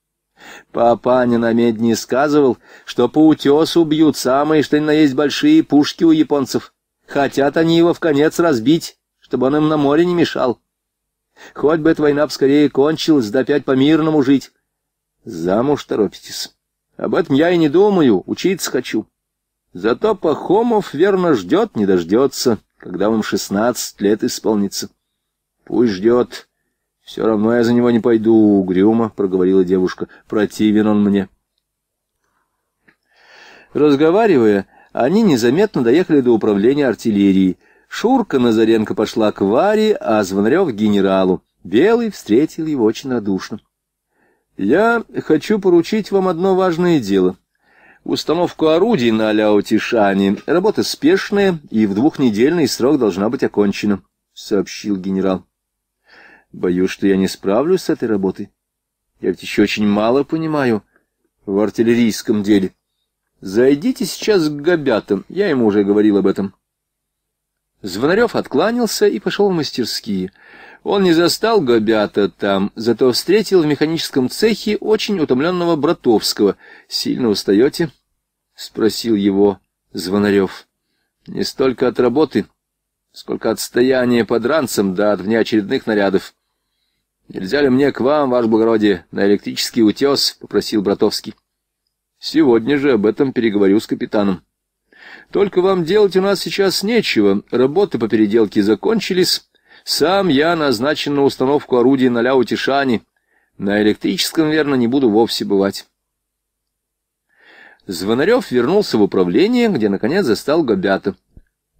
Папаня на медне сказывал, что по утесу бьют самые, что ни на есть большие пушки у японцев. — Хотят они его в конец разбить, чтобы он им на море не мешал. Хоть бы эта война поскорее кончилась, да опять по-мирному жить. Замуж торопитесь. Об этом я и не думаю, учиться хочу. Зато Пахомов верно ждет, не дождется, когда вам шестнадцать лет исполнится. Пусть ждет. Все равно я за него не пойду, угрюмо, — проговорила девушка. Противен он мне. Разговаривая, они незаметно доехали до управления артиллерии. Шурка Назаренко пошла к Варе, а Звонарев — к генералу. Белый встретил его очень радушно. «Я хочу поручить вам одно важное дело. Установку орудий на Ляутишане. Работа спешная и в двухнедельный срок должна быть окончена», — сообщил генерал. «Боюсь, что я не справлюсь с этой работой. Я ведь еще очень мало понимаю в артиллерийском деле». Зайдите сейчас к Гобятам, я ему уже говорил об этом. Звонарев откланялся и пошел в мастерские. Он не застал Гобята там, зато встретил в механическом цехе очень утомленного Братовского. «Сильно устаете?» — спросил его Звонарев. «Не столько от работы, сколько от стояния под ранцем да от внеочередных нарядов». «Нельзя ли мне к вам, ваше благородие, на электрический утес?» — попросил Братовский. Сегодня же об этом переговорю с капитаном. Только вам делать у нас сейчас нечего, работы по переделке закончились. Сам я назначен на установку орудий на Ляутишане. На электрическом, верно, не буду вовсе бывать. Звонарев вернулся в управление, где, наконец, застал Гобята.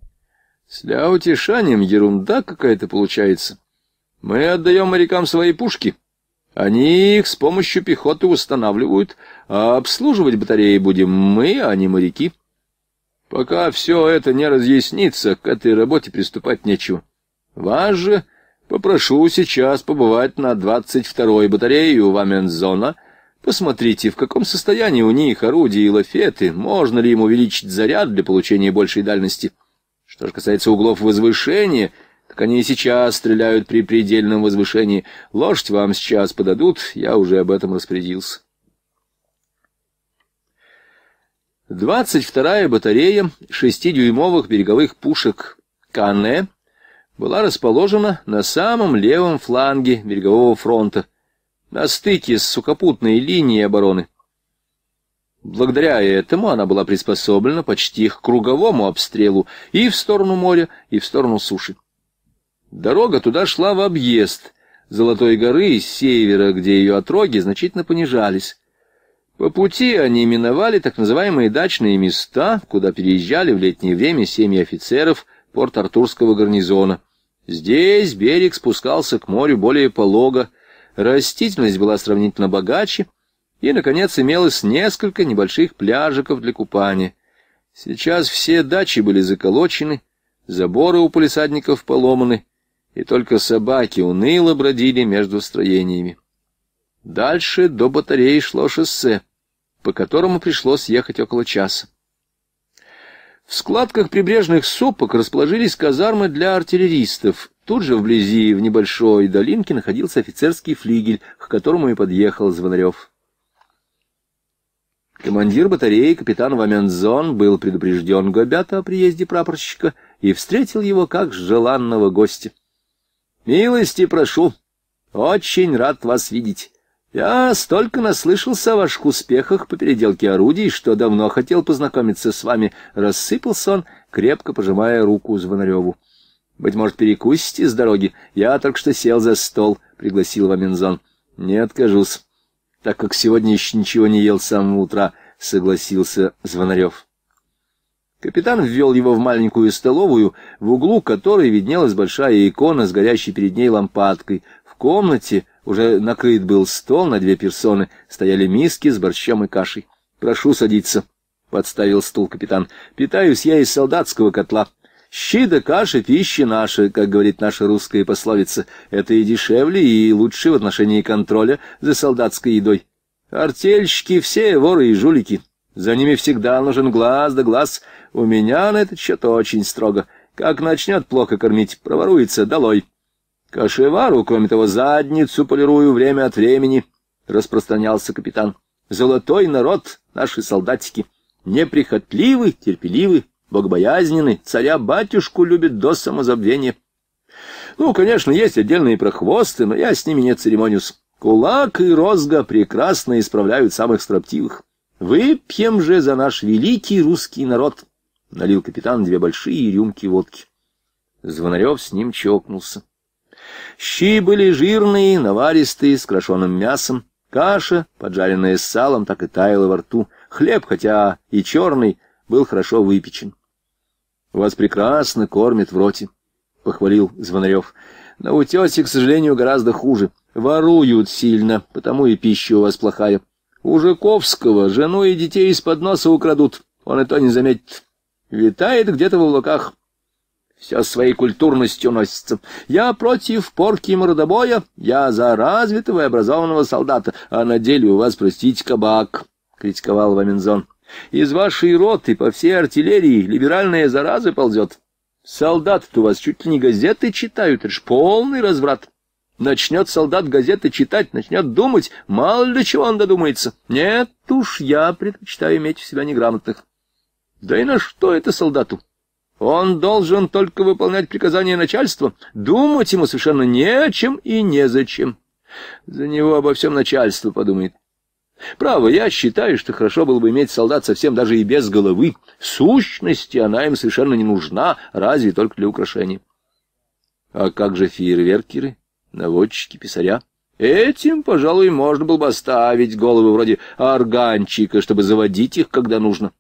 — С Ляутишанем ерунда какая-то получается. Мы отдаем морякам свои пушки. — они их с помощью пехоты устанавливают, а обслуживать батареи будем мы, а не моряки. Пока все это не разъяснится, к этой работе приступать нечего. Вас же попрошу сейчас побывать на 22-й батарее у Вамензона. Посмотрите, в каком состоянии у них орудия и лафеты, можно ли им увеличить заряд для получения большей дальности. Что же касается углов возвышения — как они сейчас стреляют при предельном возвышении. Лошадь вам сейчас подадут, я уже об этом распорядился. Двадцать вторая батарея шестидюймовых береговых пушек «Канне» была расположена на самом левом фланге берегового фронта, на стыке с сухопутной линией обороны. Благодаря этому она была приспособлена почти к круговому обстрелу и в сторону моря, и в сторону суши. Дорога туда шла в объезд Золотой горы с севера, где ее отроги значительно понижались. По пути они миновали так называемые дачные места, куда переезжали в летнее время семьи офицеров порт-артурского гарнизона. Здесь берег спускался к морю более полого, растительность была сравнительно богаче, и, наконец, имелось несколько небольших пляжиков для купания. Сейчас все дачи были заколочены, заборы у полисадников поломаны, и только собаки уныло бродили между строениями. Дальше до батареи шло шоссе, по которому пришлось ехать около часа. В складках прибрежных сопок расположились казармы для артиллеристов. Тут же вблизи, в небольшой долинке, находился офицерский флигель, к которому и подъехал Звонарев. Командир батареи, капитан Вамензон, был предупрежден Гобята о приезде прапорщика и встретил его как желанного гостя. Милости прошу. Очень рад вас видеть. Я столько наслышался о ваших успехах по переделке орудий, что давно хотел познакомиться с вами. Рассыпался он, крепко пожимая руку Звонареву. Быть может, перекусите с дороги? Я только что сел за стол, — пригласил Вамензон. Не откажусь, так как сегодня еще ничего не ел с самого утра, — согласился Звонарев. Капитан ввел его в маленькую столовую, в углу которой виднелась большая икона с горящей перед ней лампадкой. В комнате уже накрыт был стол на две персоны, стояли миски с борщом и кашей. «Прошу садиться», — подставил стул капитан. «Питаюсь я из солдатского котла. Щи да каши — пища наша, как говорит наша русская пословица. Это и дешевле, и лучше в отношении контроля за солдатской едой. Артельщики все воры и жулики». За ними всегда нужен глаз да глаз. У меня на этот счет очень строго. Как начнет плохо кормить, проворуется долой. Кашевару, кроме того, задницу полирую время от времени, — распространялся капитан. Золотой народ, наши солдатики, неприхотливы, терпеливы, богобоязненны, царя-батюшку любит до самозабвения. Ну, конечно, есть отдельные прохвосты, но я с ними не церемонюсь. Кулак и розга прекрасно исправляют самых строптивых. «Выпьем же за наш великий русский народ!» — налил капитан две большие рюмки водки. Звонарев с ним чокнулся. Щи были жирные, наваристые, с крошеным мясом. Каша, поджаренная с салом, так и таяла во рту. Хлеб, хотя и черный, был хорошо выпечен. — Вас прекрасно кормят в роте, — похвалил Звонарев. — На утесе, к сожалению, гораздо хуже. Воруют сильно, потому и пища у вас плохая. У Жаковского жену и детей из-под носа украдут, он и то не заметит. Витает где-то в облаках. Все своей культурностью носится. Я против порки и мордобоя, я за развитого и образованного солдата, а на деле у вас, простите, кабак, — критиковал Вамензон. Из вашей роты по всей артиллерии либеральная зараза ползет. Солдаты-то у вас чуть ли не газеты читают, это ж полный разврат. Начнет солдат газеты читать, начнет думать, мало ли до чего он додумается. Нет уж, я предпочитаю иметь в себя неграмотных. Да и на что это солдату? Он должен только выполнять приказания начальства. Думать ему совершенно не о чем и незачем. За него обо всем начальство подумает. Право, я считаю, что хорошо было бы иметь солдат совсем даже и без головы. В сущности она им совершенно не нужна, разве только для украшения. А как же фейерверкеры? наводчики писаря. Этим, пожалуй, можно было бы оставить головы вроде органчика, чтобы заводить их, когда нужно.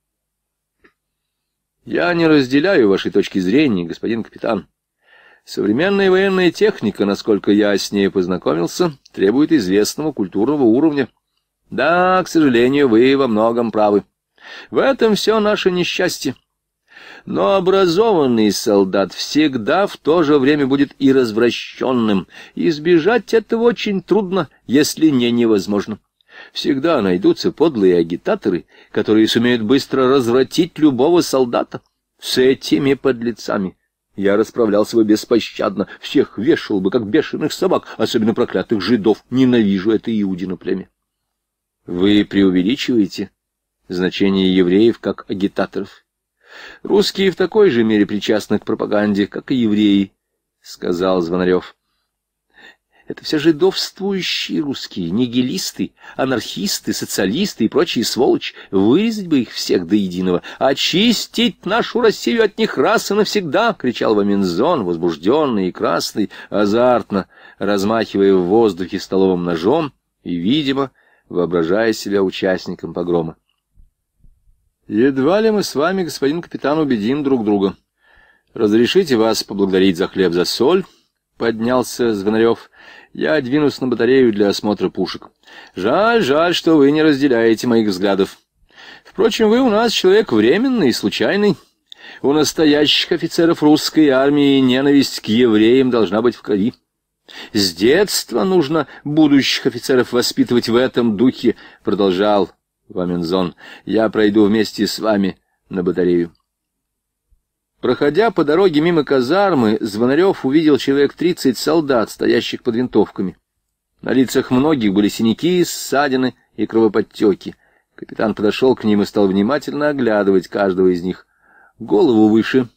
Я не разделяю вашей точки зрения, господин капитан. Современная военная техника, насколько я с ней познакомился, требует известного культурного уровня. Да, к сожалению, вы во многом правы. В этом все наше несчастье. Но образованный солдат всегда в то же время будет и развращенным. Избежать этого очень трудно, если не невозможно. Всегда найдутся подлые агитаторы, которые сумеют быстро развратить любого солдата. С этими подлецами я расправлялся бы беспощадно, всех вешал бы, как бешеных собак, особенно проклятых жидов. Ненавижу это иудино племя. Вы преувеличиваете значение евреев как агитаторов. Русские в такой же мере причастны к пропаганде, как и евреи, — сказал Звонарев. Это все жидовствующие русские, нигилисты, анархисты, социалисты и прочие сволочь. Вырезать бы их всех до единого, очистить нашу Россию от них раз и навсегда, — кричал Вамензон возбужденный и красный, азартно, размахивая в воздухе столовым ножом и, видимо, воображая себя участником погрома. Едва ли мы с вами, господин капитан, убедим друг друга. Разрешите вас поблагодарить за хлеб, за соль, — поднялся Звонарев. Я двинусь на батарею для осмотра пушек. Жаль, жаль, что вы не разделяете моих взглядов. Впрочем, вы у нас человек временный и случайный. У настоящих офицеров русской армии ненависть к евреям должна быть в крови. С детства нужно будущих офицеров воспитывать в этом духе, — продолжал Вамензон, я пройду вместе с вами на батарею. Проходя по дороге мимо казармы, Звонарев увидел человек тридцать солдат, стоящих под винтовками. На лицах многих были синяки, ссадины и кровоподтеки. Капитан подошел к ним и стал внимательно оглядывать каждого из них. Голову выше,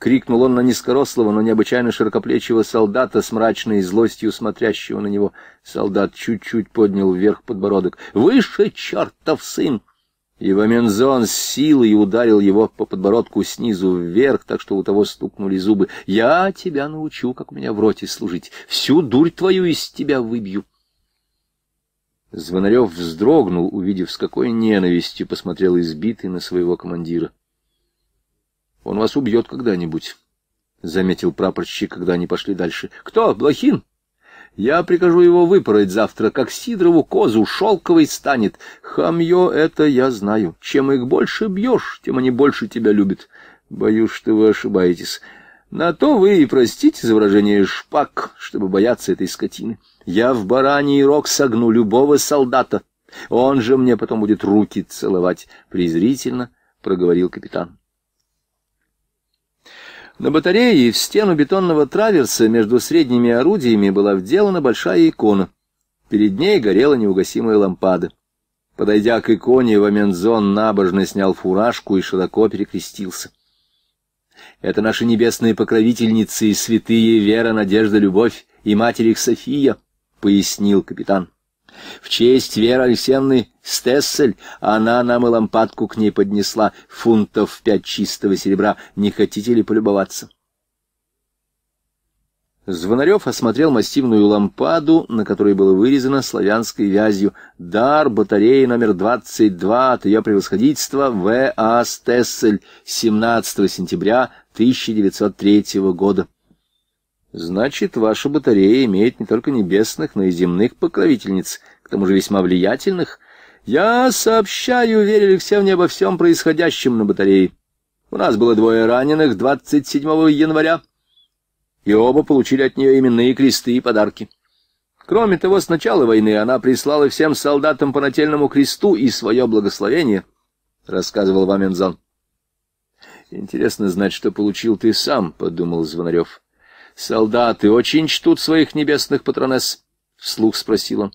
крикнул он на низкорослого, но необычайно широкоплечего солдата с мрачной злостью смотрящего на него. Солдат чуть-чуть поднял вверх подбородок. «Выше, чертов сын!» И Вамензон с силой ударил его по подбородку снизу вверх, так что у того стукнули зубы. «Я тебя научу, как у меня в роте служить. Всю дурь твою из тебя выбью». Звонарев вздрогнул, увидев, с какой ненавистью посмотрел избитый на своего командира. Он вас убьет когда-нибудь, — заметил прапорщик, когда они пошли дальше. — Кто, Блохин? — Я прикажу его выпороть завтра, как Сидорову козу шелковой станет. Хамье это я знаю. Чем их больше бьешь, тем они больше тебя любят. Боюсь, что вы ошибаетесь. На то вы и простите за выражение «шпак», чтобы бояться этой скотины. Я в бараний рог согну любого солдата. Он же мне потом будет руки целовать, — презрительно проговорил капитан. На батарее в стену бетонного траверса между средними орудиями была вделана большая икона. Перед ней горела неугасимая лампада. Подойдя к иконе, Вамензон набожно снял фуражку и широко перекрестился. Это наши небесные покровительницы и святые вера, надежда, любовь и Матерь их София, — пояснил капитан. В честь Веры Алексеевны Стессель она нам и лампадку к ней поднесла, фунтов пять чистого серебра. Не хотите ли полюбоваться? Звонарев осмотрел массивную лампаду, на которой было вырезано славянской вязью «Дар батареи номер 22 от ее превосходительства В.А. Стессель 17 сентября 1903 года». Значит, ваша батарея имеет не только небесных, но и земных покровительниц, к тому же весьма влиятельных. Я сообщаю Вере Алексеевне обо всем происходящем на батарее. У нас было двое раненых 27 января, и оба получили от нее именные кресты и подарки. Кроме того, с начала войны она прислала всем солдатам по нательному кресту и свое благословение, — рассказывал Вамензон. Интересно знать, что получил ты сам, — подумал Звонарев. Солдаты очень чтут своих небесных патронесс, — вслух спросил он.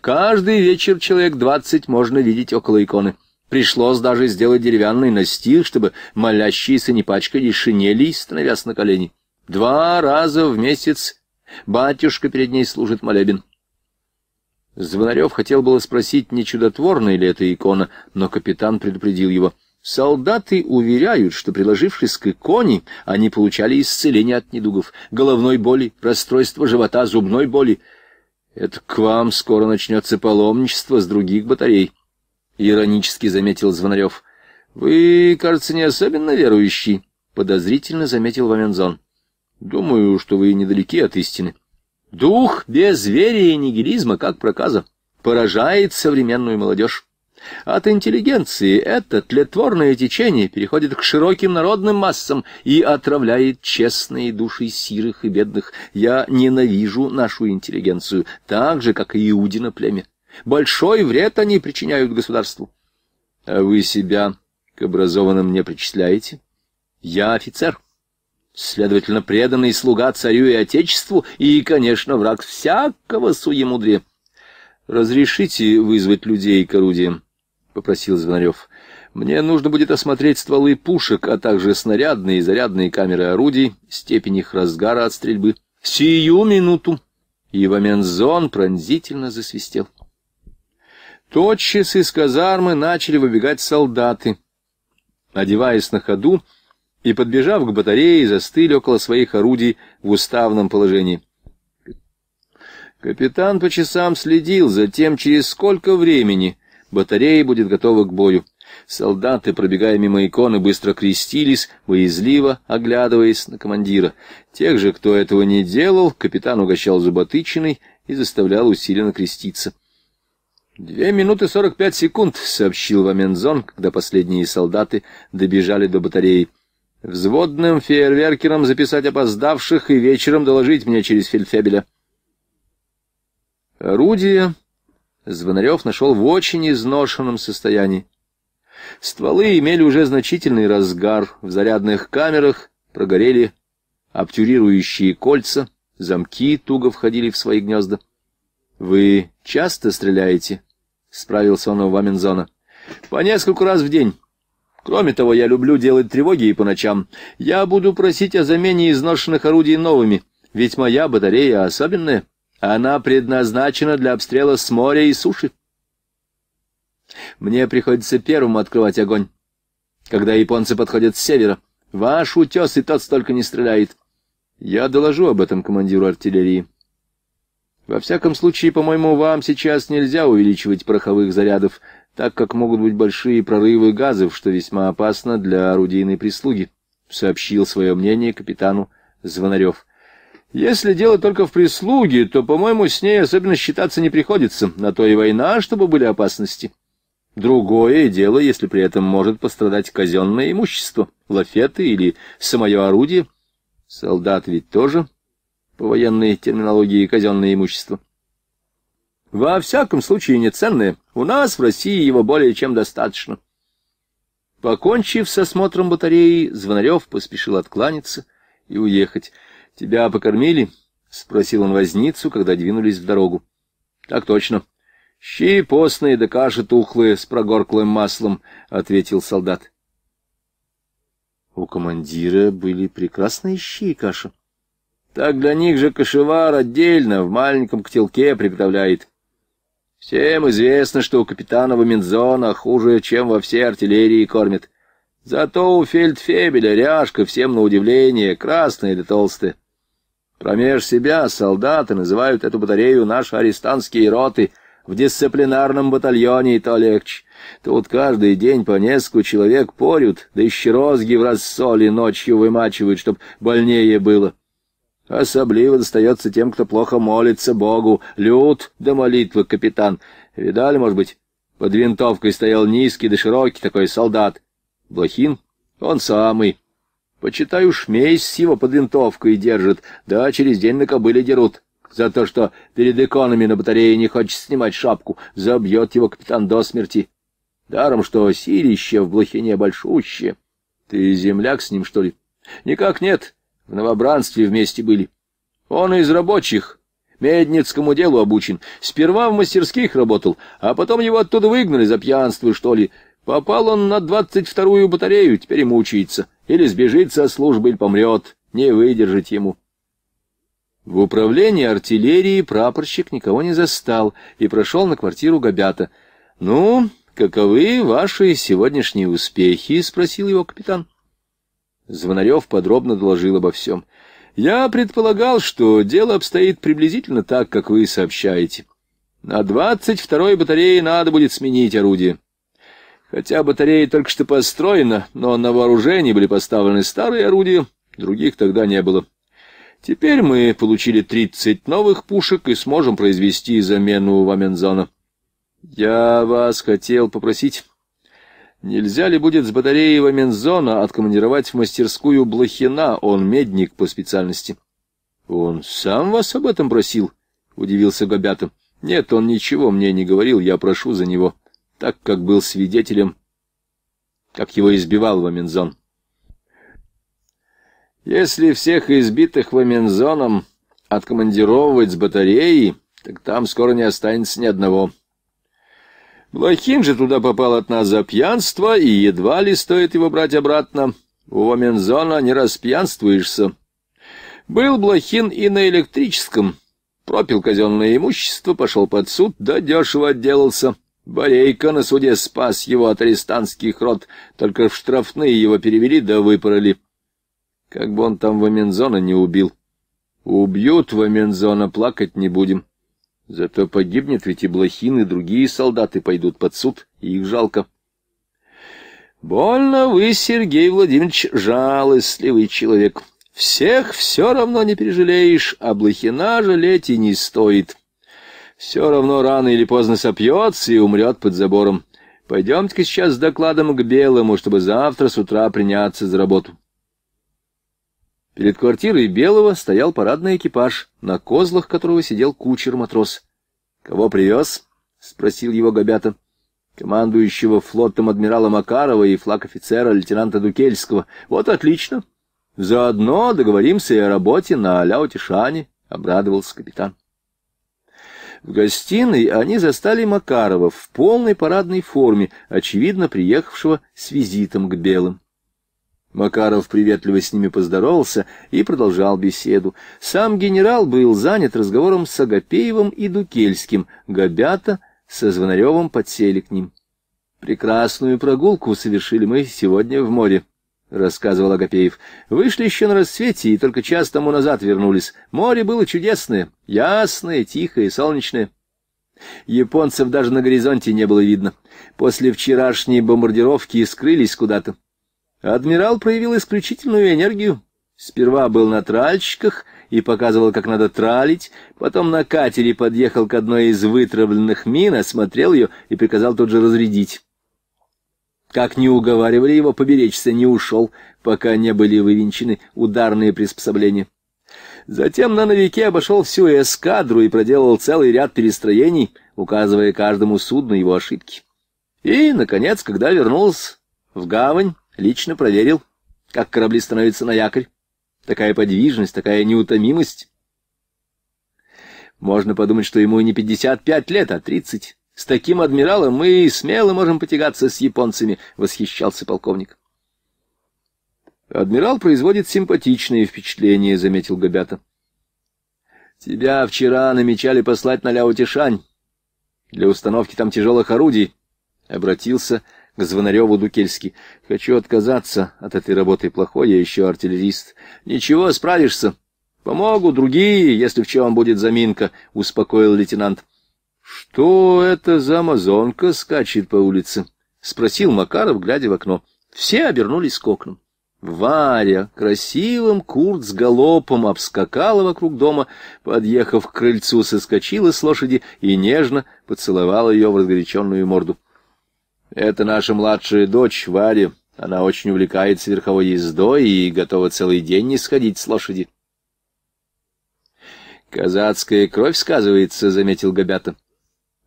Каждый вечер человек двадцать можно видеть около иконы. Пришлось даже сделать деревянный настил, чтобы молящиеся не пачкали шинелей, становясь на колени. Два раза в месяц батюшка перед ней служит молебен. Звонарев хотел было спросить, не чудотворная ли эта икона, но капитан предупредил его — Солдаты уверяют, что, приложившись к иконе, они получали исцеление от недугов, головной боли, расстройства живота, зубной боли. Это к вам скоро начнется паломничество с других батарей, — иронически заметил Звонарев. — Вы, кажется, не особенно верующий, — подозрительно заметил Вамензон. — Думаю, что вы недалеки от истины. Дух без безверия и нигилизма, как проказа, поражает современную молодежь. От интеллигенции это тлетворное течение переходит к широким народным массам и отравляет честные души сирых и бедных. Я ненавижу нашу интеллигенцию, так же, как и Иудина племя. Большой вред они причиняют государству. А вы себя к образованным не причисляете? Я офицер, следовательно, преданный слуга царю и отечеству, и, конечно, враг всякого суемудрия. Разрешите вызвать людей к орудиям? — попросил Звонарев. «Мне нужно будет осмотреть стволы пушек, а также снарядные и зарядные камеры орудий, степень их разгара от стрельбы». «Сию минуту!» И Вамензон пронзительно засвистел. Тотчас из казармы начали выбегать солдаты. Одеваясь на ходу и подбежав к батарее, застыли около своих орудий в уставном положении. Капитан по часам следил за тем, через сколько времени Батарея будет готова к бою. Солдаты, пробегая мимо иконы, быстро крестились, боязливо оглядываясь на командира. Тех же, кто этого не делал, капитан угощал зуботычиной и заставлял усиленно креститься. «Две минуты сорок пять секунд», — сообщил Вамензон, когда последние солдаты добежали до батареи. «Взводным фейерверкером записать опоздавших и вечером доложить мне через фельдфебеля». Орудия Звонарев нашел в очень изношенном состоянии. Стволы имели уже значительный разгар, в зарядных камерах прогорели обтюрирующие кольца, замки туго входили в свои гнезда. — Вы часто стреляете? — справился он у Вамензона. — По нескольку раз в день. Кроме того, я люблю делать тревоги и по ночам. Я буду просить о замене изношенных орудий новыми, ведь моя батарея особенная. Она предназначена для обстрела с моря и суши. Мне приходится первым открывать огонь, когда японцы подходят с севера. Ваш утес и тот столько не стреляет. Я доложу об этом командиру артиллерии. Во всяком случае, по-моему, вам сейчас нельзя увеличивать пороховых зарядов, так как могут быть большие прорывы газов, что весьма опасно для орудийной прислуги, — сообщил свое мнение капитану Звонарев. Если дело только в прислуге, то, по-моему, с ней особенно считаться не приходится. На то и война, чтобы были опасности. Другое дело, если при этом может пострадать казенное имущество, лафеты или самое орудие. Солдат ведь тоже, по военной терминологии, казенное имущество. Во всяком случае, не У нас в России его более чем достаточно. Покончив с осмотром батареи, Звонарев поспешил откланяться и уехать. «Тебя покормили?» — спросил он возницу, когда двинулись в дорогу. «Так точно. Щи постные да каши тухлые с прогорклым маслом», — ответил солдат. У командира были прекрасные щи и каша. Так для них же кашевар отдельно в маленьком котелке приготовляет. Всем известно, что у капитана Минзона хуже, чем во всей артиллерии кормят. Зато у фельдфебеля ряжка всем на удивление, красная или толстая. Промеж себя солдаты называют эту батарею наши арестантские роты. В дисциплинарном батальоне и то легче. Тут каждый день по несколько человек порют, да еще розги в рассоле ночью вымачивают, чтоб больнее было. Особливо достается тем, кто плохо молится Богу. Люд до молитвы, капитан. Видали, может быть? Под винтовкой стоял низкий да широкий такой солдат. Блохин? Он самый. Почитаю, шмейсь его под винтовкой держит, да через день на кобыле дерут. За то, что перед иконами на батарее не хочет снимать шапку, забьет его капитан до смерти. Даром, что силище в Блохине большущее. Ты земляк с ним, что ли? Никак нет, в новобранстве вместе были. Он из рабочих, Медницкому делу обучен. Сперва в мастерских работал, а потом его оттуда выгнали за пьянство, что ли. Попал он на двадцать вторую батарею, теперь и мучается. Или сбежит со службы, или помрет. Не выдержать ему. В управлении артиллерии прапорщик никого не застал и прошел на квартиру Габята. — Ну, каковы ваши сегодняшние успехи? — спросил его капитан. Звонарев подробно доложил обо всем. — Я предполагал, что дело обстоит приблизительно так, как вы сообщаете. На двадцать второй батарее надо будет сменить орудие. Хотя батарея только что построена, но на вооружении были поставлены старые орудия, других тогда не было. Теперь мы получили 30 новых пушек и сможем произвести замену в Вамензона. Я вас хотел попросить, нельзя ли будет с батареи Вамензона откомандировать в мастерскую Блохина, он медник по специальности? Он сам вас об этом просил, — удивился Гобята. Нет, он ничего мне не говорил, я прошу за него так как был свидетелем, как его избивал Вамензон. Если всех избитых Вамензоном откомандировать с батареи, так там скоро не останется ни одного. Блохин же туда попал от нас за пьянство, и едва ли стоит его брать обратно. У Вамензона не распьянствуешься. Был Блохин и на электрическом. Пропил казенное имущество, пошел под суд, да дешево отделался. Борейка на суде спас его от арестантских рот, только в штрафные его перевели да выпороли. Как бы он там Вамензона не убил. Убьют Вамензона, плакать не будем. Зато погибнет ведь и Блохин, и другие солдаты пойдут под суд, и их жалко. Больно вы, Сергей Владимирович, жалостливый человек. Всех все равно не пережалеешь, а Блохина жалеть и не стоит. Все равно рано или поздно сопьется и умрет под забором. Пойдемте-ка сейчас с докладом к Белому, чтобы завтра с утра приняться за работу. Перед квартирой Белого стоял парадный экипаж, на козлах которого сидел кучер-матрос. — Кого привез? — спросил его Гобята. — Командующего флотом адмирала Макарова и флаг офицера лейтенанта Дукельского. — Вот отлично. Заодно договоримся и о работе на Аляутишане, — обрадовался капитан. В гостиной они застали Макарова в полной парадной форме, очевидно, приехавшего с визитом к белым. Макаров приветливо с ними поздоровался и продолжал беседу. Сам генерал был занят разговором с Агапеевым и Дукельским. Габята со Звонаревым подсели к ним. «Прекрасную прогулку совершили мы сегодня в море», — рассказывал Агапеев. — Вышли еще на рассвете и только час тому назад вернулись. Море было чудесное, ясное, тихое, и солнечное. Японцев даже на горизонте не было видно. После вчерашней бомбардировки скрылись куда-то. Адмирал проявил исключительную энергию. Сперва был на тральщиках и показывал, как надо тралить, потом на катере подъехал к одной из вытравленных мин, осмотрел ее и приказал тут же разрядить. Как ни уговаривали его поберечься, не ушел, пока не были вывинчены ударные приспособления. Затем на новике обошел всю эскадру и проделал целый ряд перестроений, указывая каждому судну его ошибки. И, наконец, когда вернулся в гавань, лично проверил, как корабли становятся на якорь. Такая подвижность, такая неутомимость. Можно подумать, что ему не пятьдесят пять лет, а тридцать. С таким адмиралом мы смело можем потягаться с японцами, — восхищался полковник. Адмирал производит симпатичные впечатления, — заметил Габята. Тебя вчера намечали послать на Ляутишань для установки там тяжелых орудий, — обратился к Звонареву Дукельский. — Хочу отказаться от этой работы. Плохой я еще артиллерист. — Ничего, справишься. — Помогу другие, если в чем будет заминка, — успокоил лейтенант. «Что это за амазонка скачет по улице?» — спросил Макаров, глядя в окно. Все обернулись к окнам. Варя красивым курт с галопом обскакала вокруг дома, подъехав к крыльцу, соскочила с лошади и нежно поцеловала ее в разгоряченную морду. — Это наша младшая дочь, Варя. Она очень увлекается верховой ездой и готова целый день не сходить с лошади. — Казацкая кровь сказывается, — заметил Габята.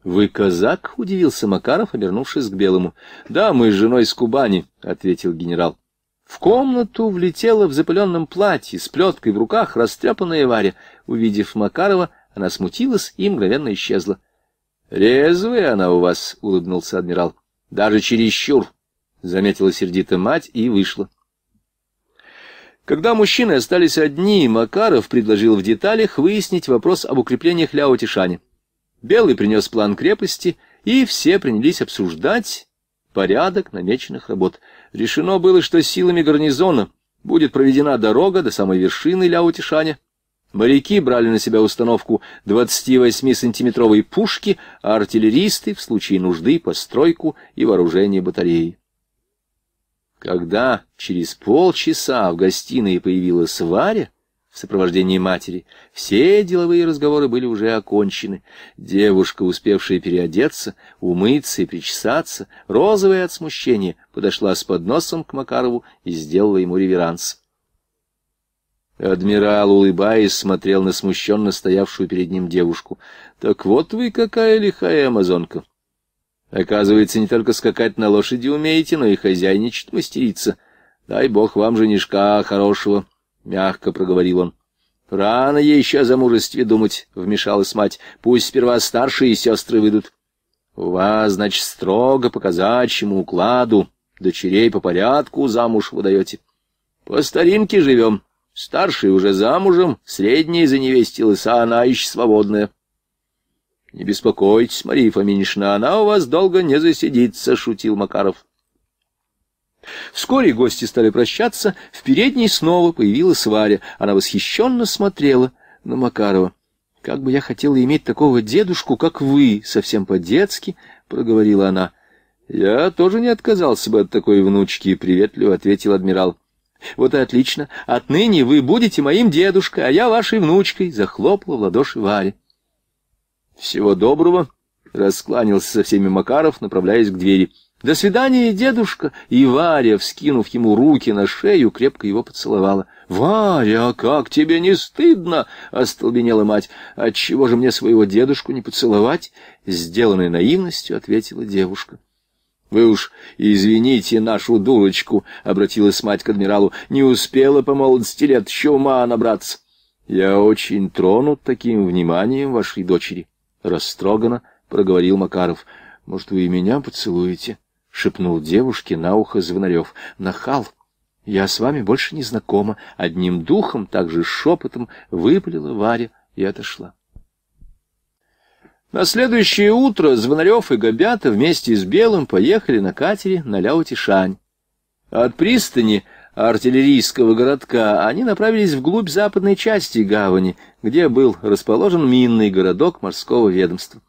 «Вы казак?» — удивился Макаров, обернувшись к Белому. «Да, мы с женой с Кубани», — ответил генерал. В комнату влетела в запыленном платье, с плеткой в руках, растрепанная Варя. Увидев Макарова, она смутилась и мгновенно исчезла. «Резвая она у вас», — улыбнулся адмирал. «Даже чересчур», — заметила сердито мать и вышла. Когда мужчины остались одни, Макаров предложил в деталях выяснить вопрос об укреплениях Ляо-Тишани. Белый принес план крепости, и все принялись обсуждать порядок намеченных работ. Решено было, что силами гарнизона будет проведена дорога до самой вершины Ляутишаня. Моряки брали на себя установку 28-сантиметровой пушки, а артиллеристы в случае нужды постройку и вооружение батареи. Когда через полчаса в гостиной появилась Варя, в сопровождении матери. Все деловые разговоры были уже окончены. Девушка, успевшая переодеться, умыться и причесаться, розовая от смущения, подошла с подносом к Макарову и сделала ему реверанс. Адмирал, улыбаясь, смотрел на смущенно стоявшую перед ним девушку. «Так вот вы какая лихая амазонка! Оказывается, не только скакать на лошади умеете, но и хозяйничать мастерица. Дай бог вам женишка хорошего!» — мягко проговорил он. — Рано ей еще о замужестве думать, — вмешалась мать. — Пусть сперва старшие сестры выйдут. — У вас, значит, строго по казачьему укладу дочерей по порядку замуж выдаете. — По старинке живем. Старшие уже замужем, средняя заневестилась, а она еще свободная. — Не беспокойтесь, Мария Фоминична, она у вас долго не засидится, — шутил Макаров. Вскоре гости стали прощаться, в передней снова появилась Варя. Она восхищенно смотрела на Макарова. «Как бы я хотела иметь такого дедушку, как вы, совсем по-детски», — проговорила она. «Я тоже не отказался бы от такой внучки», — приветливо ответил адмирал. «Вот и отлично. Отныне вы будете моим дедушкой, а я вашей внучкой», — захлопала в ладоши Варя. «Всего доброго», — раскланялся со всеми Макаров, направляясь к двери. «До свидания, дедушка!» И Варя, вскинув ему руки на шею, крепко его поцеловала. «Варя, как тебе не стыдно!» — остолбенела мать. «Отчего же мне своего дедушку не поцеловать?» — сделанной наивностью ответила девушка. «Вы уж извините нашу дурочку!» — обратилась мать к адмиралу. «Не успела по молодости лет еще ума набраться!» «Я очень тронут таким вниманием вашей дочери!» — растроганно проговорил Макаров. «Может, вы и меня поцелуете?» — шепнул девушке на ухо Звонарев. «Нахал! Я с вами больше не знакома!» Одним духом, также шепотом, выпалила Варя и отошла. На следующее утро Звонарев и Гобята вместе с Белым поехали на катере на Ляутишань. От пристани артиллерийского городка они направились вглубь западной части гавани, где был расположен минный городок морского ведомства.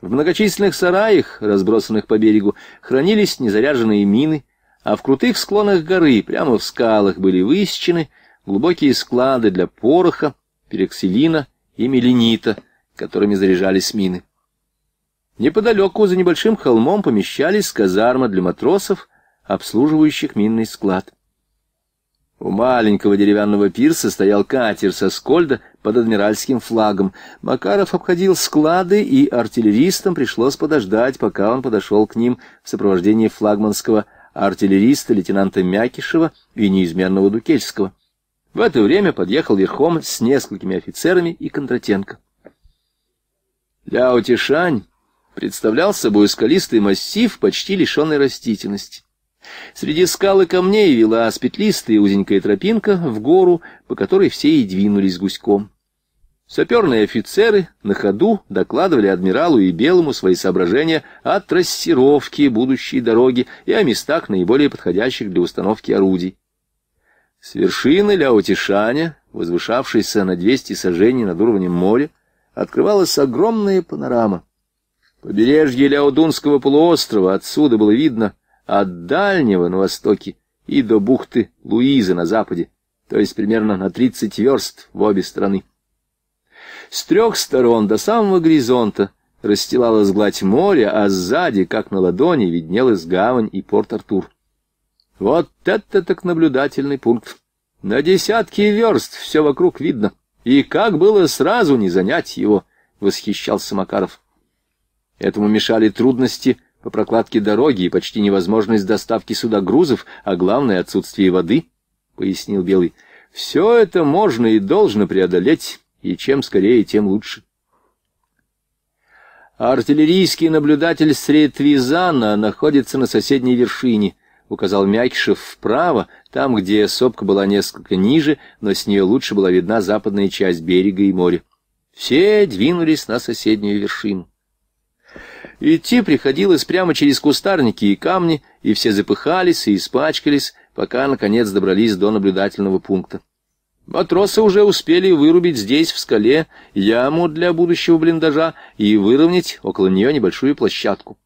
В многочисленных сараях, разбросанных по берегу, хранились незаряженные мины, а в крутых склонах горы, прямо в скалах, были высечены глубокие склады для пороха, перекселина и меленита, которыми заряжались мины. Неподалеку, за небольшим холмом, помещались казарма для матросов, обслуживающих минный склад. У маленького деревянного пирса стоял катер со скольда, под адмиральским флагом. Макаров обходил склады, и артиллеристам пришлось подождать, пока он подошел к ним в сопровождении флагманского артиллериста лейтенанта Мякишева и неизменного Дукельского. В это время подъехал верхом с несколькими офицерами и Кондратенко. Ляо представлял собой скалистый массив, почти лишенный растительности. Среди скал и камней вела аспетлистая узенькая тропинка в гору, по которой все и двинулись гуськом. Саперные офицеры на ходу докладывали адмиралу и Белому свои соображения о трассировке будущей дороги и о местах, наиболее подходящих для установки орудий. С вершины Ляутишаня, возвышавшейся на 200 сажений над уровнем моря, открывалась огромная панорама. Побережье Ляудунского полуострова отсюда было видно от Дальнего на востоке и до бухты Луизы на западе, то есть примерно на 30 верст в обе стороны. С трех сторон до самого горизонта расстилалась гладь моря, а сзади, как на ладони, виднелась гавань и порт-Артур. Вот это так наблюдательный пункт. На десятки верст все вокруг видно. И как было сразу не занять его, — восхищался Макаров. Этому мешали трудности — по прокладке дороги и почти невозможность доставки суда грузов, а главное — отсутствие воды, — пояснил Белый. — Все это можно и должно преодолеть, и чем скорее, тем лучше. Артиллерийский наблюдатель Сретвизана находится на соседней вершине, — указал Мякишев вправо, там, где сопка была несколько ниже, но с нее лучше была видна западная часть берега и моря. Все двинулись на соседнюю вершину. Идти приходилось прямо через кустарники и камни, и все запыхались и испачкались, пока, наконец, добрались до наблюдательного пункта. Матросы уже успели вырубить здесь, в скале, яму для будущего блиндажа и выровнять около нее небольшую площадку.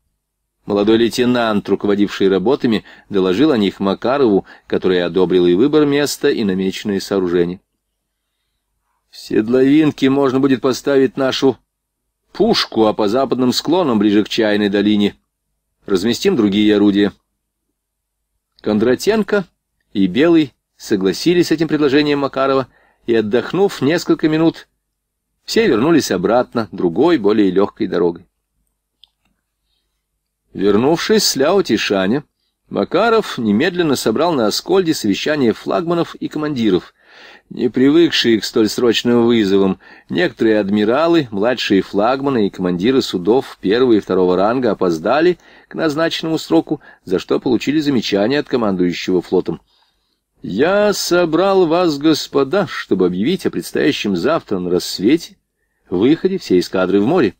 Молодой лейтенант, руководивший работами, доложил о них Макарову, который одобрил и выбор места, и намеченные сооружения. «В седловинке можно будет поставить нашу пушку, а по западным склонам, ближе к Чайной долине, разместим другие орудия. Кондратенко и Белый согласились с этим предложением Макарова, и, отдохнув несколько минут, все вернулись обратно другой, более легкой дорогой. Вернувшись с Ляо Тишаня, Макаров немедленно собрал на Аскольде совещание флагманов и командиров — не привыкшие к столь срочным вызовам, некоторые адмиралы, младшие флагманы и командиры судов первого и второго ранга опоздали к назначенному сроку, за что получили замечание от командующего флотом. «Я собрал вас, господа, чтобы объявить о предстоящем завтра на рассвете выходе всей эскадры в море.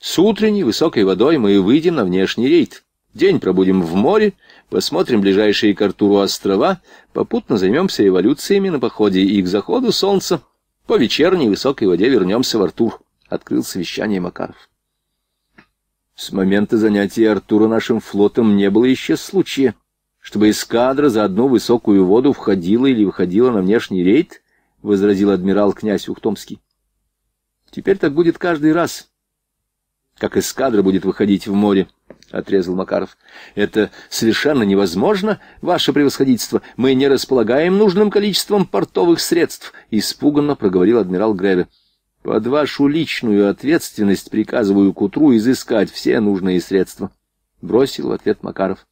С утренней высокой водой мы выйдем на внешний рейд. День пробудем в море, посмотрим ближайшие к Артуру острова, попутно займемся эволюциями на походе и к заходу солнца. По вечерней высокой воде вернемся в Артур, — открыл совещание Макаров. С момента занятия Артура нашим флотом не было еще случая, чтобы эскадра за одну высокую воду входила или выходила на внешний рейд, — возразил адмирал князь Ухтомский. Теперь так будет каждый раз, как эскадра будет выходить в море отрезал Макаров. «Это совершенно невозможно, ваше превосходительство. Мы не располагаем нужным количеством портовых средств», — испуганно проговорил адмирал Греве. «Под вашу личную ответственность приказываю к утру изыскать все нужные средства», — бросил в ответ Макаров.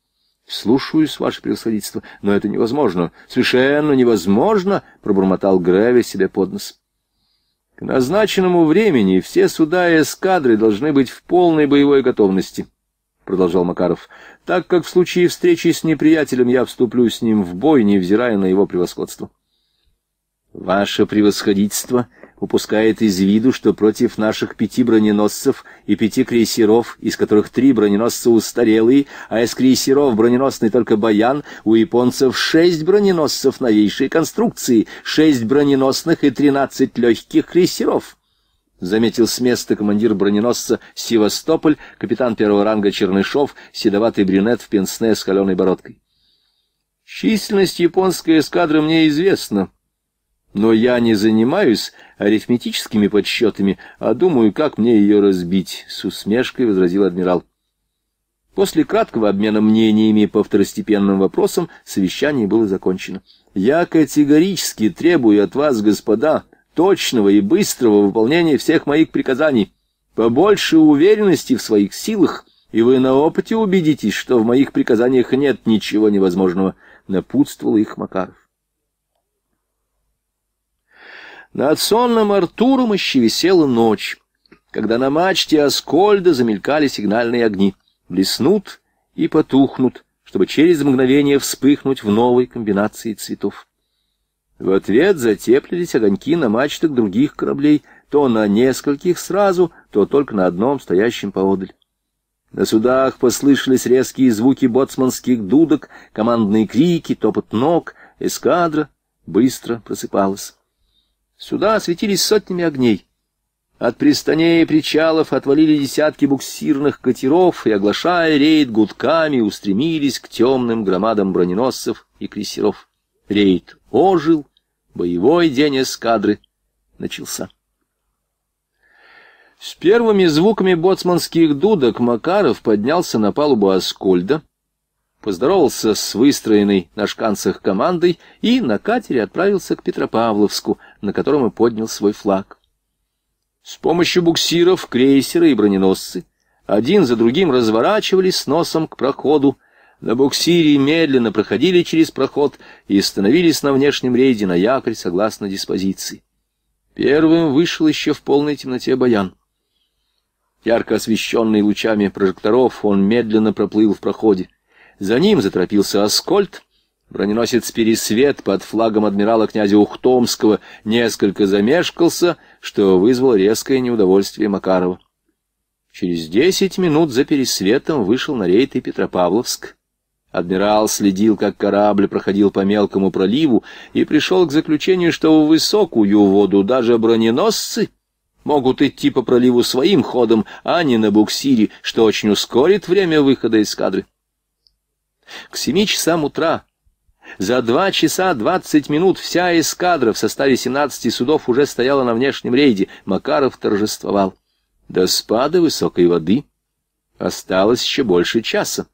«Слушаюсь, ваше превосходительство, но это невозможно, совершенно невозможно», — пробормотал Греве себе под нос. К назначенному времени все суда и эскадры должны быть в полной боевой готовности. — продолжал Макаров, — так как в случае встречи с неприятелем я вступлю с ним в бой, невзирая на его превосходство. Ваше превосходительство упускает из виду, что против наших пяти броненосцев и пяти крейсеров, из которых три броненосца устарелые, а из крейсеров броненосный только «Баян», у японцев шесть броненосцев новейшей конструкции, шесть броненосных и тринадцать легких крейсеров заметил с места командир броненосца «Севастополь», капитан первого ранга Чернышов, седоватый брюнет в пенсне с холеной бородкой. «Численность японской эскадры мне известна, но я не занимаюсь арифметическими подсчетами, а думаю, как мне ее разбить», — с усмешкой возразил адмирал. После краткого обмена мнениями по второстепенным вопросам совещание было закончено. «Я категорически требую от вас, господа», точного и быстрого выполнения всех моих приказаний, побольше уверенности в своих силах, и вы на опыте убедитесь, что в моих приказаниях нет ничего невозможного, — напутствовал их Макаров. Над сонным Артуром еще висела ночь, когда на мачте Аскольда замелькали сигнальные огни, блеснут и потухнут, чтобы через мгновение вспыхнуть в новой комбинации цветов. В ответ затеплились огоньки на мачтах других кораблей, то на нескольких сразу, то только на одном, стоящем поодаль. На судах послышались резкие звуки боцманских дудок, командные крики, топот ног, эскадра быстро просыпалась. Суда светились сотнями огней. От пристаней и причалов отвалили десятки буксирных катеров и, оглашая рейд гудками, устремились к темным громадам броненосцев и крейсеров. Рейд ожил, Боевой день эскадры начался. С первыми звуками боцманских дудок Макаров поднялся на палубу Аскольда, поздоровался с выстроенной на шканцах командой и на катере отправился к Петропавловску, на котором и поднял свой флаг. С помощью буксиров, крейсера и броненосцы один за другим разворачивались носом к проходу, на буксире медленно проходили через проход и становились на внешнем рейде на якорь согласно диспозиции. Первым вышел еще в полной темноте Баян. Ярко освещенный лучами прожекторов, он медленно проплыл в проходе. За ним заторопился Аскольд. Броненосец «Пересвет» под флагом адмирала князя Ухтомского несколько замешкался, что вызвало резкое неудовольствие Макарова. Через десять минут за «Пересветом» вышел на рейд и Петропавловск. Адмирал следил, как корабль проходил по мелкому проливу, и пришел к заключению, что в высокую воду даже броненосцы могут идти по проливу своим ходом, а не на буксире, что очень ускорит время выхода из кадры. К семи часам утра за два часа двадцать минут вся эскадра в составе семнадцати судов уже стояла на внешнем рейде. Макаров торжествовал. До спада высокой воды осталось еще больше часа.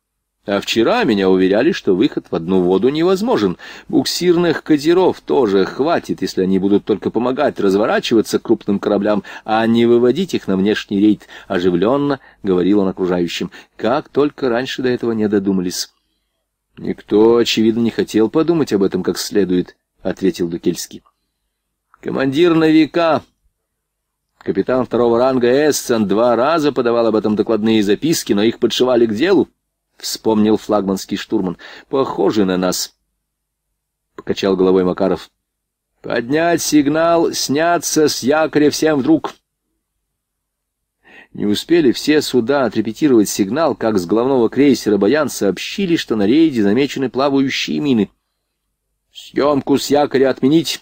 А вчера меня уверяли, что выход в одну воду невозможен. Буксирных катеров тоже хватит, если они будут только помогать разворачиваться крупным кораблям, а не выводить их на внешний рейд, — оживленно говорил он окружающим. Как только раньше до этого не додумались. — Никто, очевидно, не хотел подумать об этом как следует, — ответил Дукельский. — Командир новика, капитан второго ранга Эссен, два раза подавал об этом докладные записки, но их подшивали к делу. — вспомнил флагманский штурман. — Похоже на нас. — покачал головой Макаров. — Поднять сигнал, сняться с якоря всем вдруг. Не успели все суда отрепетировать сигнал, как с головного крейсера «Баян» сообщили, что на рейде замечены плавающие мины. — Съемку с якоря отменить.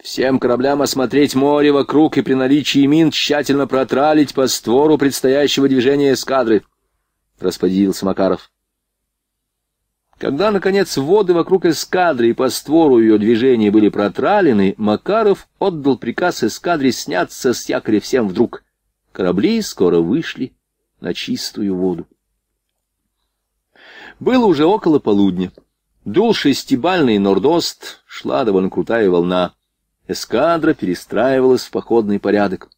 Всем кораблям осмотреть море вокруг и при наличии мин тщательно протралить по створу предстоящего движения эскадры. — распорядился Макаров. Когда, наконец, воды вокруг эскадры и по створу ее движения были протралены, Макаров отдал приказ эскадре сняться с якоря всем вдруг. Корабли скоро вышли на чистую воду. Было уже около полудня. Дул шестибальный нордост, шла довольно крутая волна. Эскадра перестраивалась в походный порядок.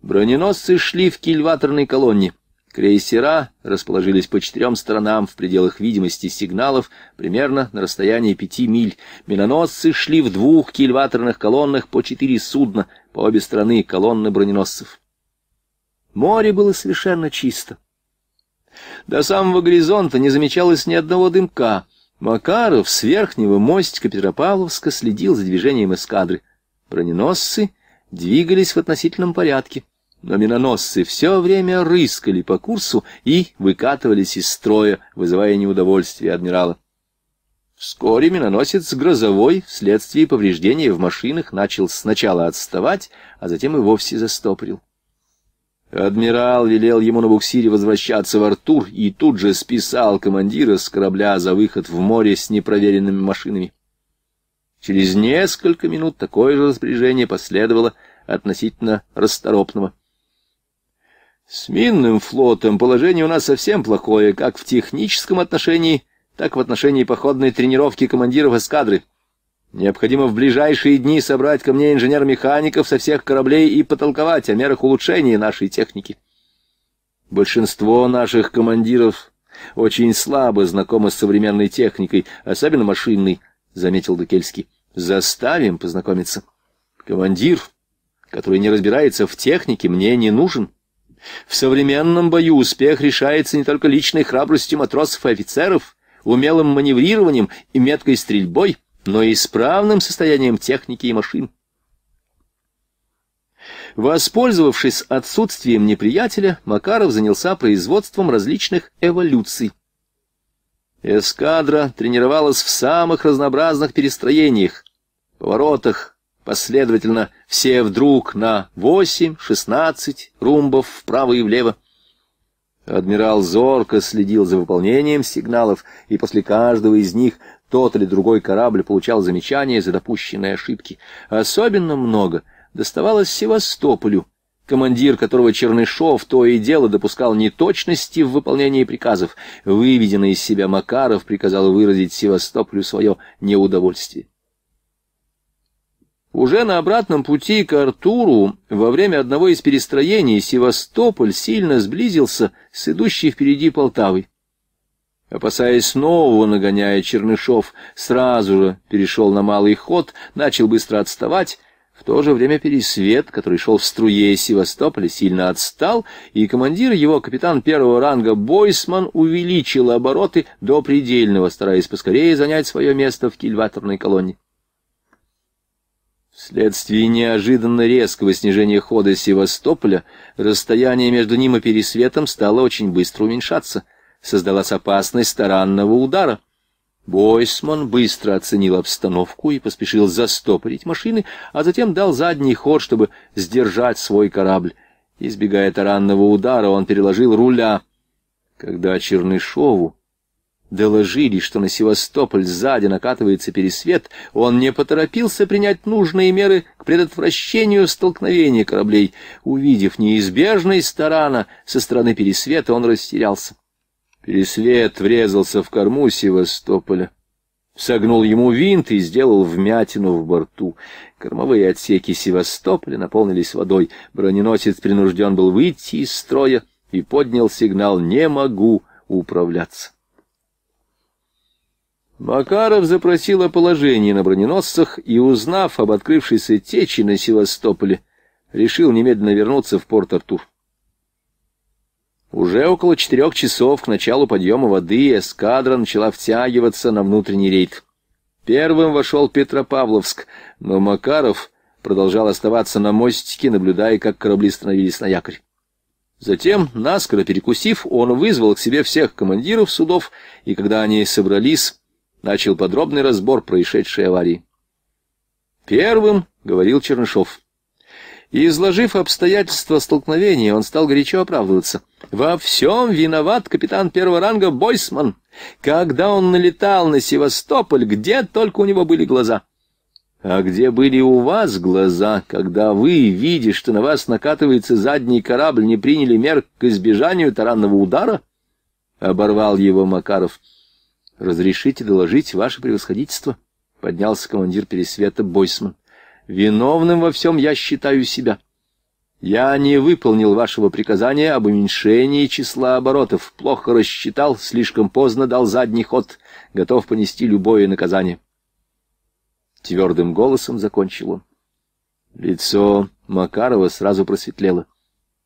Броненосцы шли в кильваторной колонне. Крейсера расположились по четырем сторонам в пределах видимости сигналов примерно на расстоянии пяти миль. Миноносцы шли в двух кильваторных колоннах по четыре судна по обе стороны колонны броненосцев. Море было совершенно чисто. До самого горизонта не замечалось ни одного дымка. Макаров с верхнего мостика Петропавловска следил за движением эскадры. Броненосцы двигались в относительном порядке но миноносцы все время рыскали по курсу и выкатывались из строя, вызывая неудовольствие адмирала. Вскоре миноносец «Грозовой» вследствие повреждения в машинах начал сначала отставать, а затем и вовсе застопорил. Адмирал велел ему на буксире возвращаться в Артур и тут же списал командира с корабля за выход в море с непроверенными машинами. Через несколько минут такое же распоряжение последовало относительно расторопного. С минным флотом положение у нас совсем плохое, как в техническом отношении, так и в отношении походной тренировки командиров эскадры. Необходимо в ближайшие дни собрать ко мне инженер-механиков со всех кораблей и потолковать о мерах улучшения нашей техники. Большинство наших командиров очень слабо знакомы с современной техникой, особенно машинной, — заметил Дукельский. Заставим познакомиться. Командир, который не разбирается в технике, мне не нужен. В современном бою успех решается не только личной храбростью матросов и офицеров, умелым маневрированием и меткой стрельбой, но и исправным состоянием техники и машин. Воспользовавшись отсутствием неприятеля, Макаров занялся производством различных эволюций. Эскадра тренировалась в самых разнообразных перестроениях, поворотах, Последовательно все вдруг на восемь, шестнадцать румбов вправо и влево. Адмирал зорко следил за выполнением сигналов, и после каждого из них тот или другой корабль получал замечания за допущенные ошибки. Особенно много доставалось Севастополю, командир которого Чернышов то и дело допускал неточности в выполнении приказов. Выведенный из себя Макаров приказал выразить Севастополю свое неудовольствие. Уже на обратном пути к Артуру во время одного из перестроений Севастополь сильно сблизился с идущей впереди Полтавой. Опасаясь нового нагоняя Чернышов, сразу же перешел на малый ход, начал быстро отставать, в то же время Пересвет, который шел в струе Севастополя, сильно отстал, и командир его, капитан первого ранга Бойсман, увеличил обороты до предельного, стараясь поскорее занять свое место в кильваторной колонне. Вследствие неожиданно резкого снижения хода Севастополя расстояние между ним и пересветом стало очень быстро уменьшаться. Создалась опасность таранного удара. Бойсман быстро оценил обстановку и поспешил застопорить машины, а затем дал задний ход, чтобы сдержать свой корабль. Избегая таранного удара, он переложил руля. Когда Чернышову доложили, что на Севастополь сзади накатывается пересвет, он не поторопился принять нужные меры к предотвращению столкновения кораблей. Увидев неизбежность тарана со стороны пересвета, он растерялся. Пересвет врезался в корму Севастополя. Согнул ему винт и сделал вмятину в борту. Кормовые отсеки Севастополя наполнились водой. Броненосец принужден был выйти из строя и поднял сигнал «Не могу управляться». Макаров запросил о положении на броненосцах и, узнав об открывшейся течи на Севастополе, решил немедленно вернуться в Порт-Артур. Уже около четырех часов к началу подъема воды эскадра начала втягиваться на внутренний рейд. Первым вошел Петропавловск, но Макаров продолжал оставаться на мостике, наблюдая, как корабли становились на якорь. Затем, наскоро перекусив, он вызвал к себе всех командиров судов, и когда они собрались, начал подробный разбор происшедшей аварии. Первым говорил Чернышов. И Изложив обстоятельства столкновения, он стал горячо оправдываться. «Во всем виноват капитан первого ранга Бойсман. Когда он налетал на Севастополь, где только у него были глаза». «А где были у вас глаза, когда вы, видя, что на вас накатывается задний корабль, не приняли мер к избежанию таранного удара?» — оборвал его Макаров. — «Разрешите доложить, ваше превосходительство?» — поднялся командир пересвета Бойсман. «Виновным во всем я считаю себя. Я не выполнил вашего приказания об уменьшении числа оборотов, плохо рассчитал, слишком поздно дал задний ход, готов понести любое наказание». Твердым голосом закончил он. Лицо Макарова сразу просветлело.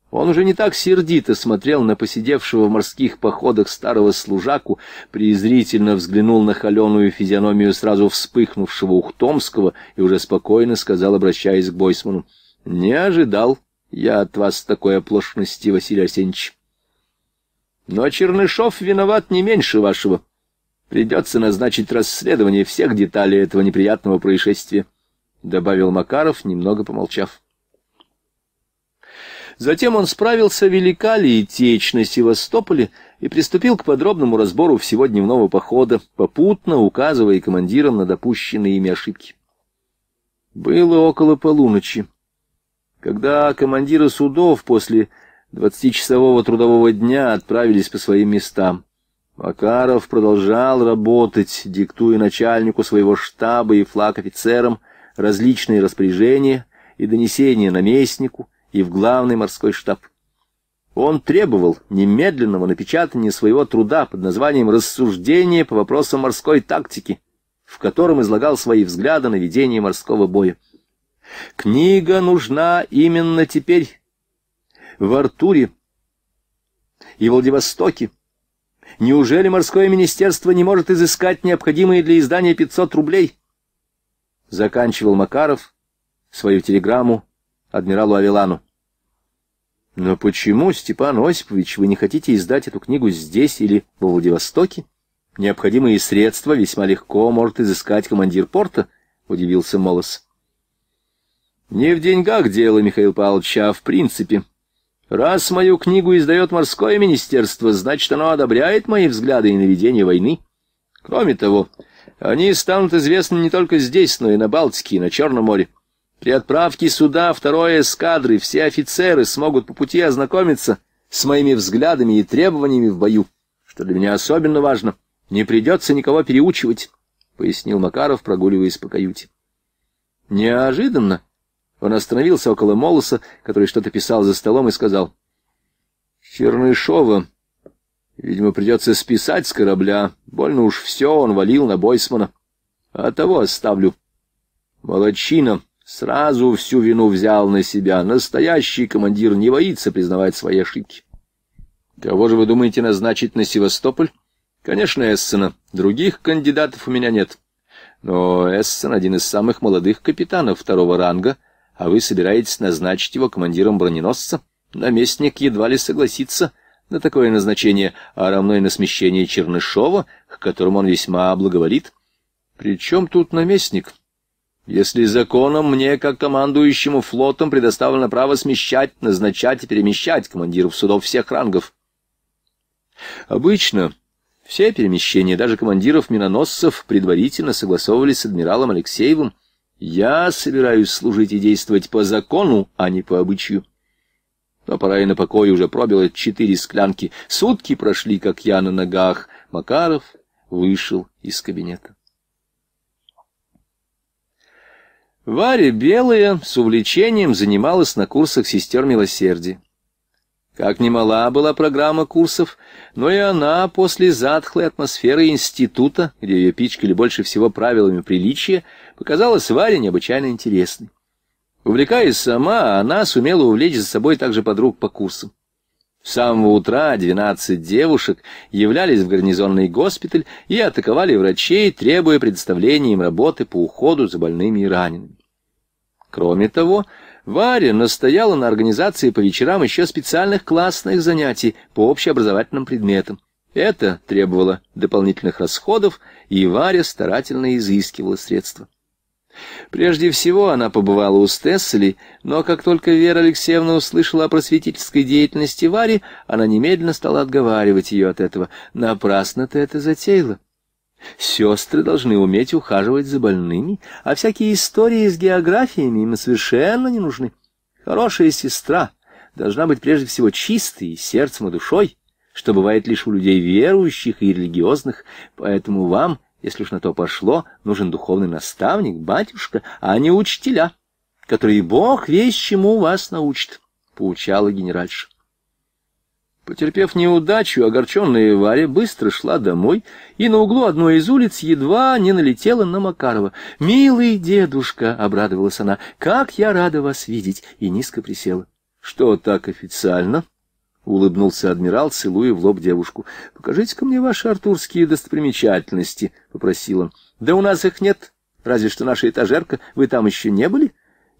Он уже не так сердито смотрел на посидевшего в морских походах старого служаку, презрительно взглянул на холеную физиономию сразу вспыхнувшего Ухтомского и уже спокойно сказал, обращаясь к Бойсману, «Не ожидал я от вас такой оплошности, Василий Арсеньевич. Но Чернышов виноват не меньше вашего. Придется назначить расследование всех деталей этого неприятного происшествия», — добавил Макаров, немного помолчав. Затем он справился, велика ли течь на Севастополе, и приступил к подробному разбору всего дневного похода, попутно указывая командирам на допущенные ими ошибки. Было около полуночи, когда командиры судов после двадцатичасового трудового дня отправились по своим местам. Макаров продолжал работать, диктуя начальнику своего штаба и флаг офицерам различные распоряжения и донесения наместнику, и в главный морской штаб. Он требовал немедленного напечатания своего труда под названием «Рассуждение по вопросам морской тактики», в котором излагал свои взгляды на ведение морского боя. Книга нужна именно теперь, в Артуре и Владивостоке. Неужели морское министерство не может изыскать необходимые для издания 500 рублей? Заканчивал Макаров свою телеграмму адмиралу Авилану. Но почему, Степан Осипович, вы не хотите издать эту книгу здесь или во Владивостоке? Необходимые средства весьма легко может изыскать командир порта, — удивился Молос. Не в деньгах дело, Михаил Павлович, а в принципе. Раз мою книгу издает морское министерство, значит, оно одобряет мои взгляды и наведение войны. Кроме того, они станут известны не только здесь, но и на Балтике, и на Черном море. При отправке суда второй эскадры все офицеры смогут по пути ознакомиться с моими взглядами и требованиями в бою, что для меня особенно важно. Не придется никого переучивать, — пояснил Макаров, прогуливаясь по каюте. Неожиданно он остановился около Молоса, который что-то писал за столом, и сказал. — Чернышова, видимо, придется списать с корабля. Больно уж все он валил на Бойсмана. А того оставлю. — Молодчина! — сразу всю вину взял на себя. Настоящий командир не боится признавать свои ошибки. Кого же вы думаете назначить на Севастополь? Конечно, Эссена. Других кандидатов у меня нет. Но Эссен один из самых молодых капитанов второго ранга, а вы собираетесь назначить его командиром броненосца? Наместник едва ли согласится на такое назначение, а равно и на смещение Чернышова, к которому он весьма благоволит. — Причем тут наместник? если законом мне, как командующему флотом, предоставлено право смещать, назначать и перемещать командиров судов всех рангов. Обычно все перемещения, даже командиров миноносцев, предварительно согласовывались с адмиралом Алексеевым. Я собираюсь служить и действовать по закону, а не по обычаю. Но пора и на покое уже пробило четыре склянки. Сутки прошли, как я на ногах. Макаров вышел из кабинета. Варя Белая с увлечением занималась на курсах сестер милосердия. Как ни мала была программа курсов, но и она после затхлой атмосферы института, где ее пичкали больше всего правилами приличия, показалась Варе необычайно интересной. Увлекаясь сама, она сумела увлечь за собой также подруг по курсам. С самого утра двенадцать девушек являлись в гарнизонный госпиталь и атаковали врачей, требуя предоставления им работы по уходу за больными и ранеными. Кроме того, Варя настояла на организации по вечерам еще специальных классных занятий по общеобразовательным предметам. Это требовало дополнительных расходов, и Варя старательно изыскивала средства. Прежде всего она побывала у Стессели, но как только Вера Алексеевна услышала о просветительской деятельности Вари, она немедленно стала отговаривать ее от этого. «Напрасно ты это затеяла. Сестры должны уметь ухаживать за больными, а всякие истории с географиями им совершенно не нужны. Хорошая сестра должна быть прежде всего чистой сердцем и душой, что бывает лишь у людей верующих и религиозных, поэтому вам, если уж на то пошло, нужен духовный наставник, батюшка, а не учителя, которые Бог весь чему вас научит, — поучала генеральша. Потерпев неудачу, огорченная Варя быстро шла домой и на углу одной из улиц едва не налетела на Макарова. «Милый дедушка!» — обрадовалась она. «Как я рада вас видеть!» — и низко присела. «Что так официально?» — улыбнулся адмирал, целуя в лоб девушку. «Покажите-ка мне ваши артурские достопримечательности», — попросил он. «Да у нас их нет, разве что наша этажерка. Вы там еще не были?»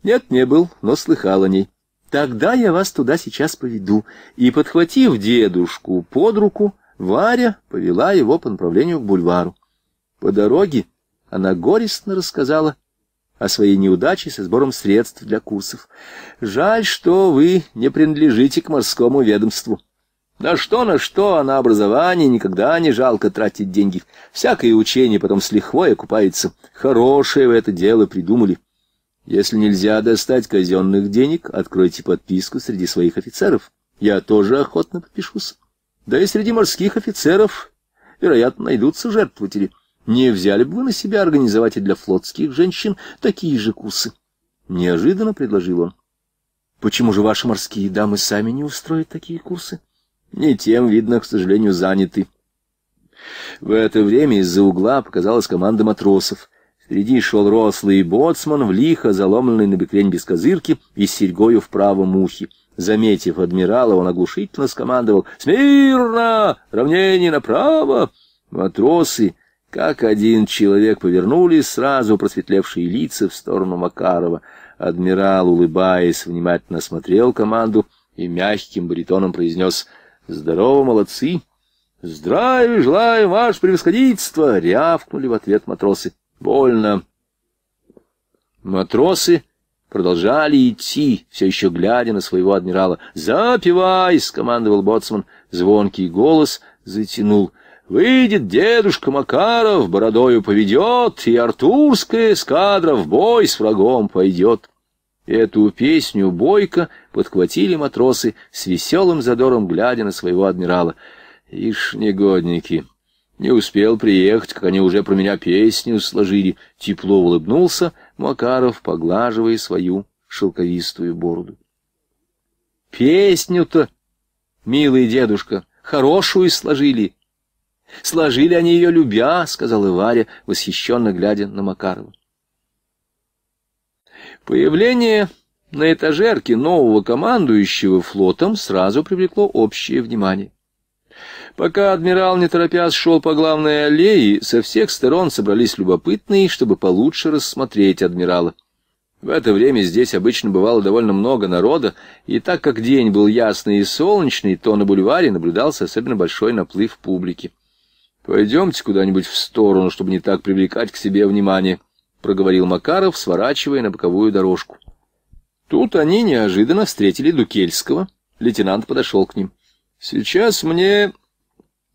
«Нет, не был, но слыхал о ней». Тогда я вас туда сейчас поведу». И, подхватив дедушку под руку, Варя повела его по направлению к бульвару. По дороге она горестно рассказала о своей неудаче со сбором средств для курсов. «Жаль, что вы не принадлежите к морскому ведомству». На что, на что, а на образование никогда не жалко тратить деньги. Всякое учение потом с лихвой окупается. Хорошее вы это дело придумали. Если нельзя достать казенных денег, откройте подписку среди своих офицеров. Я тоже охотно подпишусь. Да и среди морских офицеров, вероятно, найдутся жертвователи. Не взяли бы вы на себя организовать и для флотских женщин такие же курсы? Неожиданно предложил он. Почему же ваши морские дамы сами не устроят такие курсы? Не тем, видно, к сожалению, заняты. В это время из-за угла показалась команда матросов — Впереди шел рослый боцман в лихо заломленной на бекрень без козырки и с серьгою в правом ухе. Заметив адмирала, он оглушительно скомандовал «Смирно! Равнение направо!» Матросы, как один человек, повернули сразу просветлевшие лица в сторону Макарова. Адмирал, улыбаясь, внимательно смотрел команду и мягким баритоном произнес «Здорово, молодцы!» «Здравия желаю, ваше превосходительство!» — рявкнули в ответ матросы. Больно. Матросы продолжали идти, все еще глядя на своего адмирала. «Запивай!» — скомандовал боцман. Звонкий голос затянул. «Выйдет дедушка Макаров, бородою поведет, и артурская эскадра в бой с врагом пойдет». Эту песню бойко подхватили матросы с веселым задором, глядя на своего адмирала. «Ишь, негодники!» Не успел приехать, как они уже про меня песню сложили. Тепло улыбнулся Макаров, поглаживая свою шелковистую бороду. Песню-то, милый дедушка, хорошую сложили. Сложили они ее любя, сказала Варя, восхищенно глядя на Макарова. Появление на этажерке нового командующего флотом сразу привлекло общее внимание. Пока адмирал, не торопясь, шел по главной аллее, со всех сторон собрались любопытные, чтобы получше рассмотреть адмирала. В это время здесь обычно бывало довольно много народа, и так как день был ясный и солнечный, то на бульваре наблюдался особенно большой наплыв публики. «Пойдемте куда-нибудь в сторону, чтобы не так привлекать к себе внимание», — проговорил Макаров, сворачивая на боковую дорожку. Тут они неожиданно встретили Дукельского. Лейтенант подошел к ним. Сейчас мне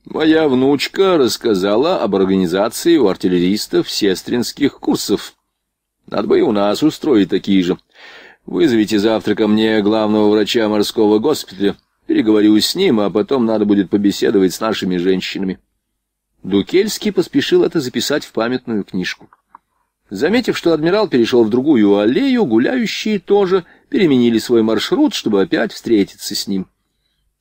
моя внучка рассказала об организации у артиллеристов сестринских курсов. Надо бы и у нас устроить такие же. Вызовите завтра ко мне главного врача морского госпиталя, переговорю с ним, а потом надо будет побеседовать с нашими женщинами. Дукельский поспешил это записать в памятную книжку. Заметив, что адмирал перешел в другую аллею, гуляющие тоже переменили свой маршрут, чтобы опять встретиться с ним.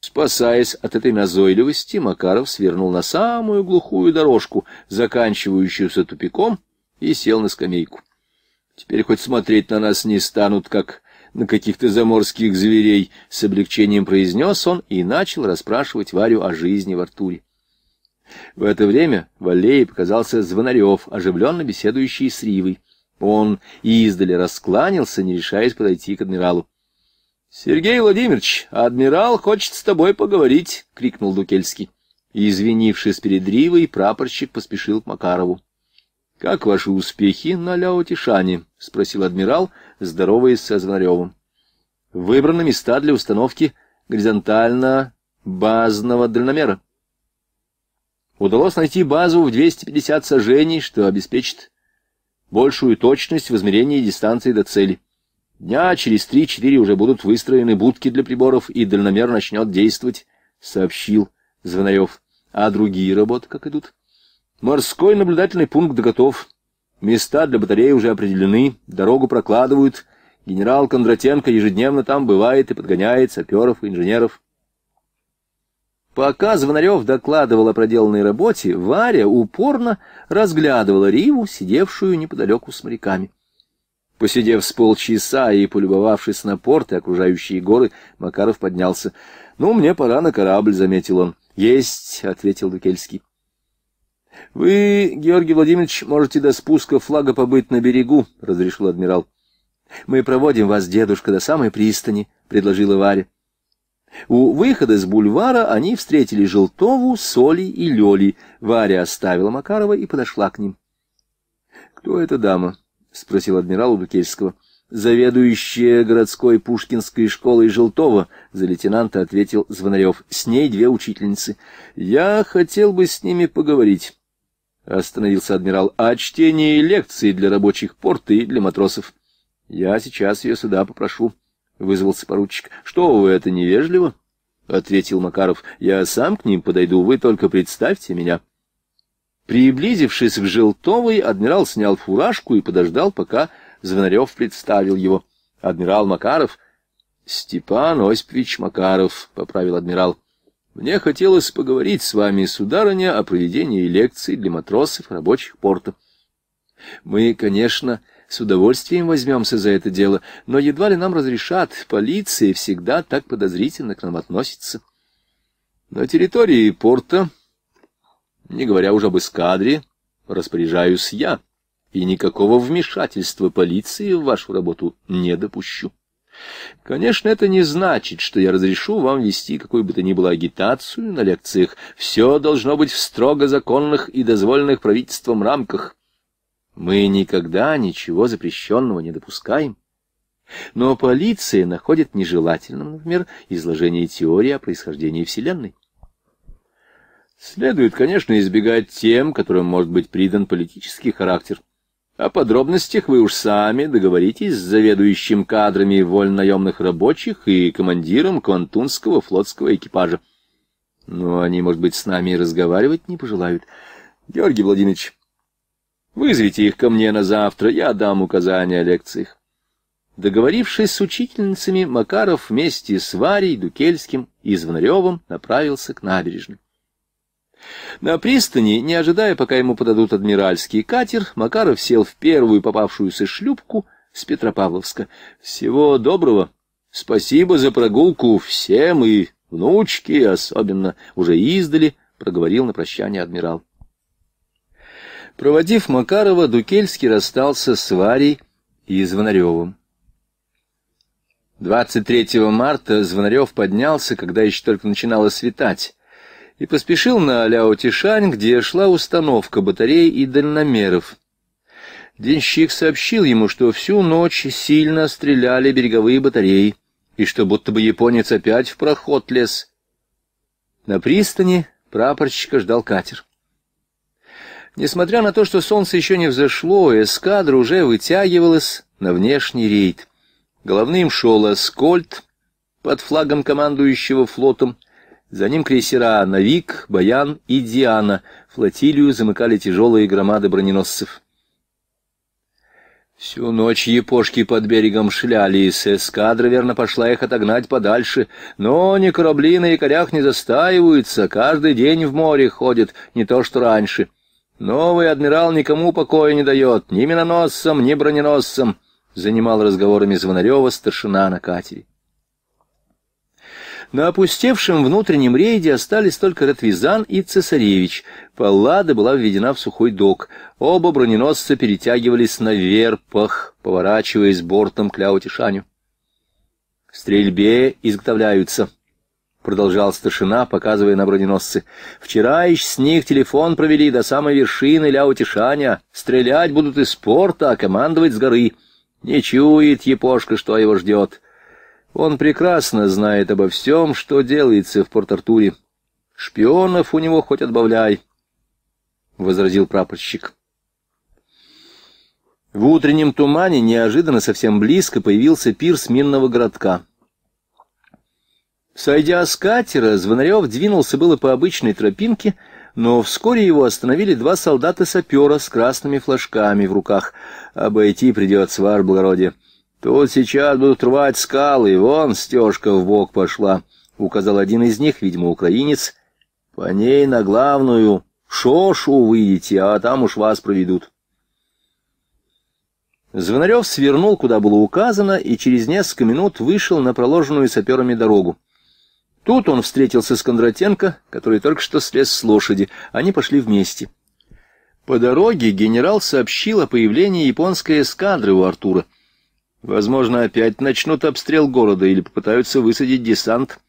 Спасаясь от этой назойливости, Макаров свернул на самую глухую дорожку, заканчивающуюся тупиком, и сел на скамейку. Теперь хоть смотреть на нас не станут, как на каких-то заморских зверей, — с облегчением произнес он и начал расспрашивать Варю о жизни в Артуре. В это время в аллее показался Звонарев, оживленно беседующий с Ривой. Он издали раскланялся, не решаясь подойти к адмиралу. Сергей Владимирович, адмирал хочет с тобой поговорить, крикнул Дукельский. Извинившись перед Ривой, прапорщик поспешил к Макарову. Как ваши успехи на Ляотишане? спросил адмирал, здороваясь со Звонаревым. Выбраны места для установки горизонтально базного дальномера. Удалось найти базу в 250 сажений, что обеспечит большую точность в измерении дистанции до цели. Дня через три-четыре уже будут выстроены будки для приборов, и дальномер начнет действовать, — сообщил Звонарев. А другие работы как идут? Морской наблюдательный пункт готов. Места для батареи уже определены, дорогу прокладывают. Генерал Кондратенко ежедневно там бывает и подгоняет саперов и инженеров. Пока Звонарев докладывал о проделанной работе, Варя упорно разглядывала Риву, сидевшую неподалеку с моряками. Посидев с полчаса и полюбовавшись на порт и окружающие горы, Макаров поднялся. — Ну, мне пора на корабль, — заметил он. — Есть, — ответил Дукельский. — Вы, Георгий Владимирович, можете до спуска флага побыть на берегу, — разрешил адмирал. — Мы проводим вас, дедушка, до самой пристани, — предложила Варя. У выхода с бульвара они встретили Желтову, Соли и Лёли. Варя оставила Макарова и подошла к ним. — Кто эта дама? —— спросил адмирал у Заведующая городской пушкинской школой Желтова, за лейтенанта ответил Звонарев. С ней две учительницы. Я хотел бы с ними поговорить. Остановился адмирал. О чтении лекций для рабочих порта и для матросов. Я сейчас ее сюда попрошу. Вызвался поручик. Что вы, это невежливо? Ответил Макаров. Я сам к ним подойду, вы только представьте меня. Приблизившись к Желтовой, адмирал снял фуражку и подождал, пока Звонарев представил его. Адмирал Макаров... — Степан Осипович Макаров, — поправил адмирал. — Мне хотелось поговорить с вами, сударыня, о проведении лекций для матросов рабочих порта. — Мы, конечно, с удовольствием возьмемся за это дело, но едва ли нам разрешат, полиция всегда так подозрительно к нам относится. — На территории порта не говоря уже об эскадре, распоряжаюсь я, и никакого вмешательства полиции в вашу работу не допущу. Конечно, это не значит, что я разрешу вам вести какую бы то ни было агитацию на лекциях. Все должно быть в строго законных и дозволенных правительством рамках. Мы никогда ничего запрещенного не допускаем. Но полиция находит нежелательным, например, изложение теории о происхождении Вселенной. Следует, конечно, избегать тем, которым может быть придан политический характер. О подробностях вы уж сами договоритесь с заведующим кадрами вольнонаемных рабочих и командиром Квантунского флотского экипажа. Но они, может быть, с нами и разговаривать не пожелают. Георгий Владимирович, вызовите их ко мне на завтра, я дам указания о лекциях. Договорившись с учительницами, Макаров вместе с Варей, Дукельским и Звонаревым направился к набережной. На пристани, не ожидая, пока ему подадут адмиральский катер, Макаров сел в первую попавшуюся шлюпку с Петропавловска. «Всего доброго! Спасибо за прогулку всем и внучке особенно!» Уже издали проговорил на прощание адмирал. Проводив Макарова, Дукельский расстался с Варей и Звонаревым. 23 марта Звонарев поднялся, когда еще только начинало светать и поспешил на Ляотишань, где шла установка батарей и дальномеров. Денщик сообщил ему, что всю ночь сильно стреляли береговые батареи, и что будто бы японец опять в проход лез. На пристани прапорщика ждал катер. Несмотря на то, что солнце еще не взошло, эскадра уже вытягивалась на внешний рейд. Головным шел Аскольд под флагом командующего флотом — за ним крейсера «Навик», «Баян» и «Диана». Флотилию замыкали тяжелые громады броненосцев. Всю ночь япошки под берегом шляли, и с эскадра, верно, пошла их отогнать подальше. Но ни корабли на якорях не застаиваются, каждый день в море ходят, не то что раньше. Новый адмирал никому покоя не дает, ни миноносцам, ни броненосцам, — занимал разговорами Звонарева старшина на катере. На опустевшем внутреннем рейде остались только Ратвизан и Цесаревич. Паллада была введена в сухой док. Оба броненосца перетягивались на верпах, поворачиваясь бортом к Ляутишаню. — В стрельбе изготовляются, — продолжал старшина, показывая на броненосцы. — Вчера еще с них телефон провели до самой вершины Ляутишаня. Стрелять будут из порта, а командовать с горы. Не чует Япошка, что его ждет. — он прекрасно знает обо всем, что делается в Порт-Артуре. Шпионов у него хоть отбавляй, — возразил прапорщик. В утреннем тумане неожиданно совсем близко появился пирс минного городка. Сойдя с катера, Звонарев двинулся было по обычной тропинке, но вскоре его остановили два солдата-сапера с красными флажками в руках. «Обойти придется, вар благородие», Тут сейчас будут рвать скалы, вон стежка в бок пошла, — указал один из них, видимо, украинец. — По ней на главную шошу выйдете, а там уж вас проведут. Звонарев свернул, куда было указано, и через несколько минут вышел на проложенную саперами дорогу. Тут он встретился с Кондратенко, который только что слез с лошади. Они пошли вместе. По дороге генерал сообщил о появлении японской эскадры у Артура — Возможно, опять начнут обстрел города или попытаются высадить десант.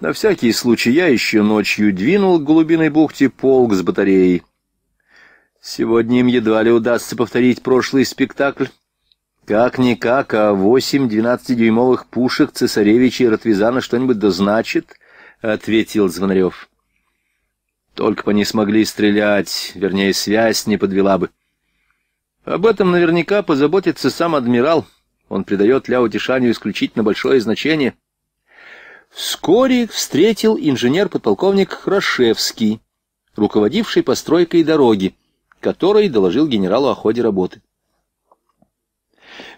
На всякий случай я еще ночью двинул к глубиной бухте полк с батареей. Сегодня им едва ли удастся повторить прошлый спектакль. Как-никак, а восемь двенадцатидюймовых пушек цесаревича и Ротвизана что-нибудь дозначит, ответил Звонарев. Только бы они смогли стрелять, вернее, связь не подвела бы. Об этом наверняка позаботится сам адмирал. — он придает Ляо Тишаню исключительно большое значение. Вскоре встретил инженер-подполковник Рашевский, руководивший постройкой дороги, который доложил генералу о ходе работы.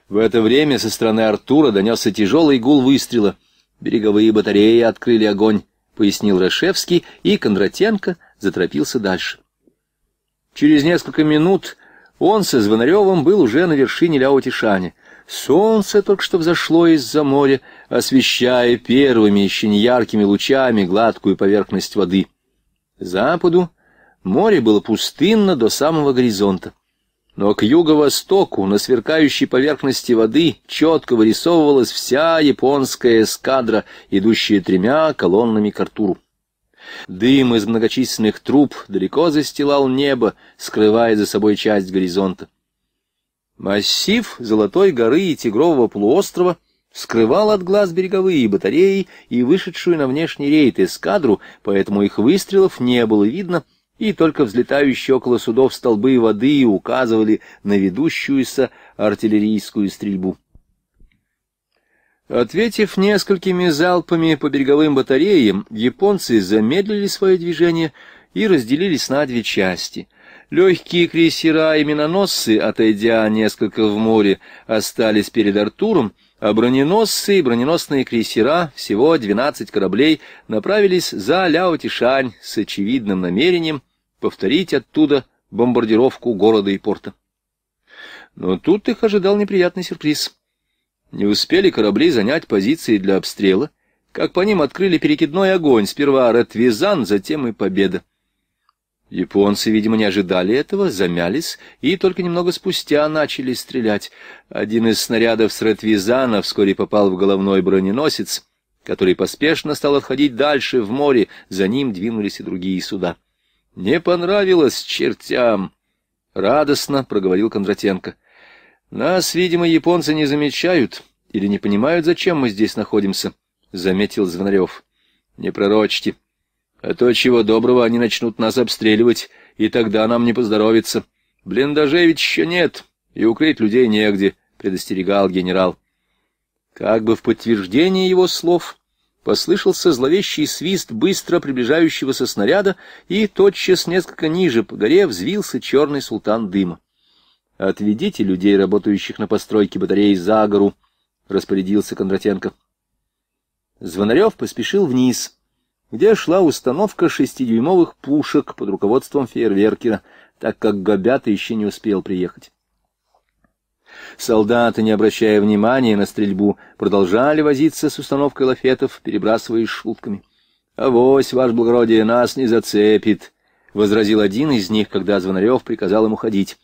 В это время со стороны Артура донесся тяжелый гул выстрела. Береговые батареи открыли огонь, пояснил Рашевский, и Кондратенко заторопился дальше. Через несколько минут он со Звонаревым был уже на вершине Ляо-Тишани. Солнце только что взошло из-за моря, освещая первыми еще неяркими лучами гладкую поверхность воды. Западу море было пустынно до самого горизонта. Но к юго-востоку, на сверкающей поверхности воды, четко вырисовывалась вся японская эскадра, идущая тремя колоннами к Артуру. Дым из многочисленных труб далеко застилал небо, скрывая за собой часть горизонта. Массив Золотой горы и Тигрового полуострова скрывал от глаз береговые батареи и вышедшую на внешний рейд эскадру, поэтому их выстрелов не было видно, и только взлетающие около судов столбы воды указывали на ведущуюся артиллерийскую стрельбу. Ответив несколькими залпами по береговым батареям, японцы замедлили свое движение и разделились на две части — Легкие крейсера и миноносцы, отойдя несколько в море, остались перед Артуром, а броненосцы и броненосные крейсера, всего 12 кораблей, направились за Ляотишань с очевидным намерением повторить оттуда бомбардировку города и порта. Но тут их ожидал неприятный сюрприз. Не успели корабли занять позиции для обстрела, как по ним открыли перекидной огонь, сперва Ретвизан, затем и Победа. Японцы, видимо, не ожидали этого, замялись и только немного спустя начали стрелять. Один из снарядов с ретвизана вскоре попал в головной броненосец, который поспешно стал отходить дальше в море, за ним двинулись и другие суда. «Не понравилось чертям!» — радостно проговорил Кондратенко. «Нас, видимо, японцы не замечают или не понимают, зачем мы здесь находимся», — заметил Звонарев. «Не пророчьте», а то, чего доброго, они начнут нас обстреливать, и тогда нам не поздоровится. Блиндажей ведь еще нет, и укрыть людей негде, — предостерегал генерал. Как бы в подтверждение его слов послышался зловещий свист быстро приближающегося снаряда, и тотчас несколько ниже по горе взвился черный султан дыма. — Отведите людей, работающих на постройке батареи, за гору, — распорядился Кондратенко. Звонарев поспешил вниз. — где шла установка шестидюймовых пушек под руководством фейерверкера, так как Гобята еще не успел приехать. Солдаты, не обращая внимания на стрельбу, продолжали возиться с установкой лафетов, перебрасываясь шутками. «Авось, ваше благородие, нас не зацепит», — возразил один из них, когда Звонарев приказал ему ходить.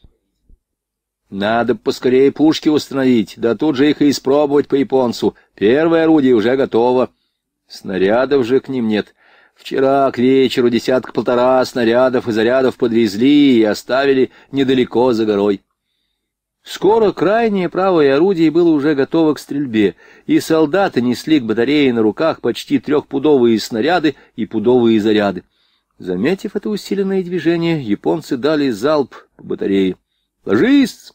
«Надо поскорее пушки установить, да тут же их и испробовать по японцу. Первое орудие уже готово», Снарядов же к ним нет. Вчера к вечеру десятка-полтора снарядов и зарядов подвезли и оставили недалеко за горой. Скоро крайнее правое орудие было уже готово к стрельбе, и солдаты несли к батарее на руках почти трехпудовые снаряды и пудовые заряды. Заметив это усиленное движение, японцы дали залп по батарее. «Ложись!»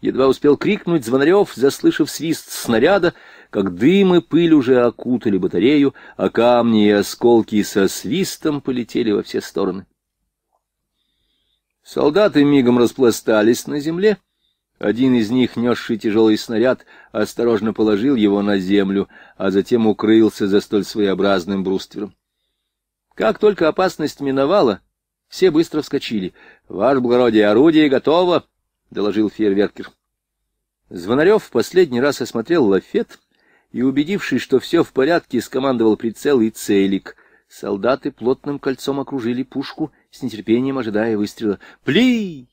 Едва успел крикнуть Звонарев, заслышав свист снаряда, как дым и пыль уже окутали батарею, а камни и осколки со свистом полетели во все стороны. Солдаты мигом распластались на земле. Один из них, несший тяжелый снаряд, осторожно положил его на землю, а затем укрылся за столь своеобразным бруствером. Как только опасность миновала, все быстро вскочили. — Ваш благородие, орудие готово! — доложил фейерверкер. Звонарев в последний раз осмотрел лафет и, убедившись, что все в порядке, скомандовал прицел и целик. Солдаты плотным кольцом окружили пушку, с нетерпением ожидая выстрела. «Пли!»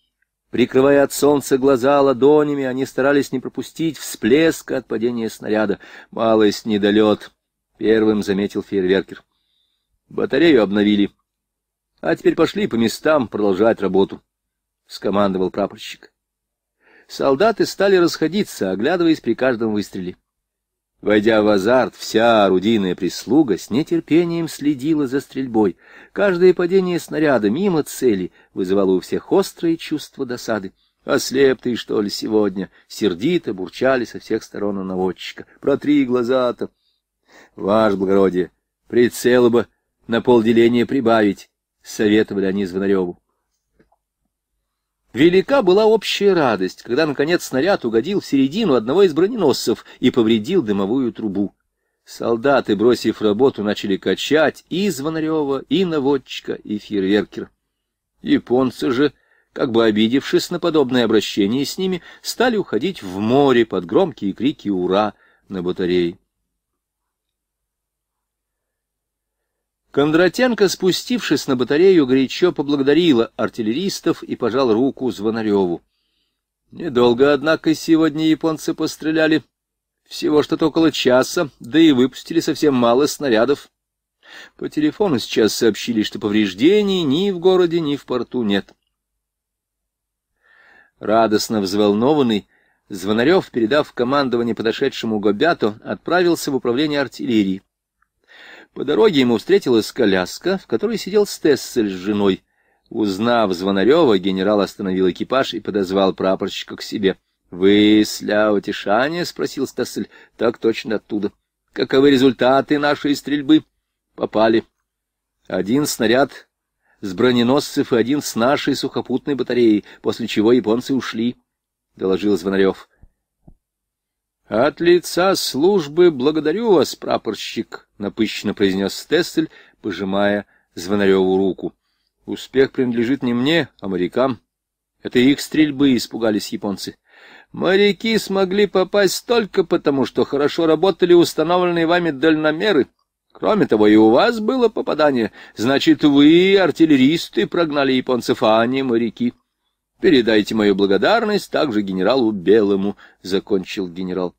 Прикрывая от солнца глаза ладонями, они старались не пропустить всплеск от падения снаряда. «Малость недолет!» — первым заметил фейерверкер. Батарею обновили. А теперь пошли по местам продолжать работу, — скомандовал прапорщик. Солдаты стали расходиться, оглядываясь при каждом выстреле. Войдя в азарт, вся орудийная прислуга с нетерпением следила за стрельбой. Каждое падение снаряда мимо цели вызывало у всех острое чувство досады. «Ослеп ты, что ли, сегодня?» — сердито бурчали со всех сторон у наводчика. «Протри глаза-то!» ваш, благородие, прицела бы на полделения прибавить!» — советовали они Звонареву. Велика была общая радость, когда, наконец, снаряд угодил в середину одного из броненосцев и повредил дымовую трубу. Солдаты, бросив работу, начали качать и Звонарева, и наводчика, и фейерверкера. Японцы же, как бы обидевшись на подобное обращение с ними, стали уходить в море под громкие крики «Ура!» на батарее. Кондратенко, спустившись на батарею, горячо поблагодарила артиллеристов и пожал руку Звонареву. Недолго, однако, сегодня японцы постреляли. Всего что-то около часа, да и выпустили совсем мало снарядов. По телефону сейчас сообщили, что повреждений ни в городе, ни в порту нет. Радостно взволнованный, Звонарев, передав командование подошедшему Гобяту, отправился в управление артиллерии. По дороге ему встретилась коляска, в которой сидел Стессель с женой. Узнав Звонарева, генерал остановил экипаж и подозвал прапорщика к себе. — Вы сля утешания? — спросил Стессель. — Так точно оттуда. — Каковы результаты нашей стрельбы? — Попали. Один снаряд с броненосцев и один с нашей сухопутной батареей. после чего японцы ушли, — доложил Звонарев. От лица службы благодарю вас, прапорщик, напыщенно произнес Тессель, пожимая Звонареву руку. Успех принадлежит не мне, а морякам. Это их стрельбы испугались японцы. Моряки смогли попасть только потому, что хорошо работали установленные вами дальномеры. Кроме того, и у вас было попадание. Значит, вы, артиллеристы, прогнали японцев, а не моряки. Передайте мою благодарность также генералу Белому, — закончил генерал.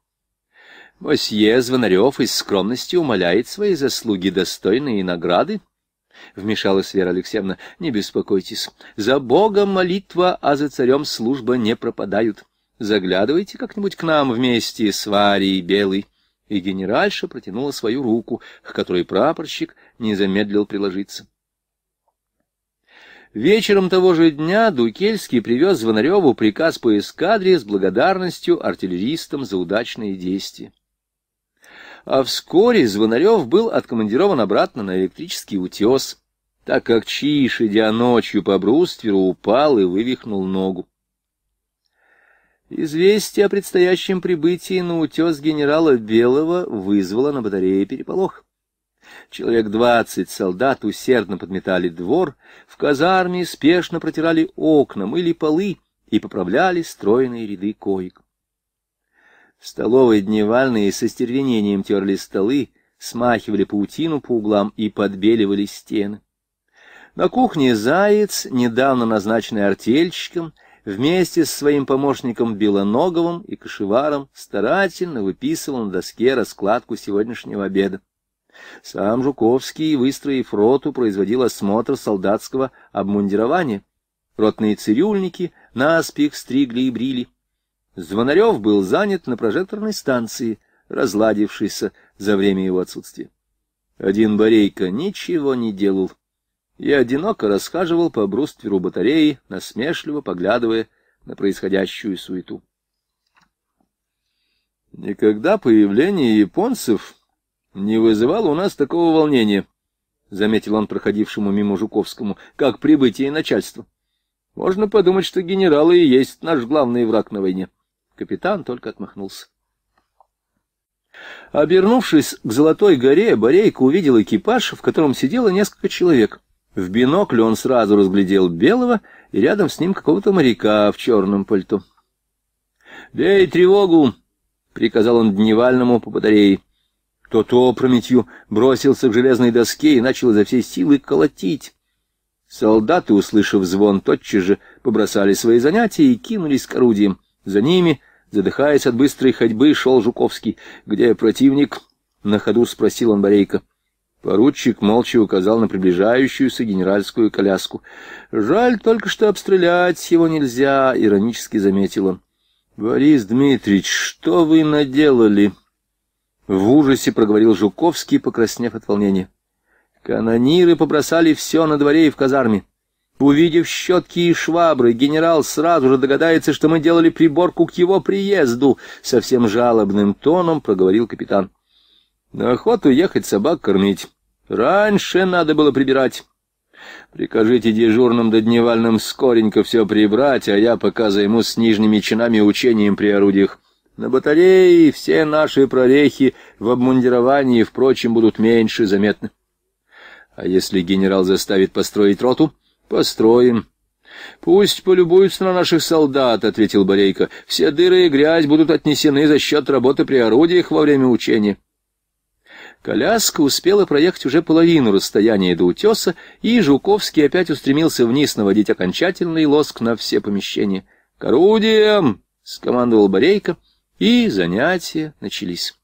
Мосье Звонарев из скромности умоляет свои заслуги достойные награды, — вмешалась Вера Алексеевна. — Не беспокойтесь. За Богом молитва, а за царем служба не пропадают. Заглядывайте как-нибудь к нам вместе с Варей Белой. И генеральша протянула свою руку, к которой прапорщик не замедлил приложиться. Вечером того же дня Дукельский привез Звонареву приказ по эскадре с благодарностью артиллеристам за удачные действия а вскоре Звонарев был откомандирован обратно на электрический утес, так как Чиш, идя ночью по брустверу, упал и вывихнул ногу. Известие о предстоящем прибытии на утес генерала Белого вызвало на батарее переполох. Человек двадцать солдат усердно подметали двор, в казарме спешно протирали окна, мыли полы и поправляли стройные ряды коек. Столовые дневальные со стервенением терли столы, смахивали паутину по углам и подбеливали стены. На кухне Заяц, недавно назначенный артельщиком, вместе с своим помощником Белоноговым и Кашеваром старательно выписывал на доске раскладку сегодняшнего обеда. Сам Жуковский, выстроив роту, производил осмотр солдатского обмундирования. Ротные цирюльники наспех стригли и брили, Звонарев был занят на прожекторной станции, разладившейся за время его отсутствия. Один Борейко ничего не делал и одиноко расхаживал по брустверу батареи, насмешливо поглядывая на происходящую суету. «Никогда появление японцев не вызывало у нас такого волнения», — заметил он проходившему мимо Жуковскому, — «как прибытие начальства. Можно подумать, что генералы и есть наш главный враг на войне». Капитан только отмахнулся. Обернувшись к Золотой горе, Борейка увидел экипаж, в котором сидело несколько человек. В бинокле он сразу разглядел белого и рядом с ним какого-то моряка в черном пальто. «Бей тревогу!» — приказал он дневальному по батарее. Тот опрометью бросился к железной доске и начал изо всей силы колотить. Солдаты, услышав звон, тотчас же побросали свои занятия и кинулись к орудиям. За ними — Задыхаясь от быстрой ходьбы, шел Жуковский. «Где противник?» — на ходу спросил он Борейко. Поручик молча указал на приближающуюся генеральскую коляску. «Жаль только, что обстрелять его нельзя», — иронически заметил он. «Борис Дмитриевич, что вы наделали?» В ужасе проговорил Жуковский, покраснев от волнения. «Канониры побросали все на дворе и в казарме. Увидев щетки и швабры, генерал сразу же догадается, что мы делали приборку к его приезду, — совсем жалобным тоном проговорил капитан. — На охоту ехать собак кормить. Раньше надо было прибирать. Прикажите дежурным до дневальным скоренько все прибрать, а я пока займусь с нижними чинами учением при орудиях. На батарее все наши прорехи в обмундировании, впрочем, будут меньше заметны. А если генерал заставит построить роту? — Построим. Пусть полюбуются на наших солдат, — ответил Борейко. Все дыры и грязь будут отнесены за счет работы при орудиях во время учения. Коляска успела проехать уже половину расстояния до утеса, и Жуковский опять устремился вниз наводить окончательный лоск на все помещения. — К орудиям! — скомандовал Борейко, и занятия начались.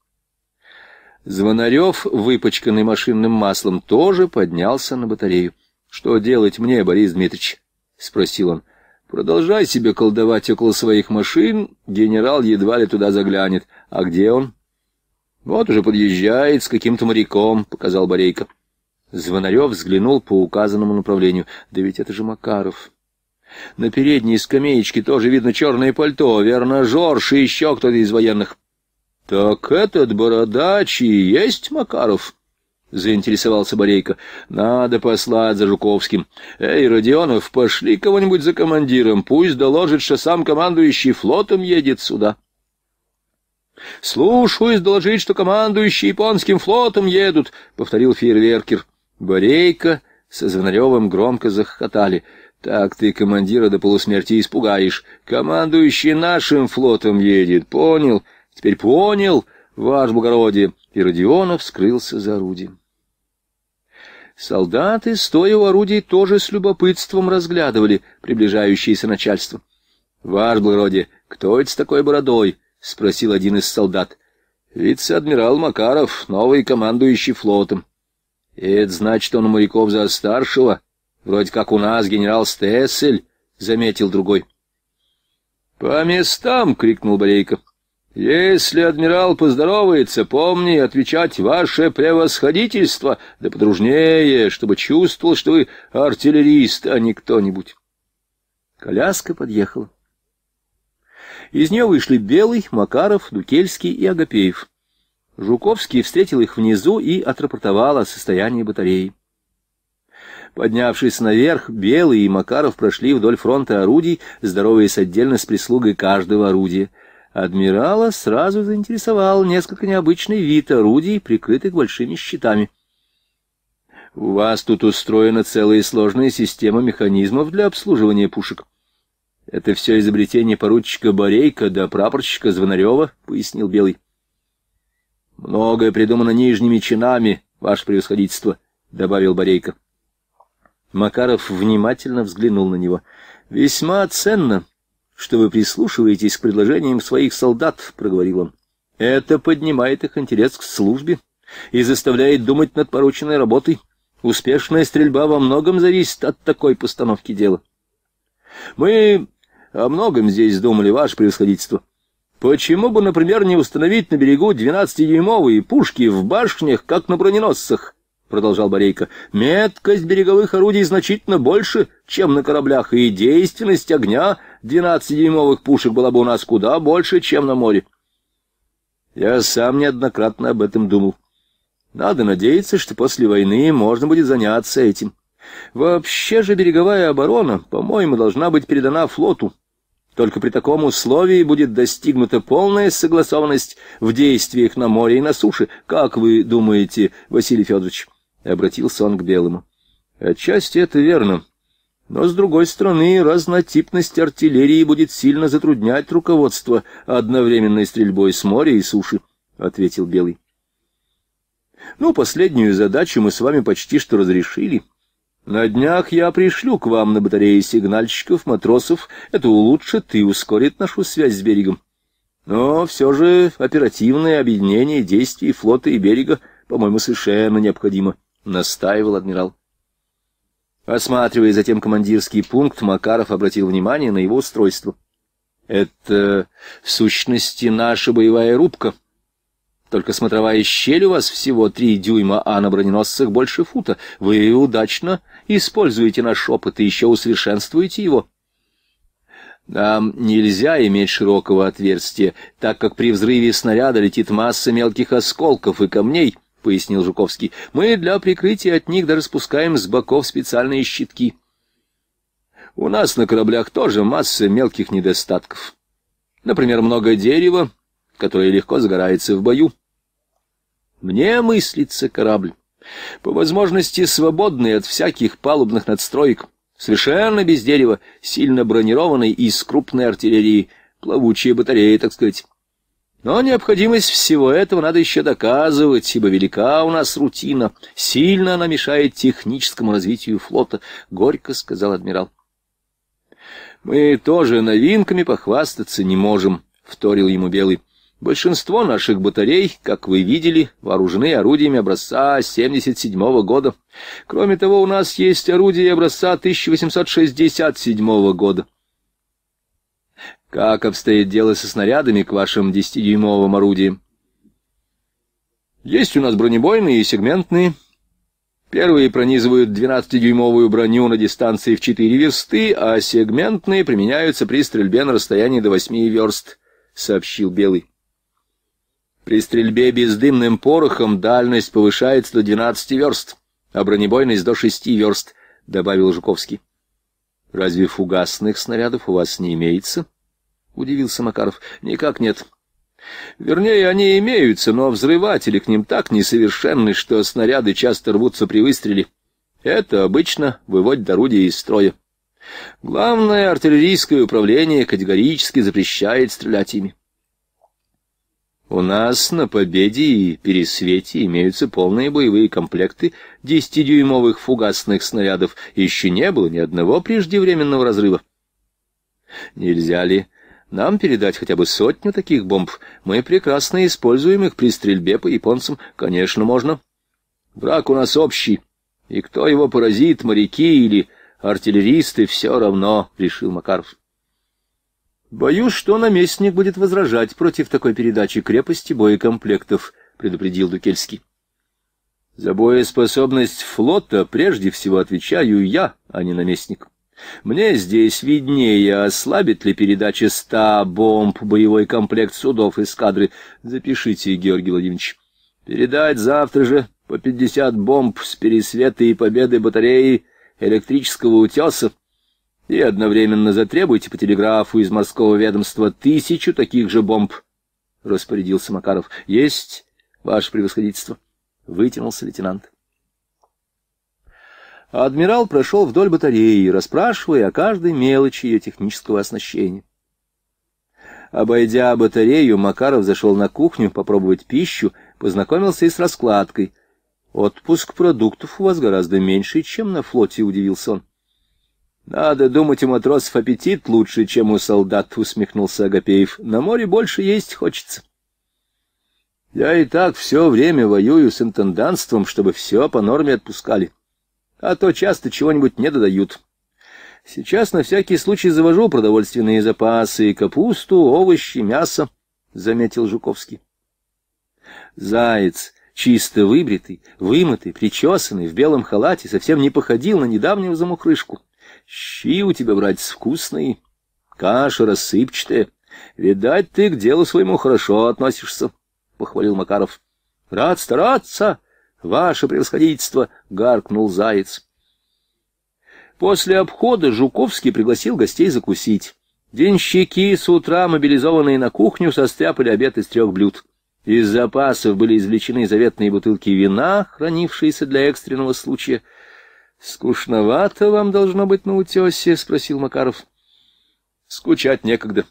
Звонарев, выпачканный машинным маслом, тоже поднялся на батарею. Что делать мне, Борис Дмитрич? – спросил он. Продолжай себе колдовать около своих машин, генерал едва ли туда заглянет. А где он? Вот уже подъезжает с каким-то моряком, показал Борейко. Звонарев взглянул по указанному направлению. Да ведь это же Макаров. На передней скамеечке тоже видно черное пальто, верно, Жорж и еще кто-то из военных. Так этот бородач и есть Макаров? — заинтересовался Борейко. — Надо послать за Жуковским. — Эй, Родионов, пошли кого-нибудь за командиром. Пусть доложит, что сам командующий флотом едет сюда. — Слушаюсь доложить, что командующий японским флотом едут, — повторил фейерверкер. Борейко со Звонаревым громко захохотали. — Так ты командира до полусмерти испугаешь. Командующий нашим флотом едет, понял? — Теперь понял, ваш благородие. — и Родионов скрылся за орудием. Солдаты, стоя у орудий, тоже с любопытством разглядывали приближающееся начальство. — Ваш благородие, кто это с такой бородой? — спросил один из солдат. — Вице-адмирал Макаров, новый командующий флотом. — Это значит, он моряков за старшего? Вроде как у нас генерал Стессель, — заметил другой. — По местам! — крикнул Борейко. Если адмирал поздоровается, помни отвечать ваше превосходительство, да подружнее, чтобы чувствовал, что вы артиллерист, а не кто-нибудь. Коляска подъехала. Из нее вышли Белый, Макаров, Дукельский и Агапеев. Жуковский встретил их внизу и отрапортовал о состоянии батареи. Поднявшись наверх, Белый и Макаров прошли вдоль фронта орудий, здороваясь отдельно с прислугой каждого орудия — Адмирала сразу заинтересовал несколько необычный вид орудий, прикрытых большими щитами. — У вас тут устроена целая сложная система механизмов для обслуживания пушек. — Это все изобретение поручика Борейка да прапорщика Звонарева, — пояснил Белый. — Многое придумано нижними чинами, ваше превосходительство, — добавил Борейко. Макаров внимательно взглянул на него. — Весьма ценно, что вы прислушиваетесь к предложениям своих солдат, — проговорил он. Это поднимает их интерес к службе и заставляет думать над порученной работой. Успешная стрельба во многом зависит от такой постановки дела. Мы о многом здесь думали, ваше превосходительство. Почему бы, например, не установить на берегу двенадцатидюймовые пушки в башнях, как на броненосцах? — продолжал Борейко, — меткость береговых орудий значительно больше, чем на кораблях, и действенность огня 12-дюймовых пушек была бы у нас куда больше, чем на море. Я сам неоднократно об этом думал. Надо надеяться, что после войны можно будет заняться этим. Вообще же береговая оборона, по-моему, должна быть передана флоту. Только при таком условии будет достигнута полная согласованность в действиях на море и на суше. Как вы думаете, Василий Федорович?» — обратился он к Белому. «Отчасти это верно. Но, с другой стороны, разнотипность артиллерии будет сильно затруднять руководство одновременной стрельбой с моря и суши», — ответил Белый. «Ну, последнюю задачу мы с вами почти что разрешили». На днях я пришлю к вам на батарее сигнальщиков, матросов. Это улучшит и ускорит нашу связь с берегом. Но все же оперативное объединение действий флота и берега, по-моему, совершенно необходимо настаивал адмирал. Осматривая затем командирский пункт, Макаров обратил внимание на его устройство. «Это, в сущности, наша боевая рубка. Только смотровая щель у вас всего три дюйма, а на броненосцах больше фута. Вы удачно используете наш опыт и еще усовершенствуете его». Нам нельзя иметь широкого отверстия, так как при взрыве снаряда летит масса мелких осколков и камней —— пояснил Жуковский. — Мы для прикрытия от них даже спускаем с боков специальные щитки. У нас на кораблях тоже масса мелких недостатков. Например, много дерева, которое легко загорается в бою. Мне мыслится корабль, по возможности свободный от всяких палубных надстроек, совершенно без дерева, сильно бронированный и с крупной артиллерии, плавучие батареи, так сказать. Но необходимость всего этого надо еще доказывать, ибо велика у нас рутина. Сильно она мешает техническому развитию флота, — горько сказал адмирал. — Мы тоже новинками похвастаться не можем, — вторил ему Белый. Большинство наших батарей, как вы видели, вооружены орудиями образца 77 года. Кроме того, у нас есть орудия образца 1867 года. Как обстоит дело со снарядами к вашим десятидюймовым орудиям? Есть у нас бронебойные и сегментные. Первые пронизывают 12-дюймовую броню на дистанции в 4 версты, а сегментные применяются при стрельбе на расстоянии до 8 верст, сообщил Белый. При стрельбе бездымным порохом дальность повышается до 12 верст, а бронебойность до 6 верст, добавил Жуковский. Разве фугасных снарядов у вас не имеется? — удивился Макаров. — Никак нет. Вернее, они имеются, но взрыватели к ним так несовершенны, что снаряды часто рвутся при выстреле. Это обычно выводит орудие из строя. Главное артиллерийское управление категорически запрещает стрелять ими. У нас на Победе и Пересвете имеются полные боевые комплекты десятидюймовых фугасных снарядов, и еще не было ни одного преждевременного разрыва. Нельзя ли нам передать хотя бы сотню таких бомб? Мы прекрасно используем их при стрельбе по японцам. Конечно, можно. Враг у нас общий, и кто его поразит, моряки или артиллеристы, все равно, — решил Макаров. «Боюсь, что наместник будет возражать против такой передачи крепости боекомплектов», — предупредил Дукельский. «За боеспособность флота прежде всего отвечаю я, а не наместник. Мне здесь виднее, ослабит ли передача ста бомб боевой комплект судов эскадры. Запишите, Георгий Владимирович. Передать завтра же по пятьдесят бомб с пересвета и победы батареи электрического утеса и одновременно затребуйте по телеграфу из морского ведомства тысячу таких же бомб, — распорядился Макаров. — Есть, ваше превосходительство, — вытянулся лейтенант. Адмирал прошел вдоль батареи, расспрашивая о каждой мелочи ее технического оснащения. Обойдя батарею, Макаров зашел на кухню попробовать пищу, познакомился и с раскладкой. «Отпуск продуктов у вас гораздо меньше, чем на флоте», — удивился он. Надо думать, у матросов аппетит лучше, чем у солдат, — усмехнулся Агапеев. На море больше есть хочется. Я и так все время воюю с интендантством, чтобы все по норме отпускали. А то часто чего-нибудь не додают. Сейчас на всякий случай завожу продовольственные запасы, и капусту, овощи, мясо, — заметил Жуковский. Заяц, чисто выбритый, вымытый, причесанный, в белом халате, совсем не походил на недавнюю замухрышку. Щи у тебя, братец, вкусные, каша рассыпчатая. Видать, ты к делу своему хорошо относишься, — похвалил Макаров. — Рад стараться, ваше превосходительство, — гаркнул заяц. После обхода Жуковский пригласил гостей закусить. Денщики с утра, мобилизованные на кухню, состряпали обед из трех блюд. Из запасов были извлечены заветные бутылки вина, хранившиеся для экстренного случая —— Скучновато вам должно быть на утесе? — спросил Макаров. — Скучать некогда.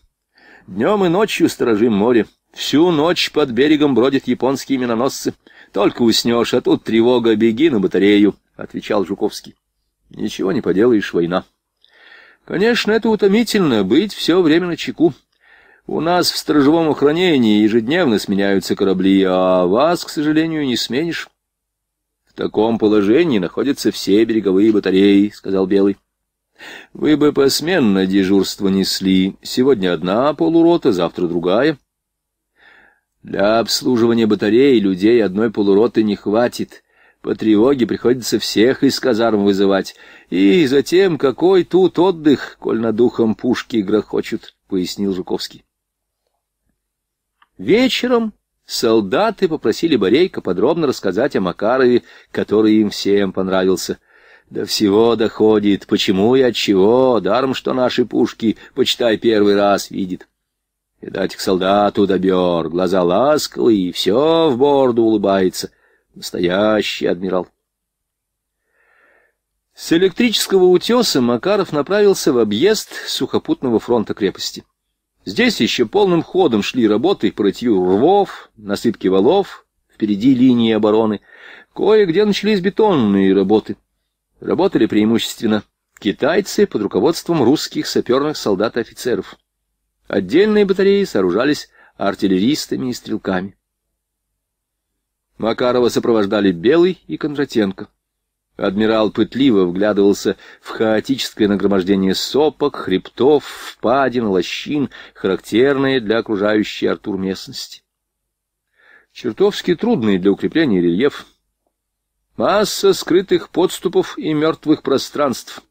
Днем и ночью сторожим море. Всю ночь под берегом бродят японские миноносцы. Только уснешь, а тут тревога, беги на батарею, — отвечал Жуковский. — Ничего не поделаешь, война. — Конечно, это утомительно, быть все время на чеку. У нас в сторожевом охранении ежедневно сменяются корабли, а вас, к сожалению, не сменишь таком положении находятся все береговые батареи», — сказал Белый. «Вы бы посменно дежурство несли. Сегодня одна полурота, завтра другая». «Для обслуживания батареи людей одной полуроты не хватит. По тревоге приходится всех из казарм вызывать. И затем какой тут отдых, коль над духом пушки грохочут», — пояснил Жуковский. Вечером солдаты попросили Борейка подробно рассказать о Макарове, который им всем понравился. До всего доходит, почему и отчего, чего, даром, что наши пушки, почитай, первый раз видит. Видать, к солдату добер, глаза ласковые, и все в борду улыбается. Настоящий адмирал. С электрического утеса Макаров направился в объезд сухопутного фронта крепости. Здесь еще полным ходом шли работы по рытью рвов, насыпки валов, впереди линии обороны. Кое-где начались бетонные работы. Работали преимущественно китайцы под руководством русских саперных солдат и офицеров. Отдельные батареи сооружались артиллеристами и стрелками. Макарова сопровождали Белый и Кондратенко. Адмирал пытливо вглядывался в хаотическое нагромождение сопок, хребтов, впадин, лощин, характерные для окружающей Артур местности. Чертовски трудный для укрепления рельеф. Масса скрытых подступов и мертвых пространств,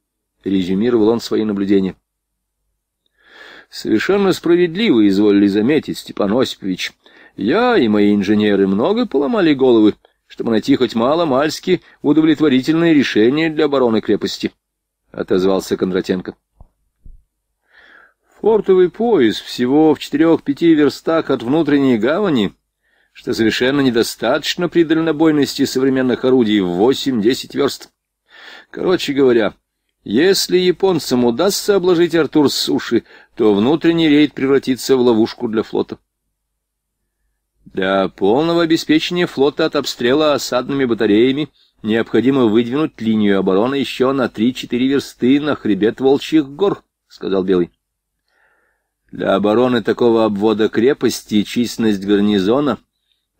резюмировал он свои наблюдения. Совершенно справедливо изволили заметить, Степан Осипович, я и мои инженеры много поломали головы чтобы найти хоть мало-мальски удовлетворительное решение для обороны крепости, — отозвался Кондратенко. Фортовый пояс всего в четырех-пяти верстах от внутренней гавани, что совершенно недостаточно при дальнобойности современных орудий в восемь-десять верст. Короче говоря, если японцам удастся обложить Артур с суши, то внутренний рейд превратится в ловушку для флота. Для полного обеспечения флота от обстрела осадными батареями необходимо выдвинуть линию обороны еще на 3-4 версты на хребет Волчьих гор, — сказал Белый. Для обороны такого обвода крепости численность гарнизона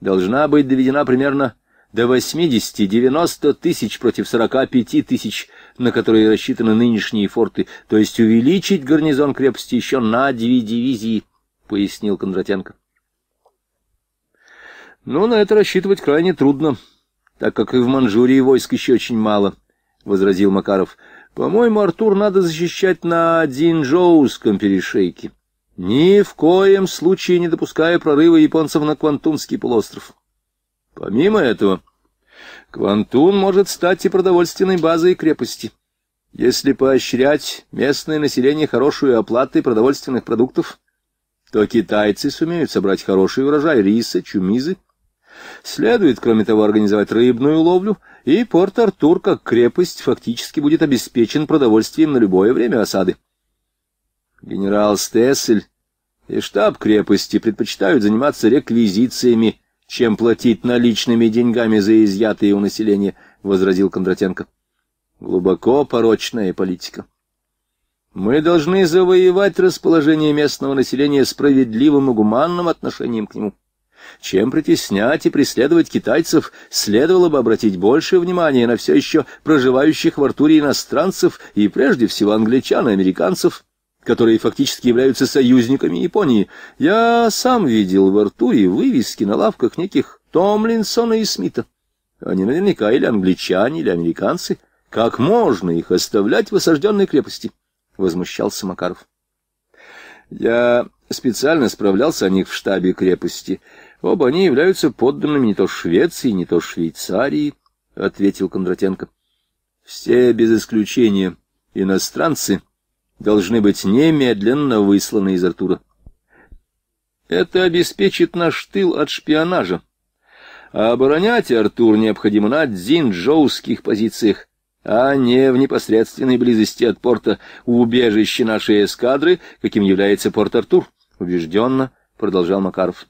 должна быть доведена примерно до 80-90 тысяч против 45 тысяч, на которые рассчитаны нынешние форты, то есть увеличить гарнизон крепости еще на две дивизии, — пояснил Кондратенко. Но ну, на это рассчитывать крайне трудно, так как и в Манчжурии войск еще очень мало, — возразил Макаров. — По-моему, Артур надо защищать на Динжоуском перешейке, ни в коем случае не допуская прорыва японцев на Квантунский полуостров. Помимо этого, Квантун может стать и продовольственной базой крепости. Если поощрять местное население хорошую оплатой продовольственных продуктов, то китайцы сумеют собрать хороший урожай риса, чумизы Следует, кроме того, организовать рыбную ловлю, и Порт-Артур, как крепость, фактически будет обеспечен продовольствием на любое время осады. Генерал Стессель и штаб крепости предпочитают заниматься реквизициями, чем платить наличными деньгами за изъятые у населения, — возразил Кондратенко. Глубоко порочная политика. Мы должны завоевать расположение местного населения справедливым и гуманным отношением к нему чем притеснять и преследовать китайцев, следовало бы обратить больше внимания на все еще проживающих в Артуре иностранцев и прежде всего англичан и американцев, которые фактически являются союзниками Японии. Я сам видел в Артуре вывески на лавках неких Томлинсона и Смита. Они наверняка или англичане, или американцы. Как можно их оставлять в осажденной крепости? — возмущался Макаров. Я специально справлялся о них в штабе крепости Оба они являются подданными не то Швеции, не то Швейцарии, — ответил Кондратенко. Все без исключения иностранцы должны быть немедленно высланы из Артура. Это обеспечит наш тыл от шпионажа. А оборонять Артур необходимо на дзинджоуских позициях, а не в непосредственной близости от порта убежище нашей эскадры, каким является порт Артур, убежденно продолжал Макаров.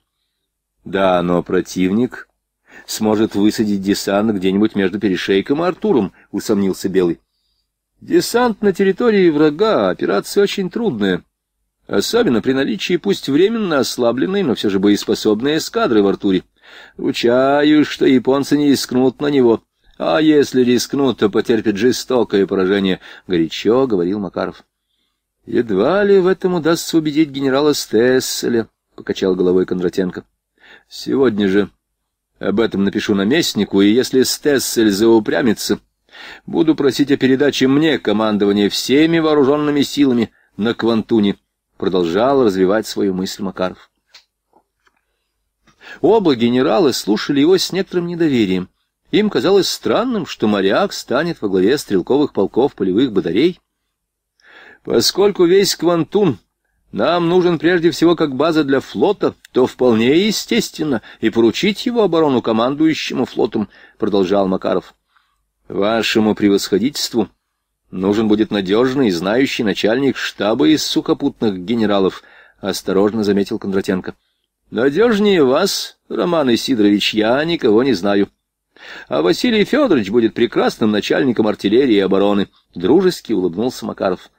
Да, но противник сможет высадить десант где-нибудь между Перешейком и Артуром, усомнился Белый. Десант на территории врага — операция очень трудная. Особенно при наличии пусть временно ослабленной, но все же боеспособной эскадры в Артуре. Ручаюсь, что японцы не рискнут на него. А если рискнут, то потерпит жестокое поражение, — горячо говорил Макаров. — Едва ли в этом удастся убедить генерала Стесселя, — покачал головой Кондратенко. Сегодня же об этом напишу наместнику, и если Стессель заупрямится, буду просить о передаче мне командования всеми вооруженными силами на Квантуне. Продолжал развивать свою мысль Макаров. Оба генерала слушали его с некоторым недоверием. Им казалось странным, что моряк станет во главе стрелковых полков полевых батарей. Поскольку весь Квантун нам нужен прежде всего как база для флота, то вполне естественно и поручить его оборону командующему флотом, — продолжал Макаров. Вашему превосходительству нужен будет надежный и знающий начальник штаба из сухопутных генералов, — осторожно заметил Кондратенко. Надежнее вас, Роман Исидорович, я никого не знаю. А Василий Федорович будет прекрасным начальником артиллерии и обороны, — дружески улыбнулся Макаров.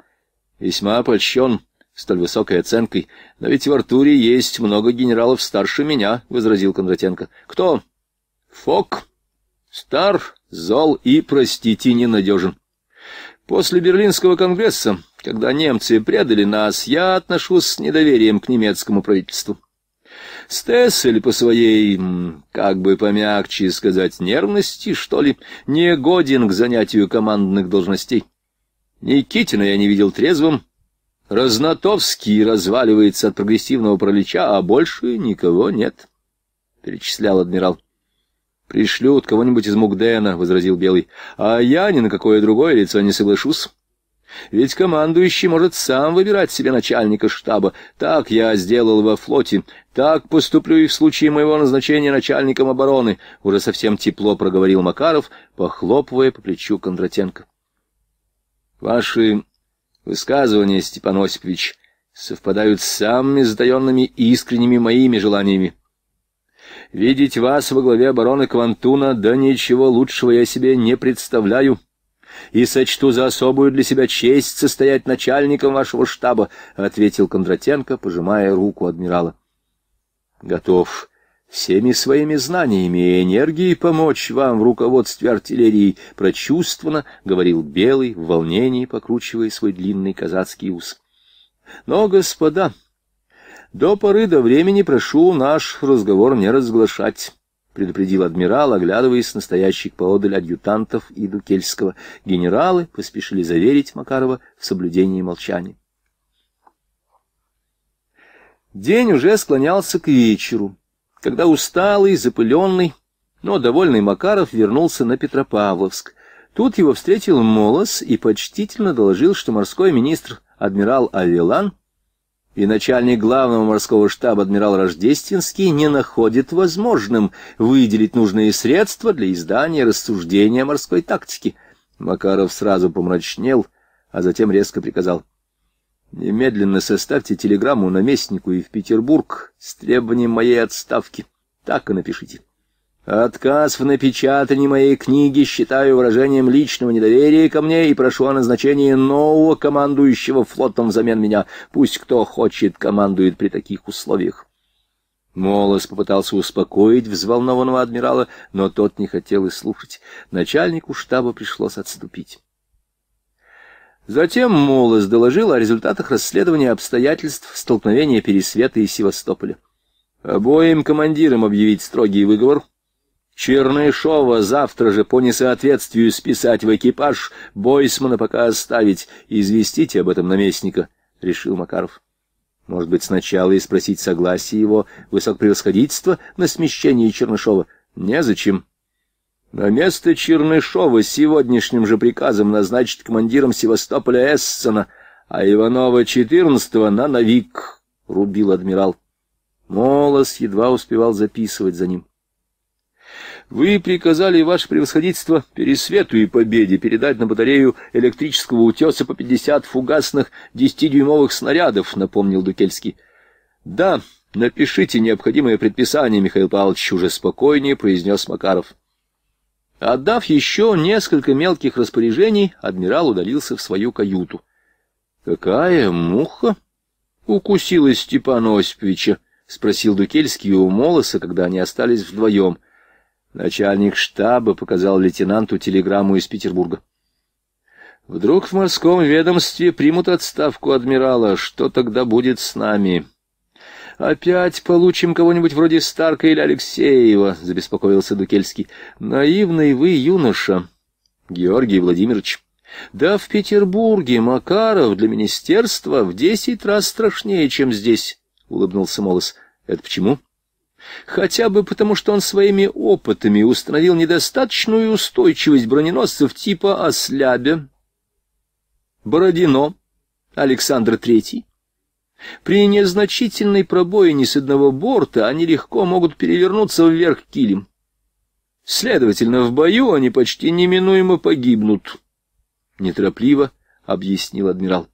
Весьма польщен. — столь высокой оценкой. Но ведь в Артуре есть много генералов старше меня, — возразил Кондратенко. — Кто? — Фок. Стар, зол и, простите, ненадежен. После Берлинского конгресса, когда немцы предали нас, я отношусь с недоверием к немецкому правительству. Стессель по своей, как бы помягче сказать, нервности, что ли, не годен к занятию командных должностей. Никитина я не видел трезвым, Разнотовский разваливается от прогрессивного пролича, а больше никого нет, — перечислял адмирал. — Пришлют кого-нибудь из Мукдена, — возразил Белый, — а я ни на какое другое лицо не соглашусь. Ведь командующий может сам выбирать себе начальника штаба. Так я сделал во флоте, так поступлю и в случае моего назначения начальником обороны, — уже совсем тепло проговорил Макаров, похлопывая по плечу Кондратенко. — Ваши Высказывания, Степан Осипович, совпадают с самыми затаенными и искренними моими желаниями. Видеть вас во главе обороны Квантуна, да ничего лучшего я себе не представляю. И сочту за особую для себя честь состоять начальником вашего штаба, — ответил Кондратенко, пожимая руку адмирала. — Готов всеми своими знаниями и энергией помочь вам в руководстве артиллерии, прочувствовано, говорил Белый в волнении, покручивая свой длинный казацкий ус. Но, господа, до поры до времени прошу наш разговор не разглашать предупредил адмирал, оглядываясь на стоящих поодаль адъютантов и Дукельского. Генералы поспешили заверить Макарова в соблюдении молчания. День уже склонялся к вечеру когда усталый, запыленный, но довольный Макаров вернулся на Петропавловск. Тут его встретил Молос и почтительно доложил, что морской министр адмирал Авелан и начальник главного морского штаба адмирал Рождественский не находит возможным выделить нужные средства для издания рассуждения морской тактики. Макаров сразу помрачнел, а затем резко приказал — Немедленно составьте телеграмму наместнику и в Петербург с требованием моей отставки. Так и напишите. Отказ в напечатании моей книги считаю выражением личного недоверия ко мне и прошу о назначении нового командующего флотом взамен меня. Пусть кто хочет, командует при таких условиях. Молос попытался успокоить взволнованного адмирала, но тот не хотел и слушать. Начальнику штаба пришлось отступить. Затем Молос доложил о результатах расследования обстоятельств столкновения Пересвета и Севастополя. Обоим командирам объявить строгий выговор. Чернышова завтра же по несоответствию списать в экипаж, Бойсмана пока оставить, и известить об этом наместника, — решил Макаров. Может быть, сначала и спросить согласие его высокопревосходительства на смещение Чернышова? Незачем, на место Чернышова сегодняшним же приказом назначить командиром Севастополя Эссена, а Иванова XIV на Навик, — рубил адмирал. Молос едва успевал записывать за ним. Вы приказали, ваше превосходительство, пересвету и победе передать на батарею электрического утеса по пятьдесят фугасных десятидюймовых снарядов, — напомнил Дукельский. — Да, напишите необходимое предписание, Михаил Павлович, уже спокойнее, — произнес Макаров. — Отдав еще несколько мелких распоряжений, адмирал удалился в свою каюту. — Какая муха! — укусила Степана Осиповича, — спросил Дукельский у Молоса, когда они остались вдвоем. Начальник штаба показал лейтенанту телеграмму из Петербурга. — Вдруг в морском ведомстве примут отставку адмирала, что тогда будет с нами? — «Опять получим кого-нибудь вроде Старка или Алексеева», — забеспокоился Дукельский. «Наивный вы, юноша, Георгий Владимирович». Да в Петербурге Макаров для министерства в десять раз страшнее, чем здесь, — улыбнулся Молос. — Это почему? — Хотя бы потому, что он своими опытами установил недостаточную устойчивость броненосцев типа Ослябе, Бородино, Александр Третий, при незначительной пробоине с одного борта они легко могут перевернуться вверх килем. Следовательно, в бою они почти неминуемо погибнут, — неторопливо объяснил адмирал.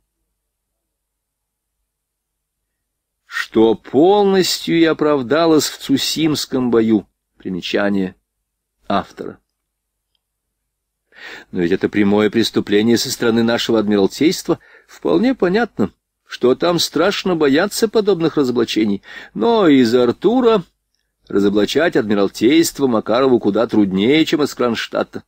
Что полностью и оправдалось в Цусимском бою. Примечание автора. Но ведь это прямое преступление со стороны нашего Адмиралтейства вполне понятно что там страшно бояться подобных разоблачений, но из Артура разоблачать адмиралтейство Макарову куда труднее, чем из Кронштадта.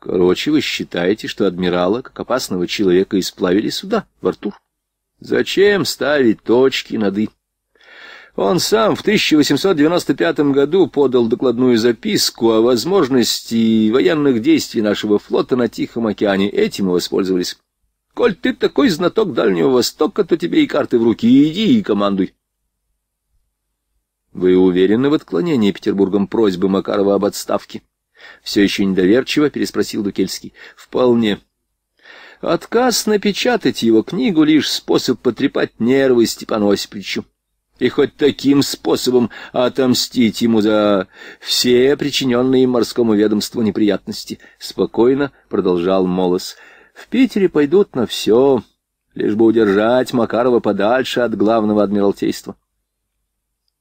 Короче, вы считаете, что адмирала, как опасного человека, исплавили сюда, в Артур? Зачем ставить точки над «и»? Он сам в 1895 году подал докладную записку о возможности военных действий нашего флота на Тихом океане. Этим и воспользовались. Коль ты такой знаток Дальнего Востока, то тебе и карты в руки, иди и командуй. Вы уверены в отклонении Петербургом просьбы Макарова об отставке? Все еще недоверчиво переспросил Дукельский. Вполне. Отказ напечатать его книгу — лишь способ потрепать нервы Степану Осиповичу. И хоть таким способом отомстить ему за все причиненные морскому ведомству неприятности, — спокойно продолжал Молос. В Питере пойдут на все, лишь бы удержать Макарова подальше от главного адмиралтейства.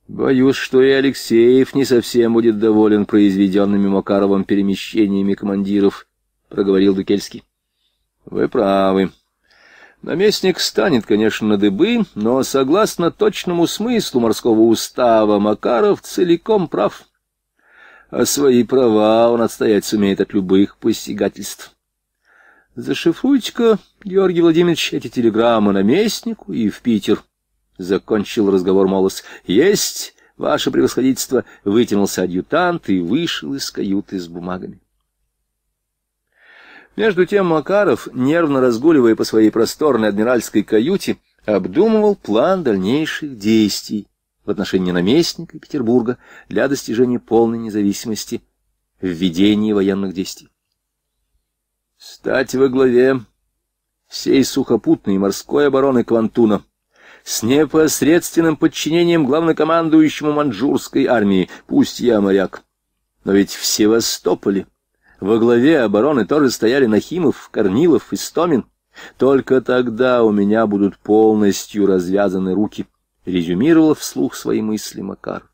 Боюсь, что и Алексеев не совсем будет доволен произведенными Макаровым перемещениями командиров, — проговорил Дукельский. — Вы правы. Наместник станет, конечно, на дыбы, но, согласно точному смыслу морского устава, Макаров целиком прав. А свои права он отстоять сумеет от любых посягательств. Зашифруйте-ка, Георгий Владимирович, эти телеграммы наместнику и в Питер. Закончил разговор Молос. Есть, ваше превосходительство, вытянулся адъютант и вышел из каюты с бумагами. Между тем Макаров, нервно разгуливая по своей просторной адмиральской каюте, обдумывал план дальнейших действий в отношении наместника Петербурга для достижения полной независимости в ведении военных действий. Стать во главе всей сухопутной и морской обороны Квантуна с непосредственным подчинением главнокомандующему маньчжурской армии, пусть я моряк. Но ведь в Севастополе во главе обороны тоже стояли Нахимов, Корнилов, Стомин. Только тогда у меня будут полностью развязаны руки, резюмировал вслух свои мысли Макар.